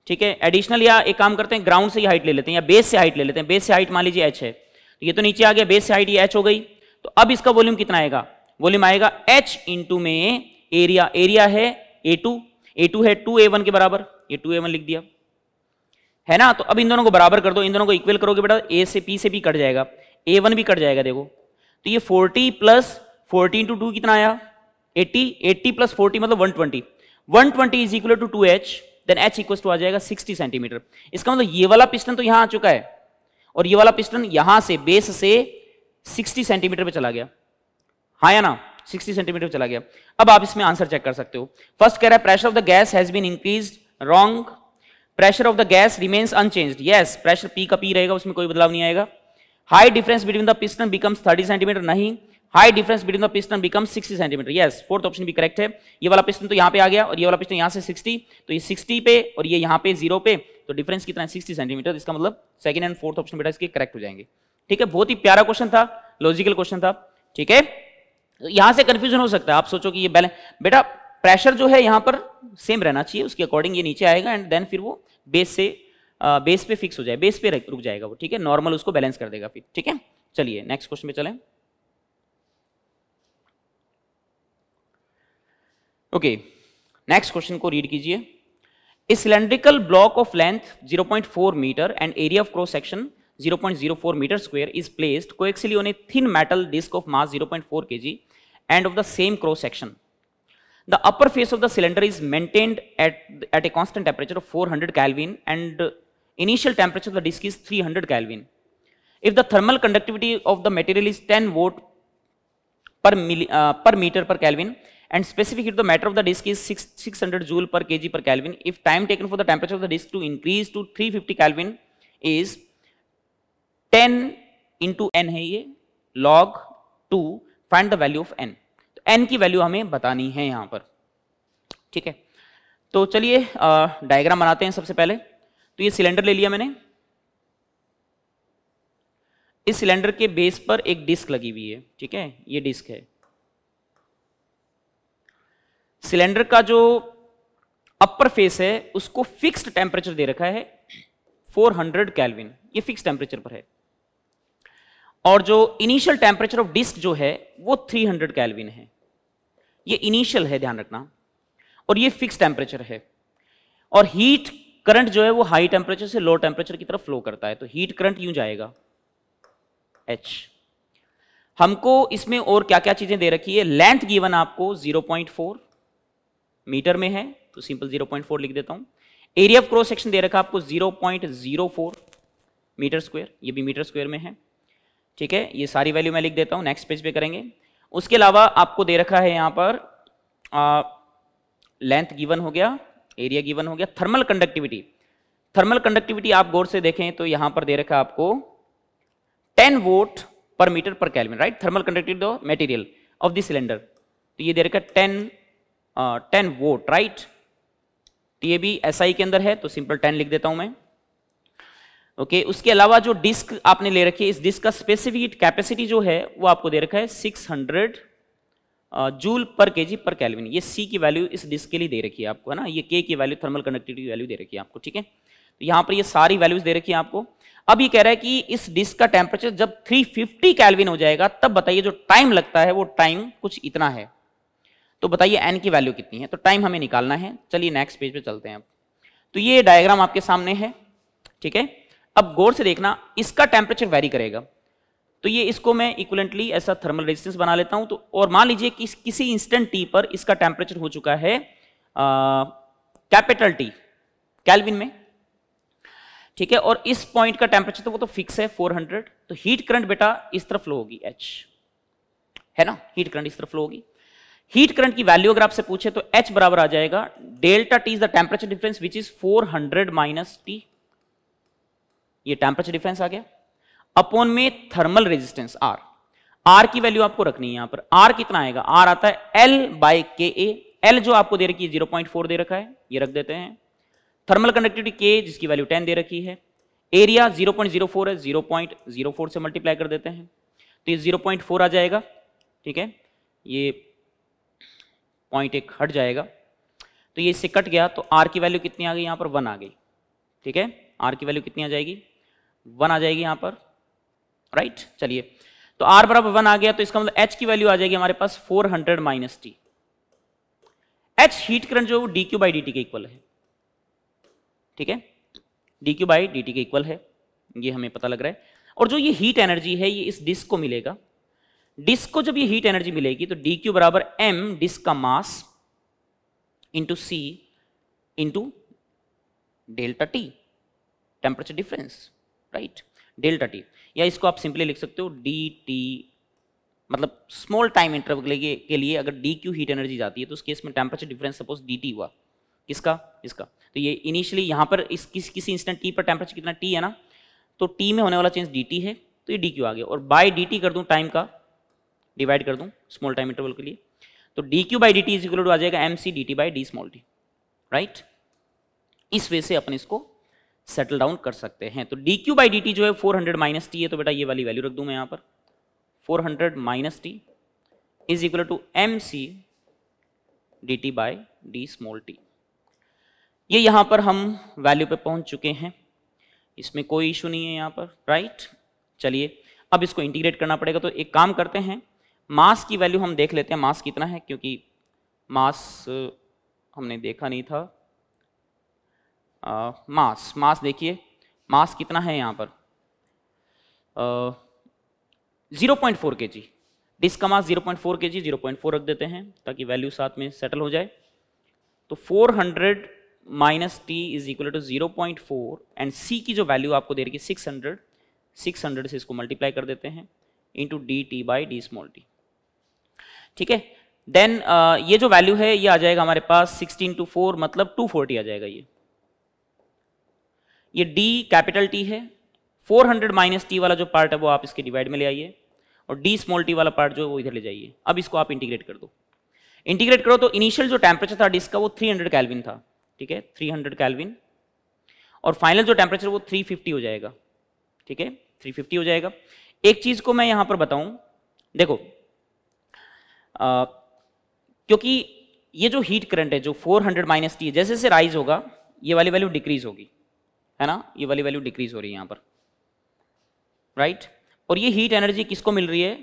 ठीक है एडिशनल या एक काम करते हैं ग्राउंड से ही हाइट ले लेते हैं या बेस से हाइट ले लेते हैं बेस से हाइट मान लीजिए एच है तो ये तो नीचे आ गया बेस से हाइट ये एच हो गई तो अब इसका वॉल्यूम कितना आएगा वॉल्यूम आएगा एच इंटू में एरिया एरिया है ए टू ए टू है टू ए वन के बराबर ये टू ए वन लिख दिया है ना तो अब इन दोनों को बराबर कर दो इन दोनों को इक्वल करोगे बेटा ए से पी से भी कट जाएगा ए वन भी कट जाएगा देखो तो ये forty plus forty into two कितना आया एट्टी एट्टी प्लस फोर्टी मतलब one twenty 120 is equal to 2h then h equal to आ जाएगा 60 सेंटीमीटर इसका मतलब ये वाला पिस्टन तो यहां आ चुका है और ये वाला पिस्टन यहां से बेस से 60 सेंटीमीटर पे चला गया हा या ना 60 सेंटीमीटर चला गया अब आप इसमें आंसर चेक कर सकते हो फर्स्ट कह रहा है pressure of the gas has been increase wrong pressure of the gas remains unchanged yes pressure P का पी रहेगा उसमें कोई बदलाव नहीं आएगा high difference between the piston becomes 30 centimetre नहीं high difference between the piston become 60 centimetre yes fourth option भी correct है ये वाला पिस्टन तो यहाँ पे आ गया और ये वाला पिस्टन यहाँ से 60 तो ये 60 पे और ये यहाँ पे जीरो पे तो डिफरेंस कितना है 60 सेंटीमीटर इसका मतलब सेकंड एंड फोर्थ ऑप्शन बेटा इसके करेक्ट हो जाएंगे ठीक है बहुत ही प्यारा क्वेश्चन था लॉजिकल क्वेश्चन था ठीक है तो यहाँ से कंफ्यूजन हो सकता है आप सोचो कि ये बैलेंस बेटा प्रेशर जो है यहाँ पर सेम रहना चाहिए उसके अकॉर्डिंग ये नीचे आएगा एंड देन फिर वो बेस से बेस पे फिक्स हो जाए बेस पे रुक जाएगा वो ठीक है नॉर्मल उसको बैलेंस कर देगा फिर ठीक है चलिए नेक्स्ट क्वेश्चन पे चलें ओके नेक्स्ट क्वेश्चन को रीड कीजिए a cylindrical block of length 0.4 metre and area of cross section 0.04 metre square is placed को on a thin metal disc of mass 0.4 KG and of the same cross section the upper face of the cylinder is maintained at at a constant temperature of four hundred and initial temperature of the disc is three hundred if the thermal conductivity of the material is ten watt per metre per kelvin and specific heat of the matter of the disk is 6, 600 joule per kg per Kelvin. If time taken for the temperature of the disk to increase to 350 Kelvin is 10 into n है ये log 2 find the value of n. तो n की value हमें बतानी है यहाँ पर ठीक है तो चलिए डायग्राम बनाते हैं सबसे पहले तो ये सिलेंडर ले लिया मैंने इस सिलेंडर के बेस पर एक डिस्क लगी हुई है ठीक है ये डिस्क है सिलेंडर का जो अपर फेस है उसको फिक्स्ड टेम्परेचर दे रखा है 400 हंड्रेड कैलविन ये फिक्स टेम्परेचर पर है और जो इनिशियल टेम्परेचर ऑफ डिस्क जो है वो 300 हंड्रेड कैलविन है ये इनिशियल है ध्यान रखना और ये फिक्स टेम्परेचर है और हीट करंट जो है वो हाई टेम्परेचर से लो टेम्परेचर की तरफ फ्लो करता है तो हीट करंट यूं जाएगा एच हमको इसमें और क्या क्या चीजें दे रखी है लेंथ गिवन आपको 0.4 मीटर में है तो सिंपल 0.4 लिख देता हूँ एरिया ऑफ क्रॉस सेक्शन दे रखा आपको 0.04 मीटर स्क्वायर ये भी मीटर स्क्वायर में है ठीक है ये सारी वैल्यू मैं लिख देता हूं नेक्स्ट पेज पे करेंगे उसके अलावा आपको दे रखा है यहाँ पर लेंथ गिवन हो गया एरिया गिवन हो गया थर्मल कंडक्टिविटी थर्मल कंडक्टिविटी आप गौर से देखें तो यहाँ पर दे रखा है आपको 10 vote per metre per kelvin right thermal conductivity material of the cylinder तो ये दे रखा है ten watt right S SI के अंदर है तो सिंपल टेन लिख देता हूं मैं ओके okay, उसके अलावा जो डिस्क आपने ले रखी है इस डिस्क का स्पेसिफिक कैपेसिटी जो है वो आपको दे रखा है 600 जूल पर केजी पर कैलविन ये सी की वैल्यू इस डिस्क के लिए दे रखी है आपको है ना ये के की वैल्यू थर्मल कंडक्टिविटी वैल्यू दे रखी है आपको ठीक है तो यहाँ पर ये सारी वैल्यूज दे रखी है आपको अब ये कह रहा है कि इस डिस्क का टेम्परेचर जब थ्री कैलविन हो जाएगा तब बताइए जो टाइम लगता है वो टाइम कुछ इतना है तो बताइए एन की वैल्यू कितनी है तो टाइम हमें निकालना है चलिए नेक्स्ट पेज पे चलते हैं अब तो ये डायग्राम आपके सामने है ठीक है अब गौर से देखना इसका टेम्परेचर वेरी करेगा तो ये इसको मैं इक्वलेंटली ऐसा थर्मल रेजिस्टेंस बना लेता हूं तो और मान लीजिए कि किसी इंस्टेंट टी पर इसका टेम्परेचर हो चुका है कैपिटल टी कैलविन में ठीक है और इस पॉइंट का टेम्परेचर तो वो तो फिक्स है 400 तो हीट करंट बेटा इस तरफ फ्लो होगी एच है ना हीट करंट इस तरफ फ्लो होगी हीट करंट की वैल्यू अगर आपसे पूछे तो एच बराबर आ जाएगा delta T is the temperature difference which is 400 hundred minus T ये टेम्परेचर डिफरेंस आ गया अपॉन में थर्मल रेजिस्टेंस आर आर की वैल्यू आपको रखनी है यहां पर आर कितना आएगा आर आता है एल बाय के ए एल जो आपको दे रखी है जीरो पॉइंट फोर दे रखा है ये रख देते हैं थर्मल कंडक्टिविटी के जिसकी वैल्यू टेन दे रखी है area zero point zero four है जीरो पॉइंट जीरो फोर से मल्टीप्लाई कर देते हैं तो ये जीरो पॉइंट फोर आ जाएगा ठीक है ये पॉइंट एक हट जाएगा तो ये इससे कट गया तो आर की वैल्यू कितनी आ गई यहाँ पर वन आ गई ठीक है आर की वैल्यू कितनी आ जाएगी वन आ जाएगी यहाँ पर राइट चलिए तो आर बराबर वन आ गया तो इसका मतलब एच की वैल्यू आ जाएगी हमारे पास four hundred minus T H heat current जो D Q by D T के इक्वल है ठीक है D Q by D T के इक्वल है ये हमें पता लग रहा है और जो ये हीट एनर्जी है ये इस डिस्क को मिलेगा डिस्क को जब ये हीट एनर्जी मिलेगी तो डी क्यू बराबर एम डिस्क का मास इंटू सी into delta T temperature difference right delta T या इसको आप सिंपली लिख सकते हो डी टी मतलब स्मॉल टाइम इंटरवल के लिए अगर डी क्यू हीट एनर्जी जाती है तो उस केस में temperature difference suppose D T हुआ किसका इसका तो ये इनिशियली यहाँ पर इस किस किसी इंस्टेंट टी पर टेम्परेचर कितना टी है ना तो टी में होने वाला चेंज डी टी है तो ये डी क्यू आ गया और बाय डी टी कर दूँ टाइम का डिवाइड कर दूं स्मॉल टाइम इंटरवल के लिए तो D Q by D T is equal to आ जाएगा M C D T by D small T right इस वे से अपन इसको सेटल डाउन कर सकते हैं तो D Q by D T जो है फोर हंड्रेड माइनस टी है तो बेटा ये वाली वैल्यू रख दूं मैं यहाँ पर four hundred minus T is equal to M C D T by D small T ये यहाँ पर हम वैल्यू पे पहुंच चुके हैं इसमें कोई इशू नहीं है यहाँ पर राइट चलिए अब इसको इंटीग्रेट करना पड़ेगा तो एक काम करते हैं मास की वैल्यू हम देख लेते हैं मास कितना है क्योंकि मास हमने देखा नहीं था आ, मास मास देखिए मास कितना है यहाँ पर ज़ीरो पॉइंट फोर के जी डिस्क का मास ज़ीरो पॉइंट फोर के जी जीरो पॉइंट फोर रख देते हैं ताकि वैल्यू साथ में सेटल हो जाए तो four hundred minus T is equal to zero point four and C की जो वैल्यू आपको दे रही है सिक्स हंड्रेड सिक्स हंड्रेड से इसको मल्टीप्लाई कर देते हैं into D T by D small T ठीक है देन uh, ये जो वैल्यू है ये आ जाएगा हमारे पास 16 टू 4 मतलब 240 आ जाएगा ये ये d कैपिटल T है 400 हंड्रेड माइनस टी वाला जो पार्ट है वो आप इसके डिवाइड में ले आइए और d स्मॉल t वाला पार्ट जो है वो इधर ले जाइए अब इसको आप इंटीग्रेट कर दो इंटीग्रेट करो तो इनिशियल जो टेम्परेचर था डिस्क का वो 300 हंड्रेड कैलविन था ठीक है 300 हंड्रेड कैलविन और फाइनल जो टेम्परेचर वो 350 हो जाएगा ठीक है 350 हो जाएगा एक चीज को मैं यहां पर बताऊं देखो क्योंकि ये जो हीट करंट है जो 400 हंड्रेड माइनस टी जैसे जैसे राइज होगा ये वाली वैल्यू डिक्रीज होगी है ना ये वाली वैल्यू डिक्रीज हो रही है यहाँ पर राइट और ये हीट एनर्जी किसको मिल रही है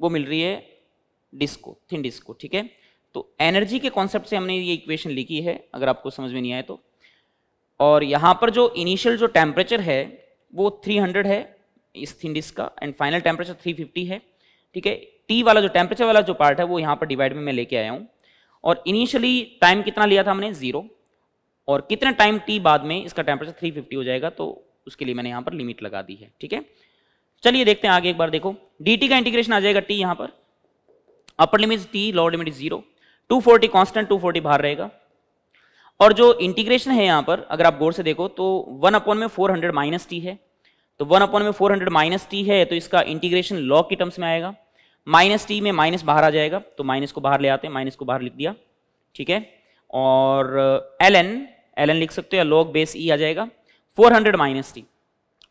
वो मिल रही है डिस्क को थिन डिस्क को ठीक है तो एनर्जी के कॉन्सेप्ट से हमने ये इक्वेशन लिखी है अगर आपको समझ में नहीं आए तो और यहाँ पर जो इनिशियल जो टेम्परेचर है वो 300 है इस थिन डिस्क का एंड फाइनल टेम्परेचर 350 है ठीक है टी वाला जो टेम्परेचर वाला जो पार्ट है वो यहाँ पर डिवाइड में मैं लेके आया हूँ और इनिशियली टाइम कितना लिया था हमने जीरो और कितने टाइम टी बाद में इसका टेम्परेचर फिफ्टी हो जाएगा तो उसके लिए मैंने यहाँ पर लिमिट लगा दी है ठीक है चलिए देखते हैं आगे एक बार देखो डी का इंटीग्रेशन आ जाएगा टी यहाँ पर upper limit T lower limit zero to forty constant to forty बाहर रहेगा और जो इंटीग्रेशन है यहाँ पर अगर आप गौर से देखो तो वन अपॉन में फोर हंड्रेड माइनस टी है तो वन अपॉन में फोर हंड्रेड माइनस टी है तो इसका इंटीग्रेशन लॉ की टर्म्स में आएगा माइनस टी में माइनस बाहर आ जाएगा तो माइनस को बाहर ले आते हैं माइनस को बाहर लिख दिया ठीक है और एल एन एल एन लिख सकते हो या लॉग बेस ई आ जाएगा 400 हंड्रेड माइनस टी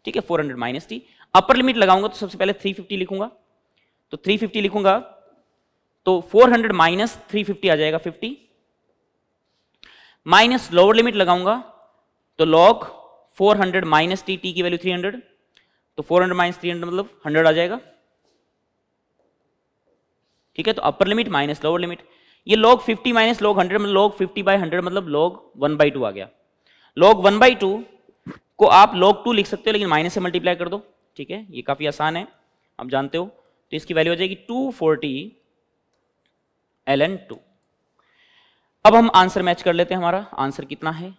ठीक है 400 hundred minus T upper limit लगाऊंगा तो सबसे पहले 350 लिखूंगा तो 350 लिखूंगा तो 400 हंड्रेड माइनस थ्री आ जाएगा 50 माइनस लोअर लिमिट लगाऊंगा तो log 400 hundred minus T T की वैल्यू 300 तो 400 हंड्रेड माइनस थ्री मतलब 100 आ जाएगा ठीक है तो upper limit minus lower limit ये लॉग 50 माइनस लॉग 100 मतलब लॉग 50 बाय 100 मतलब लॉग 1 बाई टू आ गया लॉग 1 बाई टू को आप लॉग 2 लिख सकते हो लेकिन माइनस से मल्टीप्लाई कर दो ठीक है ये काफ़ी आसान है आप जानते हो तो इसकी वैल्यू हो जाएगी 240 फोर्टी एल एन टू अब हम आंसर मैच कर लेते हैं हमारा आंसर कितना है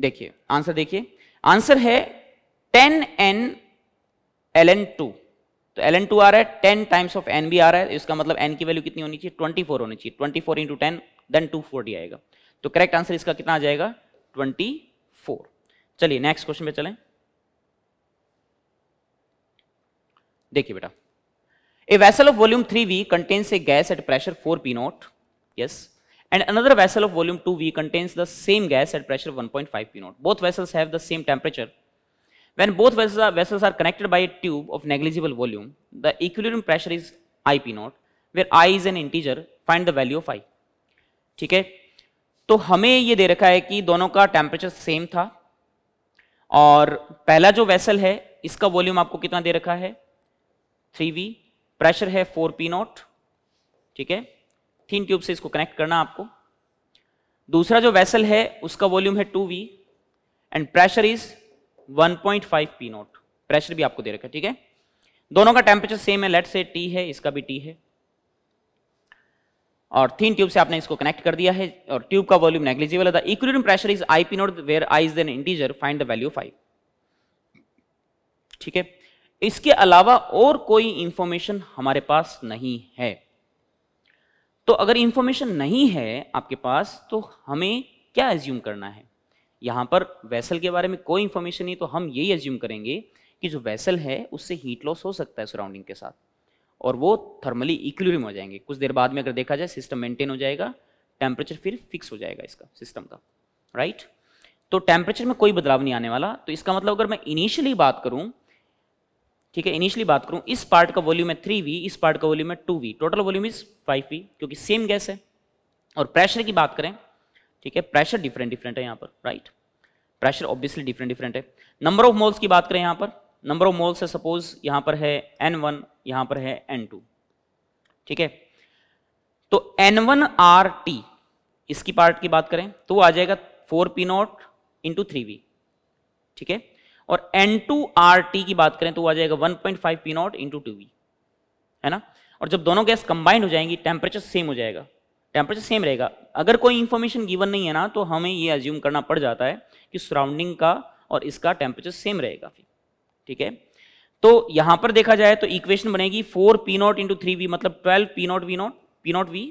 देखिए आंसर देखिए आंसर है ten N L N two तो एल एन टू आ रहा है टेन टाइम्स ऑफ एन भी आ रहा है इसका मतलब एन की वैल्यू कितनी होनी चाहिए ट्वेंटी फोर होनी चाहिए twenty four into ten then two forty आएगा तो करेक्ट आंसर इसका कितना आ जाएगा ट्वेंटी फोर चलिए नेक्स्ट क्वेश्चन पे चलें देखिए बेटा a vessel of volume three V contains a gas at pressure four P naught yes and another vessel of volume two V contains the same gas at pressure one point five P naught both vessels have the same temperature When both vessels are, vessels are connected by a tube of negligible volume, the equilibrium pressure is IP not where I is an integer, find the value of I. theek hai to hame ye de rakha hai ki dono ka temperature same tha aur pehla jo vessel hai iska volume aapko kitna de rakha hai 3v pressure hai 4p not theek hai thin tube se isko connect karna aapko दूसरा जो vessel है उसका volume है 2v and pressure is 1.5 P naught pressure भी आपको दे रखा है ठीक है दोनों का टेम्परेचर सेम है लेट से टी है इसका भी टी है और थीन ट्यूब से आपने इसको कनेक्ट कर दिया है और ट्यूब का वॉल्यूम नेग्लिजिबल है the equilibrium pressure is I P naught where I is then integer find the value five ठीक है इसके अलावा और कोई इंफॉर्मेशन हमारे पास नहीं है तो अगर इंफॉर्मेशन नहीं है आपके पास तो हमें क्या एज्यूम करना है यहाँ पर वैसल के बारे में कोई इन्फॉर्मेशन नहीं तो हम यही एज्यूम करेंगे कि जो वैसल है उससे हीट लॉस हो सकता है सराउंडिंग के साथ और वो थर्मली इक्विलिब्रियम हो जाएंगे कुछ देर बाद में अगर देखा जाए सिस्टम मेंटेन हो जाएगा टेम्परेचर फिर फिक्स हो जाएगा इसका सिस्टम का राइट तो टेम्परेचर में कोई बदलाव नहीं आने वाला तो इसका मतलब अगर मैं इनिशियली बात करूं ठीक है इनिशियली बात करूं इस पार्ट का वॉल्यूम है थ्री वी इस पार्ट का वॉल्यूम है two V total volume is five V क्योंकि सेम गैस है और प्रेशर की बात करें ठीक है प्रेशर डिफरेंट डिफरेंट है यहाँ पर right pressure obviously different different है नंबर ऑफ मोल्स की बात करें यहाँ पर नंबर ऑफ मोल्स है सपोज यहाँ पर है एन वन यहाँ पर है एन टू ठीक है तो एन वन आर टी इसकी पार्ट की बात करें तो आ जाएगा four P naught into three V ठीक है और एन टू आर टी की बात करें तो आ जाएगा one point five P naught into two V है ना और जब दोनों गैस कंबाइंड हो जाएंगी टेम्परेचर सेम हो जाएगा टेम्परेचर सेम तो रहेगा अगर कोई इन्फॉर्मेशन गिवन नहीं है ना तो हमें ये एज्यूम करना पड़ जाता है कि सराउंडिंग का और इसका टेम्परेचर सेम रहेगा फिर ठीक है तो यहां पर देखा जाए तो इक्वेशन बनेगी four P naught into three V मतलब twelve P naught V naught P naught V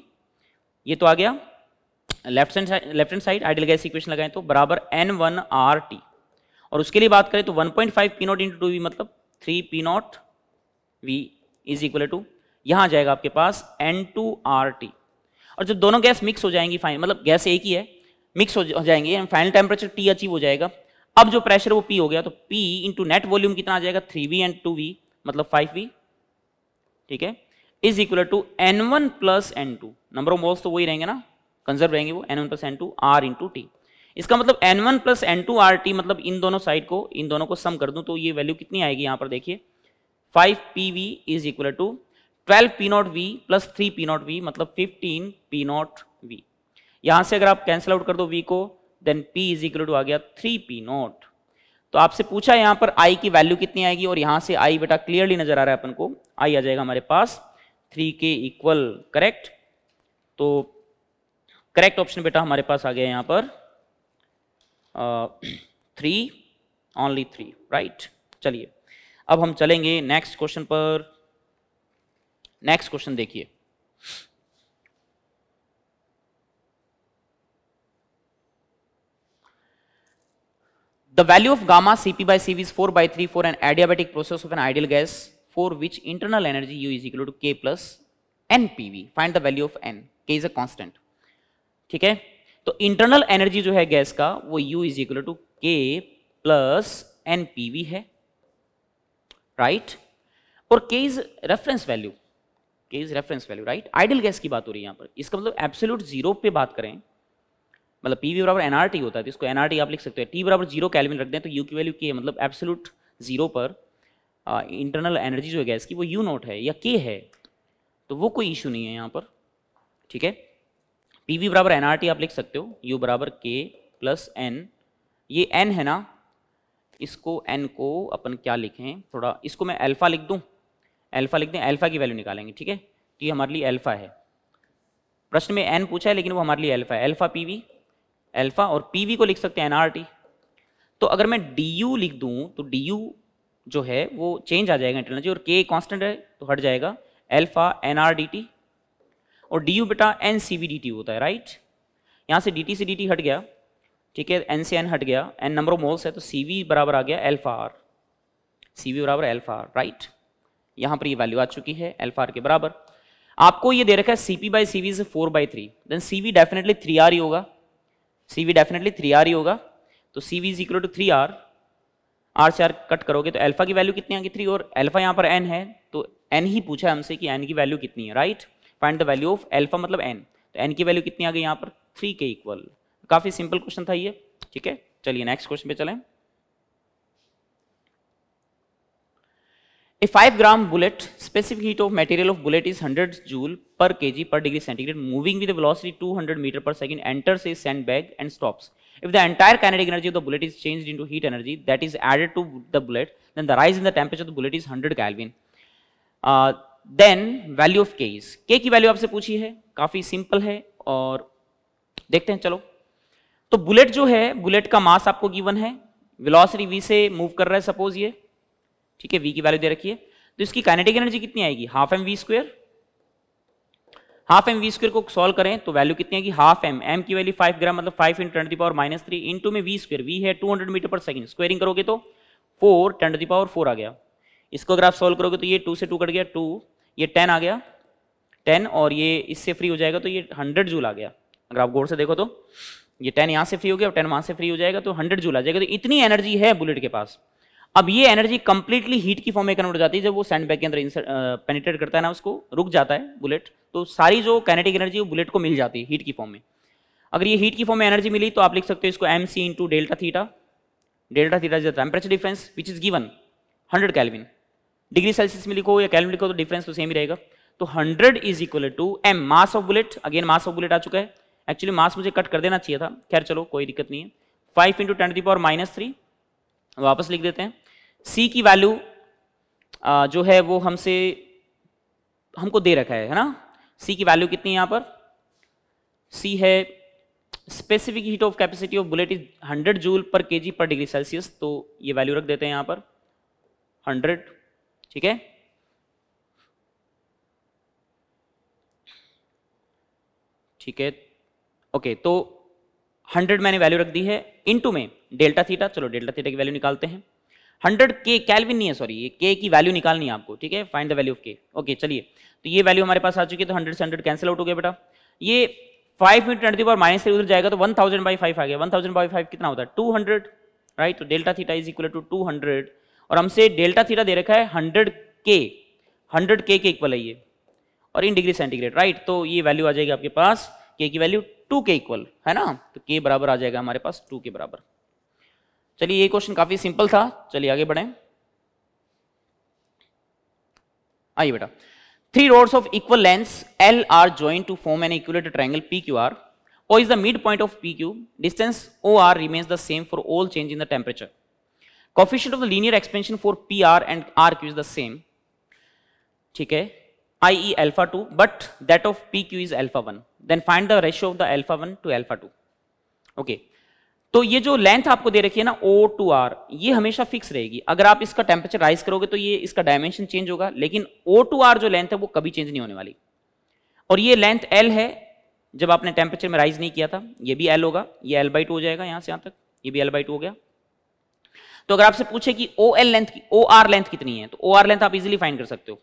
ये तो आ गया left hand side left hand side ideal gas equation लगाएं तो बराबर एन वन आर टी और उसके लिए बात करें तो one point five P naught into two V मतलब three P naught V is equal to यहाँ जाएगा आपके पास एन टू आर टी और जब दोनों गैस मिक्स हो जाएंगी फाइन मतलब गैस एक ही है मिक्स हो जाएंगे and final temperature T achieve हो जाएगा अब जो प्रेशर वो पी हो गया तो पी इंटू नेट वॉल्यूम कितना आ जाएगा three V and two V मतलब फाइव वी ठीक है is equal to N one plus N two number of moles तो वही रहेंगे ना कंजर्व रहेंगे वो N one plus N two R into T इसका मतलब N one plus N two R T मतलब इन दोनों साइड को इन दोनों को सम कर दूं तो ये वैल्यू कितनी आएगी यहाँ पर देखिए five P V is equal to twelve P naught V plus three P naught V मतलब फिफ्टीन पी नॉट वी यहां से अगर आप कैंसिल आउट कर दो वी को then P is equal to आ गया थ्री पी नॉट तो आपसे पूछा यहां पर आई की वैल्यू कितनी आएगी और यहां से आई बेटा क्लियरली नजर आ रहा है अपन को आई आ जाएगा हमारे पास थ्री के इक्वल करेक्ट तो करेक्ट ऑप्शन बेटा हमारे पास आ गया यहाँ पर थ्री ओनली थ्री राइट चलिए अब हम चलेंगे नेक्स्ट क्वेश्चन पर नेक्स्ट क्वेश्चन देखिए the value of gamma CP by CV four by three for an adiabatic process of an ideal gas for which internal energy U is equal to K plus N PV find the value of N K is a constant ठीक है तो internal energy जो है gas का वो U is equal to K plus N PV है right right? और K is reference value K is reference value right ideal gas की बात हो रही है यहाँ पर इसका मतलब एब्सोल्यूट जीरो पे बात करें मतलब पी वी बराबर टी होता है तो इसको टी आप लिख सकते हैं टी बराबर जीरो कैलविन रख दें तो यू की वैल्यू के मतलब एब्सोल्यूट जीरो पर इंटरनल एनर्जी जो है गैस की वो यू नोट है या के है तो वो कोई इशू नहीं है यहाँ पर ठीक है पी वी बराबर एन आप लिख सकते हो यू बराबर के प्लस एन ये एन है ना इसको एन को अपन क्या लिखें थोड़ा इसको मैं अल्फा लिख दूँ अल्फा लिख दें अल्फा की वैल्यू निकालेंगे ठीक है तो ये हमारे लिए अल्फा है प्रश्न में एन पूछा है लेकिन वो हमारे लिए अल्फा है अल्फा वी अल्फा और वी को लिख सकते हैं टी तो अगर मैं डी यू लिख दूँ तो डी यू जो है वो चेंज आ जाएगा इंटरनल और के कॉन्स्टेंट है तो हट जाएगा alpha N R D T और डी यू बेटा N C V D T होता है राइट यहाँ से डी टी से डी टी हट गया ठीक है एन से एन हट गया एन नंबर ऑफ मोल्स है तो सी वी बराबर आ गया एल्फा आर सी वी बराबर एल्फा आर राइट यहां पर ये वैल्यू आ चुकी है एल्फा आर के बराबर आपको ये दे रखा है CP by CV four by three then CV definitely three R ही होगा सीवी डेफिनेटली थ्री आर ही होगा तो CV is equal to three R R से आर कट करोगे तो एल्फा की वैल्यू तो मतलब तो कितनी आ गई थ्री और एल्फा यहां पर एन है तो एन ही पूछा हमसे कि एन की वैल्यू कितनी है right find the value of alpha मतलब एन तो एन की वैल्यू कितनी आ गई यहाँ पर थ्री के इक्वल काफ़ी सिंपल क्वेश्चन था ये ठीक है चलिए नेक्स्ट क्वेश्चन पे चलें A 5 gram bullet, specific heat of material of bullet is 100 joule per kg per degree centigrade moving with a velocity 200 meter per second enters a sandbag and stops. If the entire kinetic energy of the bullet is changed into heat energy that is added to the bullet then the rise in the temperature of the bullet is 100 Kelvin. Uh, then value of K is. K की value आपसे पूछी है काफ़ी simple है और देखते हैं चलो तो बुलेट जो है बुलेट का मास आपको गिवन है वेलोसिटी v से मूव कर रहा है सपोज ये ठीक है वी की वैल्यू दे रखी है तो इसकी काइनेटिक एनर्जी कितनी आएगी half M we square half M we square को सॉल्व करें तो वैल्यू कितनी आएगी हाफ एम एम की वैल्यू फाइव ग्राम मतलब five in ten power minus three into में वी स्क्वेयर वी है two hundred meter per second squaring करोगे तो four ten the power four आ गया इसको अगर आप सॉल्व करोगे तो ये टू से टू कट गया टू ये टेन आ गया टेन और ये इससे फ्री हो जाएगा तो ये हंड्रेड जूल आ गया अगर आप गौर से देखो तो ये टेन यहाँ से फ्री हो गया और टेन वहाँ से फ्री हो जाएगा तो हंड्रेड जूल आ जाएगा तो इतनी एनर्जी है बुलेट के पास अब ये एनर्जी कंप्लीटली हीट की फॉर्म में कन्वर्ट हो जाती है जब वो सैंड बैग के अंदर पेनिट्रेट करता है ना उसको रुक जाता है बुलेट तो सारी जो कैनेटिक एनर्जी वो बुलेट को मिल जाती है हीट की फॉर्म में अगर ये हीट की फॉर्म में एनर्जी मिली तो आप लिख सकते हो इसको M C into delta theta delta theta is the temperature difference which is given hundred kelvin degree Celsius में लिखो या कैलविन लिखो तो डिफरेंस तो सेम ही रहेगा तो hundred is equal to M mass of bullet again mass of bullet आ चुका है एक्चुअली मास मुझे कट कर देना चाहिए था खैर चलो कोई दिक्कत नहीं है five into ten the power minus three वापस लिख देते हैं सी की वैल्यू जो है वो हमसे हमको दे रखा है है ना सी की वैल्यू कितनी है यहाँ पर सी है specific heat of capacity of bullet is 100 joule per KG per degree Celsius तो ये वैल्यू रख देते हैं यहाँ पर 100 ठीक है ठीक है ओके तो 100 मैंने वैल्यू रख दी है इनटू में डेल्टा थीटा चलो डेल्टा थीटा की वैल्यू निकालते हैं हंड्रेड के कैलविन नहीं है सॉरी ये के की वैल्यू निकालनी है आपको ठीक है find the value of K okay चलिए तो ये वैल्यू हमारे पास आ चुकी है तो हंड्रेड से हंड्रेड कैंसिल आउट हो गया बेटा ये five into ten power minus three उधर जाएगा तो वन थाउजेंड बाई फाइव आ गया वन थाउजेंड बाई फाइव कितना होता है टू हंड्रेड राइट तो delta theta is equal to two hundred और हमसे डेल्टा थीटा दे रखा है हंड्रेड के हंड्रेड के के इक्वल है ये और इन डिग्री सेंटीग्रेड राइट तो ये वैल्यू आ जाएगी आपके पास के की वैल्यू टू के इक्वल है ना तो के बराबर आ जाएगा हमारे पास टू के बराबर चलिए ये क्वेश्चन काफी सिंपल था चलिए आगे बढ़े आइए बेटा three rods of equal length L are join to form an equilateral triangle P Q R O is the mid point of P Q distance O R remains the same for all change in the temperature coefficient of the linear expansion for P R and R Q is the same ठीक है I E alpha two but that of P Q is alpha one then find the ratio of the alpha one to alpha two okay okay. तो ये जो length आपको दे रखी है ना ओ टू आर ये हमेशा फिक्स रहेगी अगर आप इसका टेम्परेचर राइज करोगे तो ये इसका डायमेंशन चेंज होगा लेकिन ओ टू आर जो लेंथ है वो कभी चेंज नहीं होने वाली और ये लेंथ एल है जब आपने टेम्परेचर में राइज नहीं किया था ये भी एल होगा ये एल बाई टू हो जाएगा यहाँ से यहां तक ये भी एल बाई टू हो गया तो अगर आपसे पूछे कि ओ एल लेंथ की ओ आर लेंथ कितनी है तो ओ आर लेंथ आप इजिली फाइंड कर सकते हो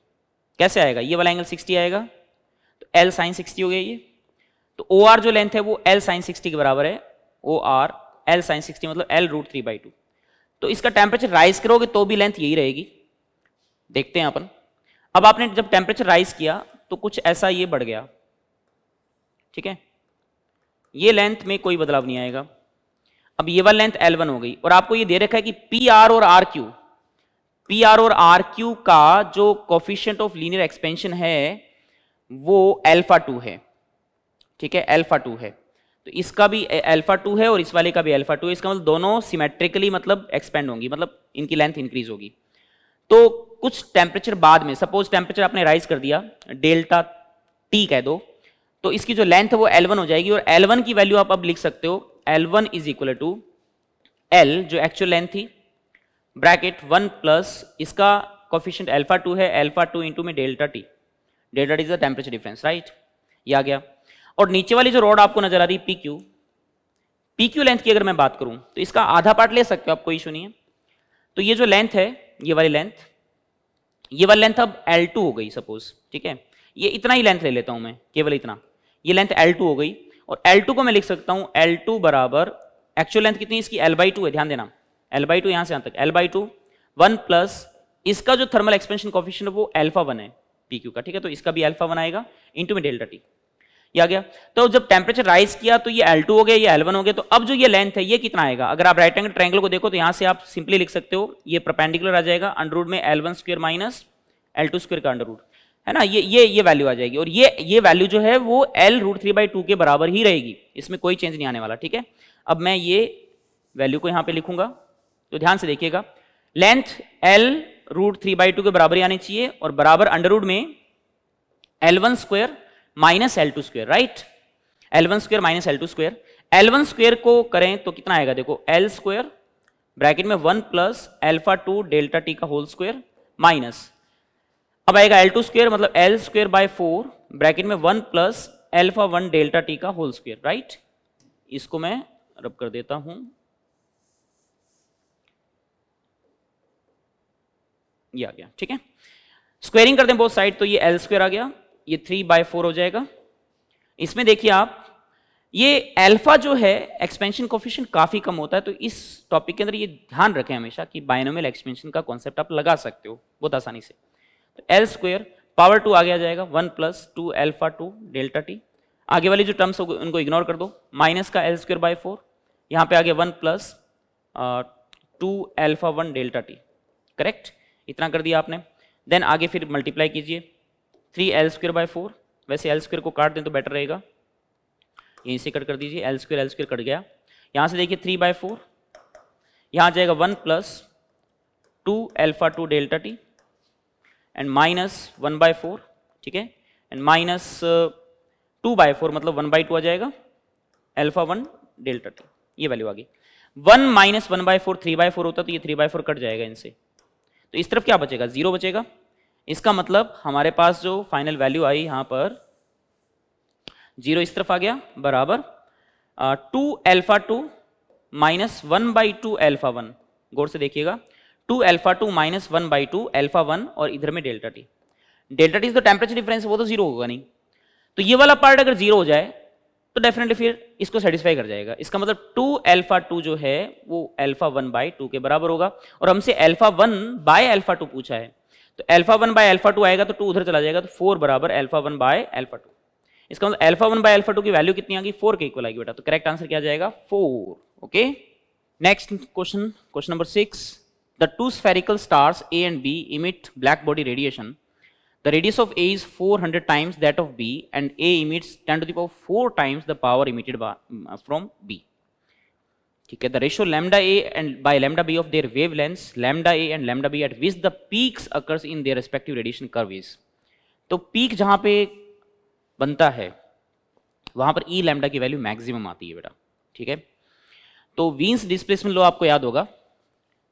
कैसे आएगा ये वाला एंगल सिक्सटी आएगा तो एल साइन सिक्सटी हो गया ये तो ओ आर जो लेंथ है वो एल साइन सिक्सटी के बराबर है O R L sine sixty मतलब L root three by two तो इसका टेम्परेचर राइज करोगे तो भी लेंथ यही रहेगी देखते हैं अपन अब आपने जब टेम्परेचर राइज किया तो कुछ ऐसा ये बढ़ गया ठीक है ये लेंथ में कोई बदलाव नहीं आएगा अब ये वाला लेंथ एल वन हो गई और आपको ये दे रखा है कि पी आर और आर क्यू पी आर और आर क्यू का जो कोफिशियंट ऑफ लीनियर एक्सपेंशन है वो एल्फा टू है ठीक है एल्फा टू है तो इसका भी अल्फा टू है और इस वाले का भी अल्फा टू है इसका मतलब दोनों सिमेट्रिकली मतलब एक्सपेंड होंगी मतलब इनकी लेंथ इंक्रीज होगी तो कुछ टेम्परेचर बाद में सपोज टेम्परेचर आपने राइज कर दिया डेल्टा टी कह दो तो इसकी जो लेंथ है वो एल हो जाएगी और एल की वैल्यू आप अब लिख सकते हो L is equal to L जो एक्चुअल लेंथ थी ब्रैकेट वन प्लस इसका कॉफिशियंट एल्फा टू है एल्फा टू इंटू में delta T delta T is the temperature difference right या आ गया और नीचे वाली जो रोड आपको नजर आ रही P Q P Q length की अगर मैं बात करूं तो इसका आधा पार्ट ले सकते हो आप कोई इशू नहीं है तो ये जो लेंथ है ये वाली लेंथ ये वाली लेंथ अब एल टू हो गई सपोज ठीक है ये इतना ही लेंथ ले लेता हूं मैं केवल इतना ये लेंथ एल टू हो गई और एल टू को मैं लिख सकता हूं एल टू बराबर एक्चुअल लेंथ कितनी इसकी एल बाई टू है ध्यान देना एल बाई टू यहां से यहां तक L by two one plus इसका जो थर्मल एक्सपेंशन कॉफिशियन है वो एल्फा वन है पी क्यू का ठीक है तो इसका भी एल्फा वन आएगा इंटू में डेल्टा टी आ गया तो जब टेम्परेचर राइज किया तो ये L2 हो गया ये L1 हो गया तो अब जो ये लेंथ है ये कितना आएगा अगर आप राइट एंगल ट्रैंगल को देखो तो यहाँ से आप सिंपली लिख सकते हो ये प्रपेंडिकुलर आ जाएगा अंडररूट में L one square minus L two square का अंडररूट है ना ये ये ये वैल्यू आ जाएगी और ये ये वैल्यू जो है वो L root three by two के बराबर ही रहेगी इसमें कोई चेंज नहीं आने वाला ठीक है अब मैं ये वैल्यू को यहाँ पे लिखूंगा तो ध्यान से देखिएगा length L root three by two के बराबर ही आनी चाहिए और बराबर अंडररूट में L one square minus L two square right L one square minus L two square L one square को करें तो कितना आएगा देखो एल स्क्र ब्रैकेट में one plus alpha two delta T का होल स्क्वेयर माइनस अब आएगा एल टू स्क्वेयर मतलब L square by four bracket में one plus alpha one delta T का होल स्क्वेयर राइट इसको मैं रब कर देता हूं ये आ गया ठीक है स्क्वेयरिंग करते हैं बहुत साइड तो ये एल स्क्वेयर आ गया ये थ्री बाय फोर हो जाएगा इसमें देखिए आप ये अल्फा जो है एक्सपेंशन कोफिशियंट काफ़ी कम होता है तो इस टॉपिक के अंदर ये ध्यान रखें हमेशा कि बायनोमल एक्सपेंशन का कॉन्सेप्ट आप लगा सकते हो बहुत आसानी से तो एल स्क्वेयर पावर टू आगे आ जाएगा one plus two alpha two delta T आगे वाली जो टर्म्स होगी उनको इग्नोर कर दो माइनस का एल स्क्वेयर बाई फोर यहाँ पे आगे one plus two alpha one delta T correct इतना कर दिया आपने देन आगे फिर मल्टीप्लाई कीजिए three L square by four वैसे एल स्क्र को काट दें तो बेटर रहेगा यहीं से कट कर दीजिए L square L square cut गया यहाँ से देखिए थ्री बाय फोर यहाँ जाएगा one plus two alpha two delta T and minus one by four ठीक है and minus two by four मतलब वन बाई टू आ जाएगा एल्फा वन डेल्टा टी ये वैल्यू आ गई one minus one by four three by four होता तो ये थ्री बाय फोर कट जाएगा इनसे तो इस तरफ क्या बचेगा जीरो बचेगा इसका मतलब हमारे पास जो फाइनल वैल्यू आई यहां पर जीरो इस तरफ आ गया बराबर two alpha two minus one by two alpha one गौर से देखिएगा two alpha two minus one by two alpha one और इधर में डेल्टा टी डेल्टा टी तो टेम्परेचर डिफरेंस वो तो जीरो होगा नहीं तो ये वाला पार्ट अगर जीरो हो जाए तो डेफिनेटली फिर इसको सेटिस्फाई कर जाएगा इसका मतलब टू एल्फा टू जो है वो एल्फा वन बाई टू के बराबर होगा और हमसे alpha one by alpha two पूछा है तो alpha one by alpha two आएगा तो टू उधर चला जाएगा तो फोर बराबर alpha one by alpha two इसका मतलब alpha one by alpha two की वैल्यू कितनी आएगी फोर के इक्वल आएगी बेटा तो करेक्ट आंसर क्या जाएगा four okay next question question number six the two spherical stars A and B emit black body radiation the radius of A is 400 times that of B and A emits 10 to the power 4 times the power emitted by, uh, from B. ठीक है the ratio lambda A and by lambda B of their wavelengths lambda A and lambda B at which the peaks occurs in their respective radiation curve तो peak जहां पे बनता है वहां पर E e lambda की वैल्यू maximum आती है बेटा ठीक है तो वीन्स डिस्प्लेसमेंट लो आपको याद होगा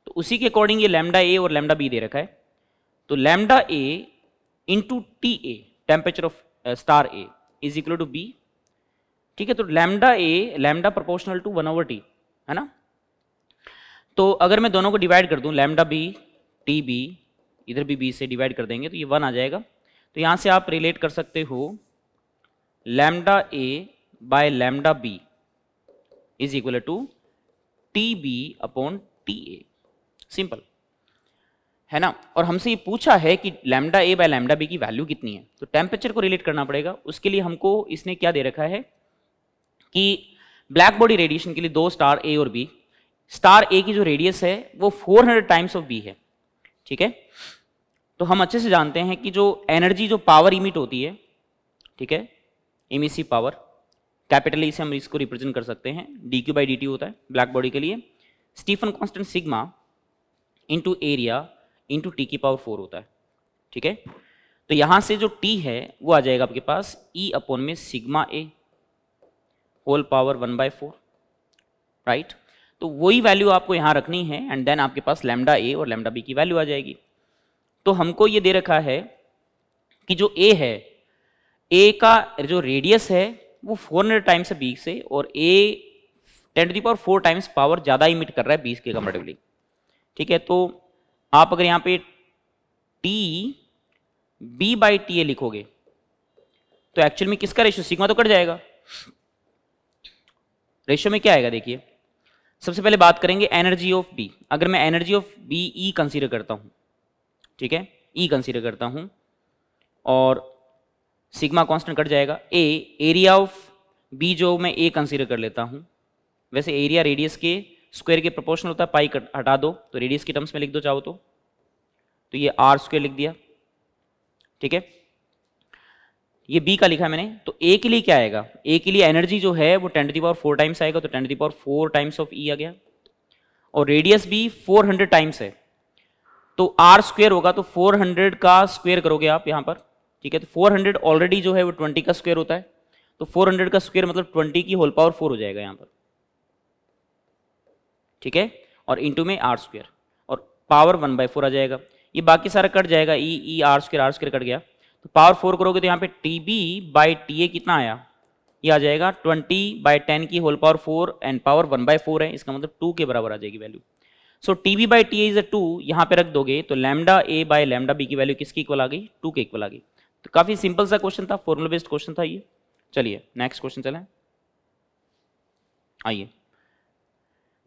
तो उसी के अकॉर्डिंग ये लेमडा ए और लेमडा बी दे रखा है तो lambda A into T A temperature of star A is equal to B ठीक है तो lambda A lambda proportional to one over T है ना तो अगर मैं दोनों को डिवाइड कर दूं लैमडा बी टी बी इधर भी बी से डिवाइड कर देंगे तो ये वन आ जाएगा तो यहाँ से आप रिलेट कर सकते हो lambda A by lambda B is equal to T B upon T A simple है ना और हमसे ये पूछा है कि lambda A by lambda B की वैल्यू कितनी है तो टेम्परेचर को रिलेट करना पड़ेगा उसके लिए हमको इसने क्या दे रखा है कि ब्लैक बॉडी रेडिएशन के लिए दो स्टार ए और बी स्टार ए की जो रेडियस है वो 400 टाइम्स ऑफ बी है ठीक है तो हम अच्छे से जानते हैं कि जो एनर्जी जो पावर इमिट होती है ठीक है इमिसी पावर कैपिटल ई से हम इसको रिप्रेजेंट कर सकते हैं D Q by D T होता है ब्लैक बॉडी के लिए Stefan constant sigma into area into T की पावर फोर होता है ठीक है तो यहाँ से जो टी है वो आ जाएगा आपके पास ई e अपॉन में sigma A whole power one by four right तो वही वैल्यू आपको यहाँ रखनी है एंड देन आपके पास लेमडा ए और लेमडा बी की वैल्यू आ जाएगी तो हमको ये दे रखा है कि जो ए है ए का जो रेडियस है वो 400 टाइम्स है बी से और A ten to the power four times power ज़्यादा इमिट कर रहा है बीस के कंपेटिवली ठीक है तो आप अगर यहाँ पे T B by T A लिखोगे तो एक्चुअल में किसका रेशियो सिग्मा तो कट जाएगा रेशियो में क्या आएगा देखिए सबसे पहले बात करेंगे एनर्जी ऑफ बी अगर मैं energy of B E consider करता हूँ ठीक है ई e कंसीडर करता हूँ और सिग्मा कांस्टेंट कट जाएगा ए एरिया ऑफ बी जो मैं ए कंसीडर कर लेता हूँ वैसे एरिया रेडियस के स्क्वायर के प्रोपोर्शनल होता है पाई कट हटा दो तो रेडियस के टर्म्स में लिख दो चाहो तो तो ये आर स्क्वेयर लिख दिया ठीक है ये बी का लिखा मैंने तो ए के लिए क्या आएगा ए के लिए एनर्जी जो है वो ten the power four times आएगा तो ten the power four times of E आ गया और रेडियस भी फोर हंड्रेड टाइम्स है तो आर स्क्वेयर होगा तो फोर हंड्रेड का स्क्वेयर करोगे आप यहाँ पर ठीक है तो फोर हंड्रेड ऑलरेडी जो है वो ट्वेंटी का स्क्वेयर होता है तो फोर हंड्रेड का स्क्वेयर मतलब ट्वेंटी की होल पावर फोर हो जाएगा यहाँ पर ठीक है और इंटू में आर स्क्वेयर और पावर वन बाय फोर आ जाएगा ये बाकी सारा कट जाएगा ई ई आर स्क्र आर स्क्र कट गया तो पावर फोर करोगे तो यहाँ पे T B by T A कितना आया ये आ जाएगा ट्वेंटी बाई टेन की whole power four and power one by four है इसका मतलब टू के बराबर आ जाएगी value so T B by T A is a two यहाँ पे रख दोगे तो lambda A by lambda B की वैल्यू किसकी इक्वल आ गई टू के इक्वल आ गई तो काफी सिंपल सा क्वेश्चन था फॉर्मुला बेस्ड क्वेश्चन था ये चलिए नेक्स्ट क्वेश्चन चले आइए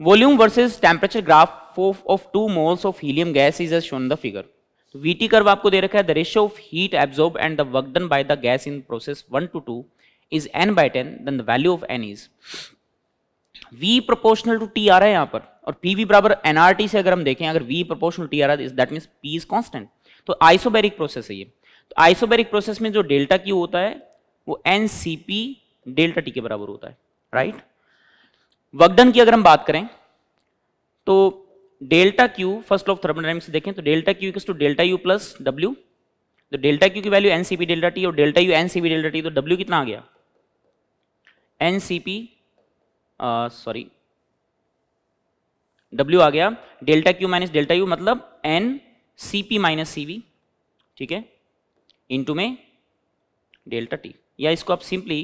volume versus temperature graph of two moles of helium gas is as shown the figure तो टी कर्व आपको दे रखा है the ratio of heat absorb and the work done by the gas in process one two two is N by ten then the value of N is V proportional to T आ रहा है यहाँ पर और P V बराबर nRT से अगर हम देखें अगर वी प्रोपोर्शनल टी आ रहा है that means P is constant तो आइसोबेरिक प्रोसेस है ये तो आइसोबेरिक प्रोसेस में जो डेल्टा क्यू होता है वो N C P delta T के बराबर होता है राइट right? वर्कडन की अगर हम बात करें तो delta Q first of thermodynamics देखें तो delta Q to delta U plus W तो डेल्टा क्यू की value N C delta T और delta U N C delta T तो डब्ल्यू कितना आ गया N C P sorry W आ गया delta Q minus delta U मतलब N C P minus C V ठीक है इंटू में डेल्टा टी या इसको आप simply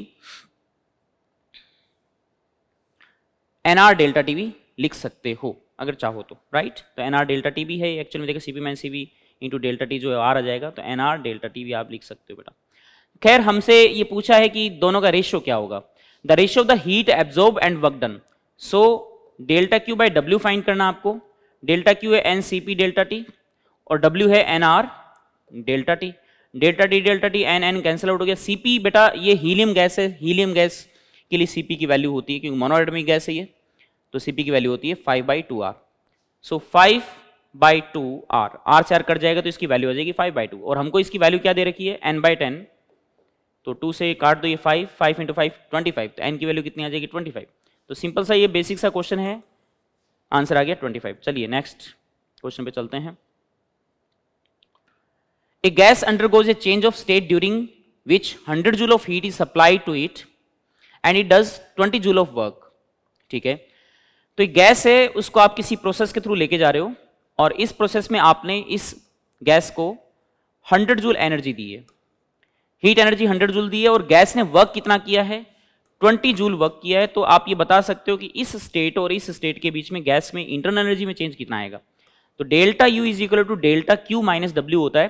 N R delta T भी लिख सकते हो अगर चाहो तो राइट तो एन आर डेल्टा टी भी है एक्चुअल में देखिए सी पी मैन C B into delta T जो आर आ जाएगा तो एन आर डेल्टा टी भी आप लिख सकते हो बेटा खैर हमसे ये पूछा है कि दोनों का रेशियो क्या होगा the ratio of the heat absorb and work done so delta Q by W find करना आपको डेल्टा क्यू है N C P delta T और डब्ल्यू है N R delta T delta T delta T N N cancel out हो गया C P बेटा ये helium gas है हीलियम गैस के लिए सी पी की वैल्यू होती है क्योंकि मोनोएडमिक गैस है ये तो सीपी की वैल्यू होती है five by two R so five by two R R से आर कट जाएगा तो इसकी वैल्यू आ जाएगी फाइव बाई टू और हमको इसकी वैल्यू क्या दे रखी है एन बाई टेन तो टू से काट दो तो ये five five into five twenty five तो एन की वैल्यू कितनी आ जाएगी ट्वेंटी फाइव तो सिंपल सा ये बेसिक सा क्वेश्चन है आंसर आ गया ट्वेंटी फाइव चलिए नेक्स्ट क्वेश्चन पे चलते हैं a gas undergoes a change of state during which hundred joule of heat is supply to it and it does twenty joule of work ठीक है तो गैस है उसको आप किसी प्रोसेस के थ्रू लेके जा रहे हो और इस प्रोसेस में आपने इस गैस को 100 जूल एनर्जी दी है हीट एनर्जी 100 जूल दी है और गैस ने वर्क कितना किया है 20 जूल वर्क किया है तो आप ये बता सकते हो कि इस स्टेट और इस स्टेट के बीच में गैस में इंटरनल एनर्जी में चेंज कितना आएगा तो delta U is equal to delta Q minus W होता है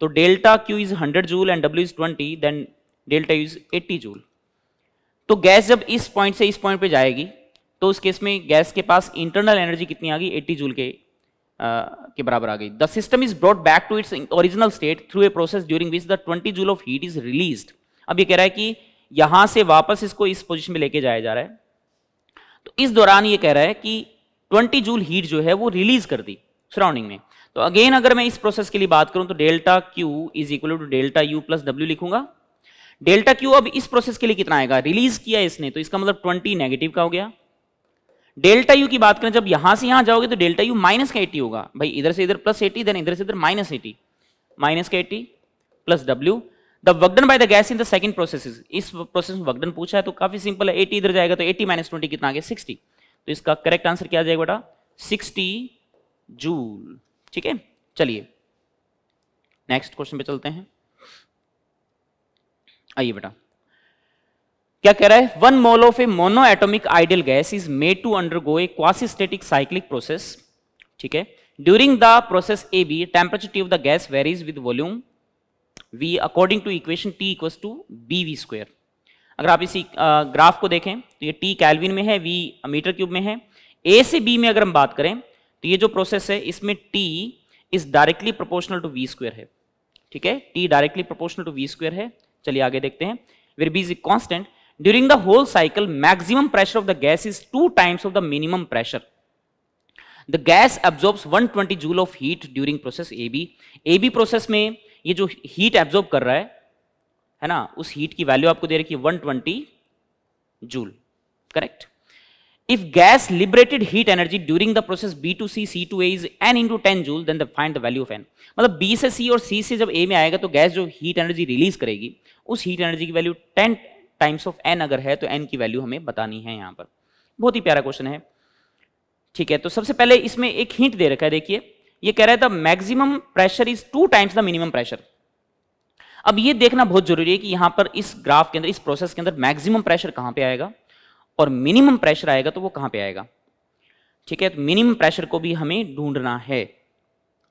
तो delta Q is hundred joule and W is twenty then delta U is eighty joule तो गैस जब इस पॉइंट से इस पॉइंट पे जाएगी तो उस केस में गैस के पास इंटरनल एनर्जी कितनी आ गई एट्टी जूल के आ, के बराबर आ गई the system is brought back to its original state through a process during which the twenty joule of heat is release अब ये कह रहा है कि यहां से वापस इसको इस पोजिशन में लेके जाया जा रहा है तो इस दौरान ये कह रहा है कि 20 जूल हीट जो है वो रिलीज कर दी सराउंडिंग में तो अगेन अगर मैं इस प्रोसेस के लिए बात करूं तो delta Q is equal to delta U plus W लिखूंगा डेल्टा क्यू अब इस प्रोसेस के लिए कितना आएगा रिलीज किया इसने तो इसका मतलब 20 नेगेटिव का हो गया डेल्टा यू की बात करें जब यहां से यहां जाओगे तो डेल्टा यू माइनस का एटी होगा भाई इधर से इधर प्लस एटी देन इधर से इधर माइनस एटी माइनस का eighty plus W the work done by the gas in the second process इस प्रोसेस में वर्कडन पूछा है तो काफी सिंपल है एटी इधर जाएगा तो एटी माइनस ट्वेंटी कितना आगे सिक्सटी तो इसका करेक्ट आंसर क्या जाएगा बेटा सिक्सटी जूल ठीक है चलिए नेक्स्ट क्वेश्चन पे चलते हैं आइए बेटा क्या कह रहा है one mole of a mono atomic ideal gas is made to undergo a quasistatic cyclic process ठीक है during the process A B temperature T of the gas varies with volume V according to equation T equals to B V square अगर आप इसी graph को देखें तो ये T kelvin में है वी मीटर क्यूब में है ए से बी में अगर हम बात करें तो ये जो प्रोसेस है इसमें T is directly proportional to V square है ठीक है T directly proportional to V square है चलिए आगे देखते हैं where B is constant during the whole cycle maximum pressure of the gas is two times of the minimum pressure the gas absorbs 120 joule of heat during process ab ab process में ये जो heat absorb कर रहा है है ना उस heat की value आपको दे रखी है 120 joule correct if gas liberated heat energy during the process b to c c to a is n into 10 joule then the find the value of n मतलब b से c और c से जब a में आएगा तो gas जो heat energy release करेगी उस heat energy की value 10 टाइम्स ऑफ एन अगर है तो एन की वैल्यू हमें बतानी है यहाँ पर बहुत ही प्यारा क्वेश्चन है ठीक है तो सबसे पहले इसमें एक हिंट दे रखा है देखिए ये कह रहा है the maximum pressure is two times the minimum pressure अब ये देखना बहुत जरूरी है कि यहां पर इस ग्राफ के अंदर इस प्रोसेस के अंदर मैक्सिमम प्रेशर कहां पे आएगा और मिनिमम प्रेशर आएगा तो वो कहां पे आएगा ठीक है तो मिनिमम प्रेशर को भी हमें ढूंढना है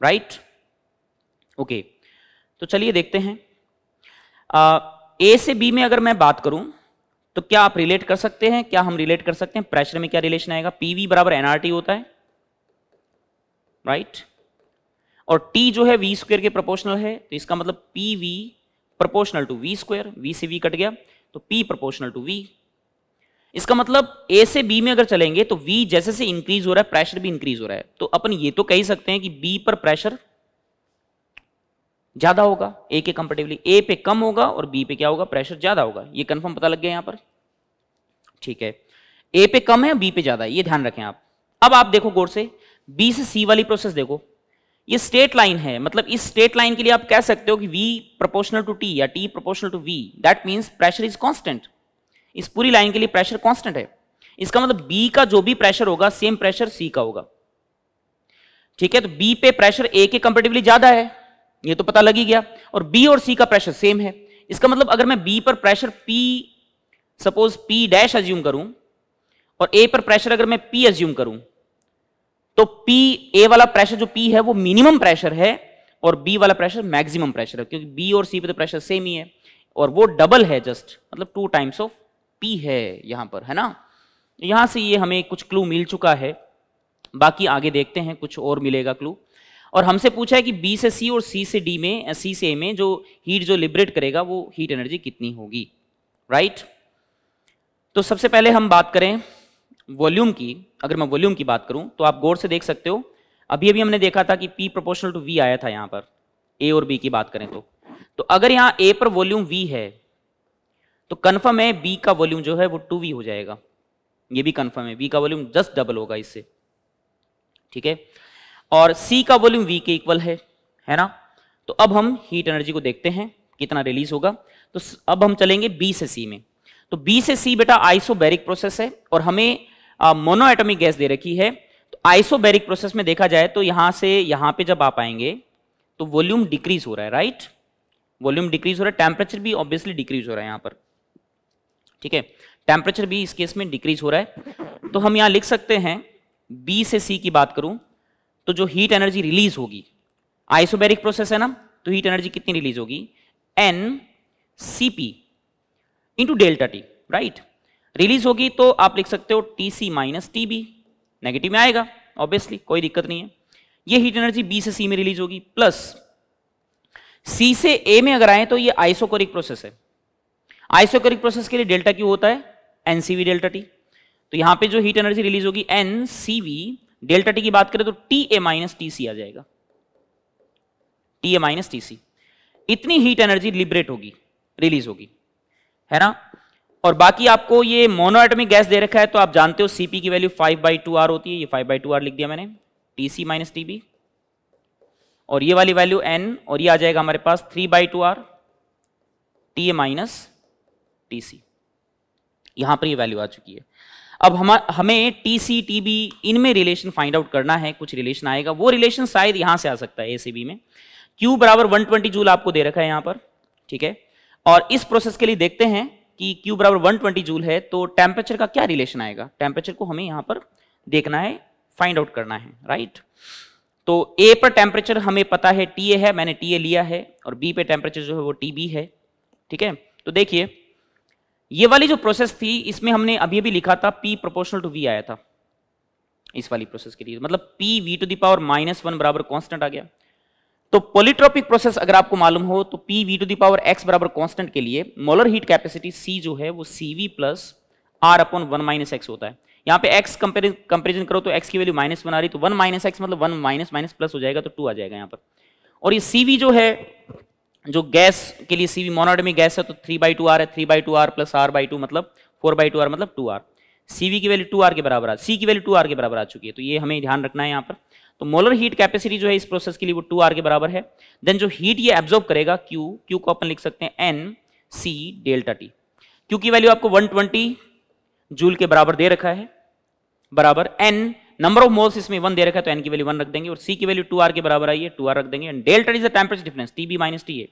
राइट ओके तो चलिए देखते हैं आ, ए से बी में अगर मैं बात करूं तो क्या आप रिलेट कर सकते हैं क्या हम रिलेट कर सकते हैं प्रेशर में क्या रिलेशन आएगा पीवी बराबर एनआरटी होता है राइट right? और टी जो है वी स्क्वायर के प्रोपोर्शनल है तो इसका मतलब P V proportional to V square V से वी कट गया तो पी प्रोपोर्शनल टू वी इसका मतलब ए से बी में अगर चलेंगे तो वी जैसे से इंक्रीज हो रहा है प्रेशर भी इंक्रीज हो रहा है तो अपन ये तो कह सकते हैं कि बी पर प्रेशर ज्यादा होगा ए के कंपेटिवली ए पे कम होगा और बी पे क्या होगा प्रेशर ज्यादा होगा ये कंफर्म पता लग गया यहां पर ठीक है ए पे कम है बी पे ज्यादा है ये ध्यान रखें आप अब आप देखो गौर से बी से सी वाली प्रोसेस देखो ये स्टेट लाइन है मतलब इस स्टेट लाइन के लिए आप कह सकते हो कि वी प्रोपोर्शनल टू टी या T proportional to V that means pressure is constant इस पूरी लाइन के लिए प्रेशर कॉन्स्टेंट है इसका मतलब बी का जो भी प्रेशर होगा सेम प्रेशर सी का होगा ठीक है तो बी पे प्रेशर ए के कंपेटिवली ज्यादा है ये तो पता लग ही गया और बी और सी का प्रेशर सेम है इसका मतलब अगर मैं बी पर pressure P suppose P dash assume करूं और ए पर प्रेशर अगर मैं पी एज्यूम करूं तो पी ए वाला प्रेशर जो पी है वो मिनिमम प्रेशर है और बी वाला प्रेशर मैक्सिमम प्रेशर है क्योंकि बी और सी पे तो प्रेशर सेम ही है और वो डबल है जस्ट मतलब टू टाइम्स ऑफ पी है यहां पर है ना यहां से ये हमें कुछ क्लू मिल चुका है बाकी आगे देखते हैं कुछ और मिलेगा क्लू और हमसे पूछा है कि बी से सी और सी से डी में सी से ए में जो हीट जो लिबरेट करेगा वो हीट एनर्जी कितनी होगी राइट तो सबसे पहले हम बात करें वॉल्यूम की अगर मैं वॉल्यूम की बात करूं तो आप गौर से देख सकते हो अभी अभी हमने देखा था कि पी प्रोपोर्शनल टू वी आया था यहां पर ए और बी की बात करें तो तो अगर यहां ए पर वॉल्यूम वी है तो कन्फर्म है बी का वॉल्यूम जो है वो टू वी हो जाएगा ये भी कन्फर्म है बी का वॉल्यूम जस्ट डबल होगा इससे ठीक है और सी का वॉल्यूम वी के इक्वल है है ना तो अब हम हीट एनर्जी को देखते हैं कितना रिलीज होगा तो अब हम चलेंगे बी से सी में तो बी से सी बेटा आइसोबैरिक प्रोसेस है और हमें मोनोएटॉमिक गैस दे रखी है तो आइसोबैरिक प्रोसेस में देखा जाए तो यहां से यहां पे जब आप आएंगे तो वॉल्यूम डिक्रीज हो रहा है राइट वॉल्यूम डिक्रीज हो रहा है टेम्परेचर भी ऑब्वियसली डिक्रीज हो रहा है यहां पर ठीक है टेम्परेचर भी इस केस में डिक्रीज हो रहा है तो हम यहां लिख सकते हैं बी से सी की बात करूं तो जो हीट एनर्जी रिलीज होगी आइसोबेरिक प्रोसेस है ना तो हीट एनर्जी कितनी रिलीज होगी N C P into delta T right release होगी तो आप लिख सकते हो T C minus T B negative में आएगा ऑब्वियसली कोई दिक्कत नहीं है ये हीट एनर्जी बी से सी में रिलीज होगी प्लस सी से ए में अगर आए तो ये आइसोकोरिक प्रोसेस है आइसोकोरिक प्रोसेस के लिए डेल्टा क्यू होता है एनसीवी डेल्टा टी तो यहां पे जो हीट एनर्जी रिलीज होगी N C V delta T की बात करें तो T A minus T C आ जाएगा T A minus T C इतनी हीट एनर्जी लिबरेट होगी रिलीज होगी है ना और बाकी आपको ये मोनोएटमिक गैस दे रखा है तो आप जानते हो सीपी की value five by two R होती है ये फाइव बाई टू आर लिख दिया मैंने T C minus T B और ये वाली वैल्यू एन और ये आ जाएगा हमारे पास three by two R T A minus T C यहां पर ये वैल्यू आ चुकी है अब हम हमें टी सी टी बी इनमें रिलेशन फाइंड आउट करना है कुछ रिलेशन आएगा वो रिलेशन शायद यहां से आ सकता है ए सी बी में क्यू बराबर 120 जूल आपको दे रखा है यहां पर ठीक है और इस प्रोसेस के लिए देखते हैं कि क्यू बराबर 120 जूल है तो टेम्परेचर का क्या रिलेशन आएगा टेम्परेचर को हमें यहां पर देखना है फाइंड आउट करना है राइट तो ए पर टेम्परेचर हमें पता है टी ए है मैंने टी ए लिया है और बी पे टेम्परेचर जो है वो टी बी है ठीक है तो देखिए ये वाली जो प्रोसेस थी इसमें हमने अभी अभी लिखा था पी प्रोपोर्शनल टू वी आया था इस वाली प्रोसेस के लिए मतलब P V to the power minus one बराबर कॉन्स्टेंट आ गया तो पोलिट्रोपिक प्रोसेस अगर आपको मालूम हो तो P V to the power X बराबर कॉन्स्टेंट के लिए मोलर हीट कैपेसिटी सी जो है वो C V plus R upon one minus X होता है यहाँ पे एक्स कंपेरिजन करो तो एक्स की वैल्यू माइनस वन आ रही तो वन माइनस एक्स मतलब वन माइनस माइनस प्लस हो जाएगा तो टू आ जाएगा यहाँ पर और ये सी वी जो है जो गैस के लिए सीवी मोनोडमी गैस है तो थ्री बाई टू आर है three by two R plus R by two मतलब फोर बाई टू आर मतलब टू आर सीवी की वैल्यू टू आर के बराबर आ सी की वैल्यू टू आर के बराबर आ चुकी है तो ये हमें ध्यान रखना है यहाँ पर तो मोलर हीट कैपेसिटी जो है इस प्रोसेस के लिए वो टू आर के बराबर है देन जो हीट ये एब्जॉर्व करेगा क्यू क्यू को अपन लिख सकते हैं N C delta T Q की वैल्यू आपको 120 जूल के बराबर दे रखा है बराबर एन नंबर ऑफ मोल्स इसमें वन दे रखा है तो एन की वैल्यू वन रख देंगे और सी की वैल्यू टू आर के बराबर आई है टू आर रख देंगे and delta is the temperature difference T B minus T A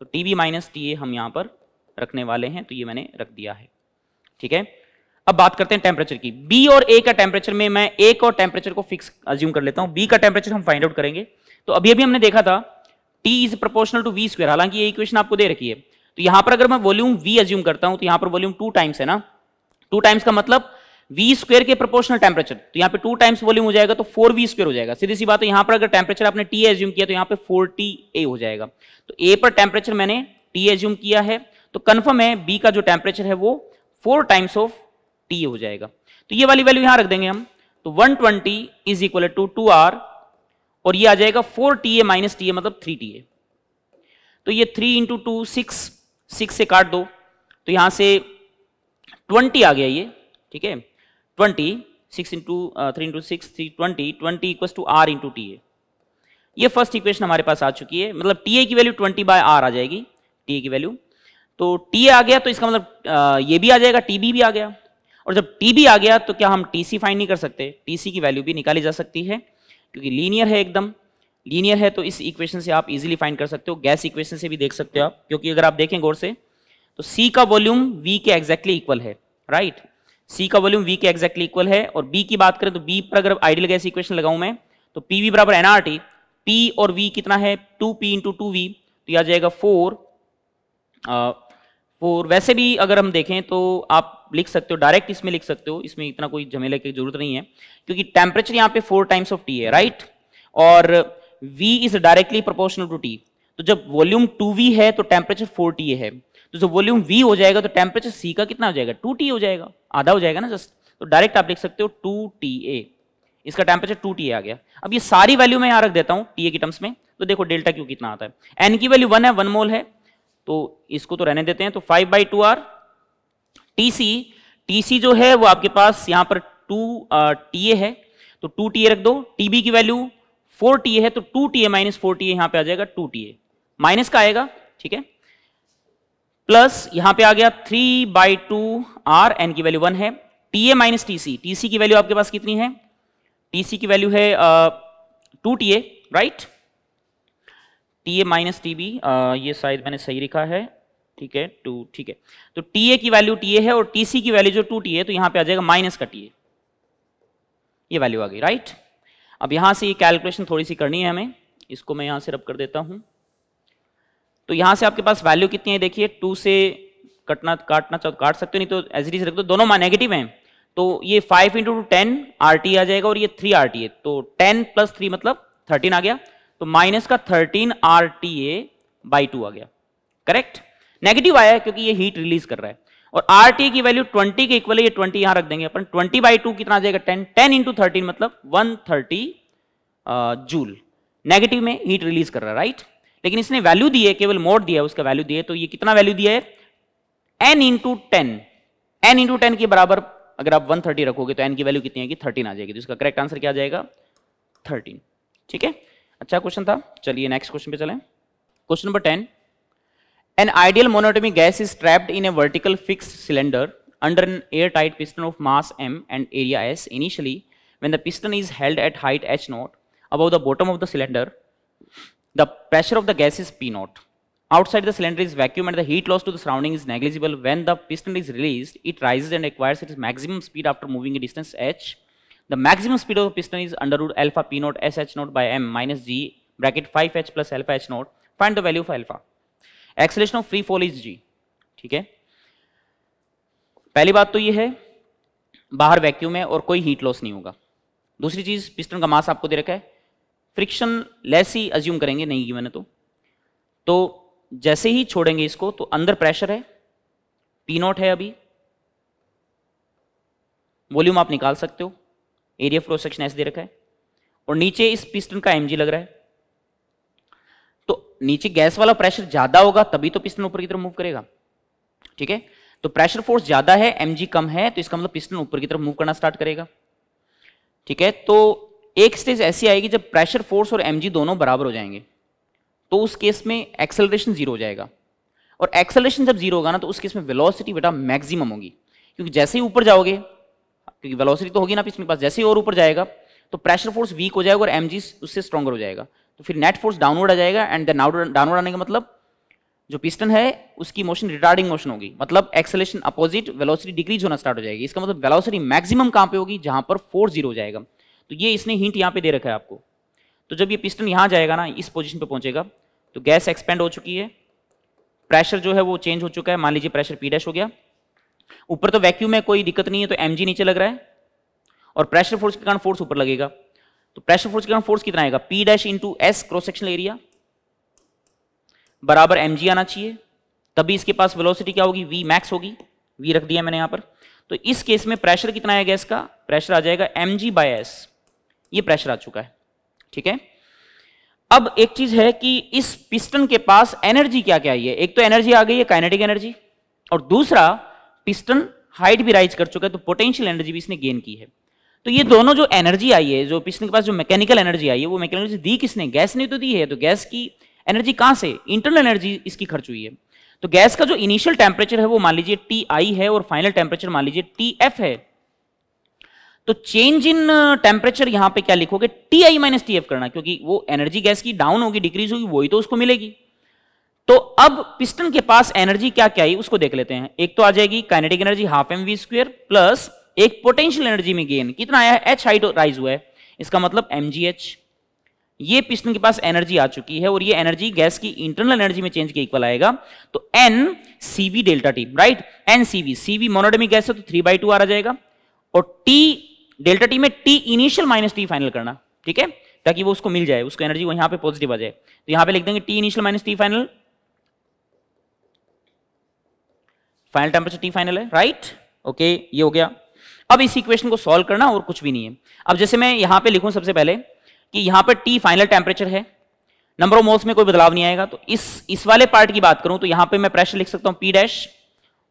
तो T B minus T A हम यहाँ पर रखने वाले हैं तो ये मैंने रख दिया है ठीक है अब बात करते हैं टेम्परेचर की बी और ए का टेम्परेचर में मैं ए और टेम्परेचर को फिक्स अज्यूम कर लेता हूँ बी का टेम्परेचर हम फाइंड आउट करेंगे तो अभी अभी हमने देखा था T is proportional to V square हालांकि ये इक्वेशन आपको दे रखी है तो यहाँ पर अगर मैं वॉल्यूम वी अज्यूम करता हूँ तो यहाँ पर वॉल्यूम टू टाइम्स है ना टू टाइम्स का मतलब वी स्क्वेयर के प्रोपोर्शनल टेम्परेचर तो यहाँ पे टू टाइम्स वॉल्यूम हो जाएगा तो फोर वी स्क्वेयर हो जाएगा सीधी सी बात है यहाँ पर अगर टेम्परेचर आपने टी एज्यूम किया तो यहाँ पे फोर टी ए हो जाएगा तो ए पर टेम्परेचर मैंने टी एज्यूम किया है तो कन्फर्म है बी का जो टेम्परेचर है वो फोर टाइम्स ऑफ टी हो जाएगा तो ये वाली वैल्यू यहाँ रख देंगे हम तो one twenty is equal to two R और ये आ जाएगा four T A minus T A मतलब थ्री टी ए तो ये three into two six six से काट दो तो यहाँ से ट्वेंटी आ गया ये ठीक है twenty six into three into six three twenty twenty equals to R into T A ये फर्स्ट इक्वेशन हमारे पास आ चुकी है मतलब टी ए की वैल्यू ट्वेंटी बाय आर आ जाएगी टी ए की वैल्यू तो टी ए आ गया तो इसका मतलब uh, ये भी आ जाएगा टी बी भी आ गया और जब टी बी आ गया तो क्या हम टी सी फाइन नहीं कर सकते टी सी की वैल्यू भी निकाली जा सकती है क्योंकि लीनियर है एकदम लीनियर है तो इस इक्वेशन से आप इजीली फाइंड कर सकते हो गैस इक्वेशन से भी देख सकते हो आप क्योंकि अगर आप देखें गौर से तो सी का वॉल्यूम वी के एग्जैक्टली exactly इक्वल है राइट right? सी का वॉल्यूम वी के एक्जैक्टली इक्वल है और बी की बात करें तो बी पर अगर आइडियल गैस इक्वेशन लगाऊं मैं तो पी वी बराबर टी पी और वी कितना है two P into two V तो यह आ जाएगा फोर फोर वैसे भी अगर हम देखें तो आप लिख सकते हो डायरेक्ट इसमें लिख सकते हो इसमें इतना कोई झमेले की जरूरत नहीं है क्योंकि टेम्परेचर यहाँ पे फोर टाइम्स ऑफ टी है राइट और V is directly proportional to T तो जब वॉल्यूम टू वी है तो टेम्परेचर फोर टी है तो जो वॉल्यूम वी हो जाएगा तो टेम्परेचर सी का कितना हो जाएगा टू टी हो जाएगा आधा हो जाएगा ना जस्ट तो डायरेक्ट आप लिख सकते हो टू टी ए इसका टेम्परेचर टू टी आ गया अब ये सारी वैल्यू मैं यहाँ रख देता हूँ टी ए की टर्म्स में तो देखो डेल्टा क्यू कितना आता है एन की वैल्यू वन है वन मोल है तो इसको तो रहने देते हैं तो five by two R T C T C जो है वो आपके पास यहाँ पर टू टी ए है तो टू टी ए रख दो टी बी की वैल्यू फोर टी ए है तो two T A minus four T A यहाँ पे आ जाएगा टू टी ए माइनस का आएगा ठीक है प्लस यहां पे आ गया three by two R N की वैल्यू वन है T A minus T C T C की वैल्यू आपके पास कितनी है टी सी की वैल्यू है two T A right T A minus T B ये शायद मैंने सही लिखा है ठीक है टू ठीक है तो टी ए की वैल्यू टी ए है और टी सी की वैल्यू जो टू टी ए तो यहां पे आ जाएगा माइनस का टी ए ये वैल्यू आ गई राइट अब यहां से ये कैलकुलेशन थोड़ी सी करनी है हमें इसको मैं यहां से रब कर देता हूं तो यहां से आपके पास वैल्यू कितनी है देखिए टू से कटना काटना चाहो काट सकते हो नहीं तो एज इट इज रख दो दोनों मान नेगेटिव हैं तो ये five into two ten R T आ जाएगा और ये थ्री आर टी है तो टेन प्लस थ्री मतलब थर्टीन आ गया तो माइनस का thirteen R T A by two आ गया करेक्ट नेगेटिव आया है क्योंकि ये हीट रिलीज कर रहा है और आर टी की वैल्यू ट्वेंटी के इक्वल है ये ट्वेंटी यहां रख देंगे अपन ट्वेंटी बाई टू कितना आ जाएगा टेन टेन इंटू थर्टीन मतलब वन थर्टी जूल नेगेटिव में हीट रिलीज कर रहा है राइट right? लेकिन इसने वैल्यू दी है केवल मोड दिया है उसका वैल्यू दिया है तो ये कितना वैल्यू दिया है N into ten N into ten के बराबर अगर आप वन थर्टी रखोगे तो एन की वैल्यू कितनी आएगी थर्टीन आ जाएगी तो इसका करेक्ट आंसर क्या आ जाएगा थर्टीन ठीक है अच्छा क्वेश्चन था चलिए नेक्स्ट क्वेश्चन पे चलें question number ten an ideal monatomic gas is trapped in a vertical fix cylinder an air tight piston of mass M and area S initially when the piston is held at height H naught above the bottom of the cylinder The pressure of the gas is P naught. Outside the cylinder is vacuum and the heat loss to the surrounding is negligible. When the piston is released, it rises and acquires its maximum speed after moving a distance h. The maximum speed of the piston is under root alpha p naught s h naught by m minus g bracket 5h plus alpha h naught. Find the value of alpha. acceleration of free fall is g ठीक है पहली बात तो ये है बाहर vacuum है और कोई हीट लॉस नहीं होगा दूसरी चीज पिस्टन का मास आपको दे रखा है फ्रिक्शन लेस ही अज्यूम करेंगे नहीं गिवन है तो तो जैसे ही छोड़ेंगे इसको तो अंदर प्रेशर है पी नॉट है अभी वॉल्यूम आप निकाल सकते हो एरिया फ्लो सेक्शन ऐसे दे रखा है और नीचे इस पिस्टन का एमजी लग रहा है तो नीचे गैस वाला प्रेशर ज्यादा होगा तभी तो पिस्टन ऊपर की तरफ मूव करेगा ठीक है तो प्रेशर फोर्स ज्यादा है एम कम है तो इसका मतलब पिस्टन ऊपर की तरफ मूव करना स्टार्ट करेगा ठीक है तो एक स्टेज ऐसी आएगी जब प्रेशर फोर्स और एम दोनों बराबर हो जाएंगे तो उस केस में एक्सेलरेशन जीरो हो जाएगा और एक्सेलरेशन जब जीरो होगा ना तो उस केस में वेलोसिटी बेटा मैक्सिमम होगी क्योंकि जैसे ही ऊपर जाओगे क्योंकि वेलोसिटी तो होगी ना इसमें पास जैसे ही और ऊपर जाएगा तो प्रेशर फोर्स वीक हो जाएगा और एम उससे स्ट्रॉगर हो जाएगा तो फिर नेट फोर्स डाउनवर्ड आ जाएगा एंड डाउनवर्ड आने का मतलब जो पिस्टन है उसकी मोशन रिटार्डिंग मोशन होगी मतलब एक्सेलेशन अपोजिट वेलोसिटी डिक्रीज होना स्टार्ट हो जाएगी इसका मतलब वेलोसिटी मैक्सिमम कहां पे होगी जहां पर फोर्स जीरो हो जाएगा तो ये इसने हिंट यहाँ पे दे रखा है आपको तो जब ये पिस्टन यहाँ जाएगा ना इस पोजीशन पे पहुंचेगा तो गैस एक्सपेंड हो चुकी है प्रेशर जो है वो चेंज हो चुका है मान लीजिए प्रेशर पी डैश हो गया ऊपर तो वैक्यूम में कोई दिक्कत नहीं है तो एम नीचे लग रहा है और प्रेशर फोर्स के कारण फोर्स ऊपर लगेगा तो प्रेशर फोर्स के कारण फोर्स कितना आएगा P dash into S cross sectional area बराबर एम आना चाहिए तभी इसके पास वेलोसिटी क्या होगी वी मैक्स होगी वी रख दिया मैंने यहां पर तो इस केस में प्रेशर कितना आएगा इसका प्रेशर आ जाएगा एम जी बाय एस ये प्रेशर आ चुका है ठीक है अब एक चीज है कि इस पिस्टन के पास एनर्जी क्या क्या आई है एक तो एनर्जी आ गई है काइनेटिक एनर्जी और दूसरा पिस्टन हाइट भी राइज कर चुका है तो पोटेंशियल एनर्जी भी इसने गेन की है तो ये दोनों जो एनर्जी आई है जो पिस्टन के पास जो मैकेनिकल एनर्जी आई है वो मैकेनिकल एनर्जी दी किसने गैस ने तो दी है तो गैस की एनर्जी कहां से इंटरनल एनर्जी इसकी खर्च हुई है तो गैस का जो इनिशियल टेम्परेचर है वो मान लीजिए टी आई है और फाइनल टेम्परेचर मान लीजिए टी एफ है तो चेंज इन टेम्परेचर यहां पे क्या लिखोगे T I minus T F करना क्योंकि वो एनर्जी गैस की डाउन होगी डिक्रीज होगी वही तो उसको मिलेगी तो अब पिस्टन के पास एनर्जी क्या क्या आई उसको देख लेते हैं एक तो आ जाएगी kinetic energy half M we square plus एक पोटेंशियल एनर्जी में गेन कितना आया है एच हाइट राइज हुआ है इसका मतलब एम जी एच ये पिस्टन के पास एनर्जी आ चुकी है और ये एनर्जी गैस की इंटरनल एनर्जी में चेंज के इक्वल आएगा तो N CV delta T right N CV CV monatomic gas है तो थ्री बाई टू आ जाएगा और टी डेल्टा टी में T initial minus T final करना ठीक है ताकि वो उसको मिल जाए उसको एनर्जी वो यहां पे पॉजिटिव आ जाए तो यहां पे लिख देंगे T initial minus T final final temperature T final है राइट ओके ये हो गया अब इस इक्वेशन को सॉल्व करना और कुछ भी नहीं है अब जैसे मैं यहां पर लिखू सबसे पहले कि यहां पर टी फाइनल टेम्परेचर है नंबर ऑफ मोल्स में कोई बदलाव नहीं आएगा तो इस इस वाले पार्ट की बात करूं तो यहां पे मैं प्रेशर लिख सकता हूं पी डैश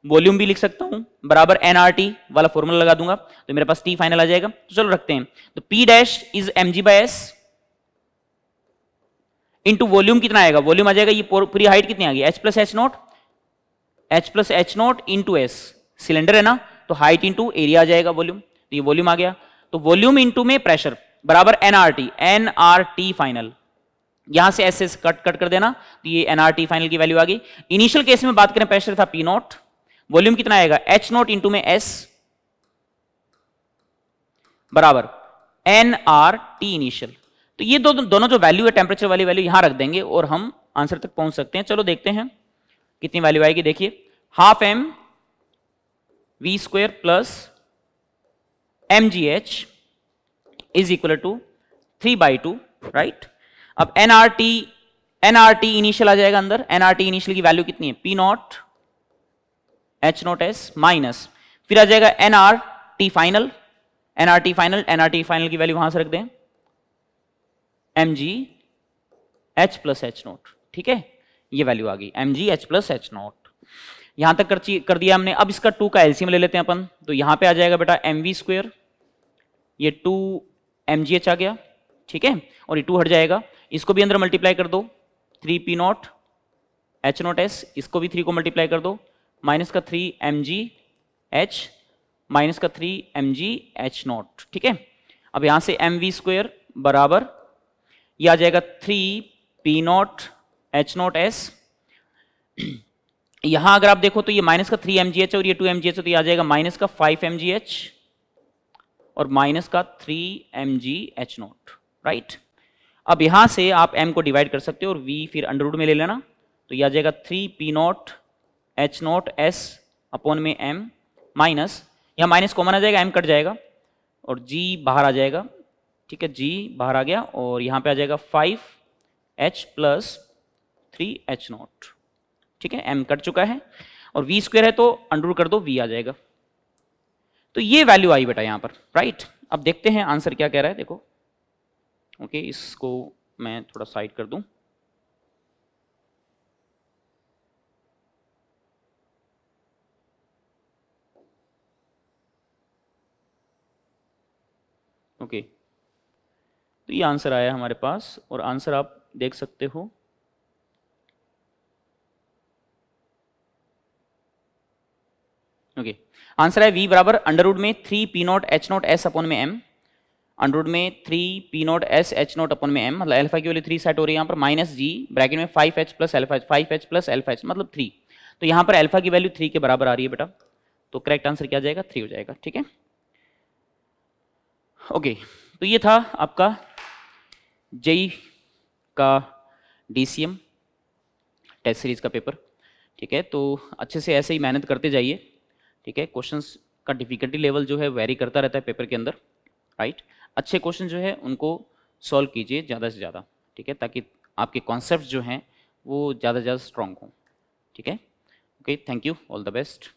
वॉल्यूम भी लिख सकता हूं बराबर एनआरटी वाला फॉर्मूला लगा दूंगा तो मेरे पास टी फाइनल आ जाएगा तो चलो रखते हैं तो P dash is M G by S into volume कितना आएगा वॉल्यूम आ जाएगा ये पूरी हाइट कितनी आ गई H plus H naught H plus H naught into S cylinder है ना तो हाइट इंटू एरिया आ जाएगा वॉल्यूम तो ये वॉल्यूम आ गया तो वॉल्यूम इंटू में प्रेशर बराबर एनआरटी टी फाइनल यहां से एस एस कट कट कर देना तो ये एनआरटी फाइनल की वैल्यू आ गई इनिशियल केस में बात करें प्रेशर था पी नॉट वॉल्यूम कितना आएगा एच नॉट इंटू में एस बराबर एन आर टी इनिशियल तो ये दो दोनों जो वैल्यू है टेम्परेचर वाली वैल्यू यहां रख देंगे और हम आंसर तक पहुंच सकते हैं चलो देखते हैं कितनी वैल्यू आएगी देखिए half M we square plus M G H is equal to three by two right अब एनआरटी एनआरटी इनिशियल आ जाएगा अंदर एनआरटी इनिशियल की वैल्यू कितनी है P naught H naught S minus फिर आ जाएगा N R T final N R T final N R T final की वैल्यू वहां से रख दें M G H plus H naught ठीक है ये वैल्यू आ गई M G H plus H naught यहां तक कर, कर दिया हमने अब इसका टू का एलसीएम ले लेते हैं अपन तो यहां पे आ जाएगा बेटा एम वी स्क्वेयर ये टू एम जी एच आ गया ठीक है और ये टू हट जाएगा इसको भी अंदर मल्टीप्लाई कर दो three P naught H naught S इसको भी थ्री को मल्टीप्लाई कर दो माइनस का three M G H minus का three M G H naught ठीक है अब यहां से एम वी स्क्वेयर बराबर ये आ जाएगा three P naught H naught S यहां अगर आप देखो तो ये माइनस का थ्री एम जी एच और ये टू एम जी एच तो ये आ जाएगा माइनस का फाइव एम जी एच और माइनस का three M G H naught right अब यहां से आप m को डिवाइड कर सकते हो और v फिर अंडर रूट में ले लेना तो यह आ जाएगा three P naught H naught S upon में एम माइनस यहाँ माइनस कॉमन आ जाएगा एम कट जाएगा और जी बाहर आ जाएगा ठीक है जी बाहर आ गया और यहाँ पे आ जाएगा five H plus three H naught ठीक है एम कट चुका है और वी स्क्वेयर है तो अंडर कर दो वी आ जाएगा तो ये वैल्यू आई बेटा यहाँ पर राइट अब देखते हैं आंसर क्या कह रहा है देखो ओके इसको मैं थोड़ा साइड कर दूँ ओके तो ये आंसर आया हमारे पास और आंसर आप देख सकते हो ओके आंसर है वी बराबर अंडरवुड में three P naught H naught S upon में एम अंडरवुड में three P naught S H naught upon में एम मतलब एल्फा की वैल्यू थ्री सेट हो रही है यहाँ पर माइनस जी ब्रैकेट में five H plus alpha five H plus alpha H मतलब थ्री तो यहां पर एल्फा की वैल्यू थ्री के बराबर आ रही है बेटा तो करेक्ट आंसर क्या जाएगा थ्री हो जाएगा ठीक है ओके तो ये था आपका जई का डीसीएम टेस्ट सीरीज का पेपर ठीक है तो अच्छे से ऐसे ही मेहनत करते जाइए ठीक है क्वेश्चंस का डिफिकल्टी लेवल जो है वेरी करता रहता है पेपर के अंदर राइट अच्छे क्वेश्चन जो है उनको सॉल्व कीजिए ज़्यादा से ज़्यादा ठीक है ताकि आपके कॉन्सेप्ट जो हैं वो ज़्यादा से ज़्यादा स्ट्रॉन्ग हों ठीक है okay thank you all the best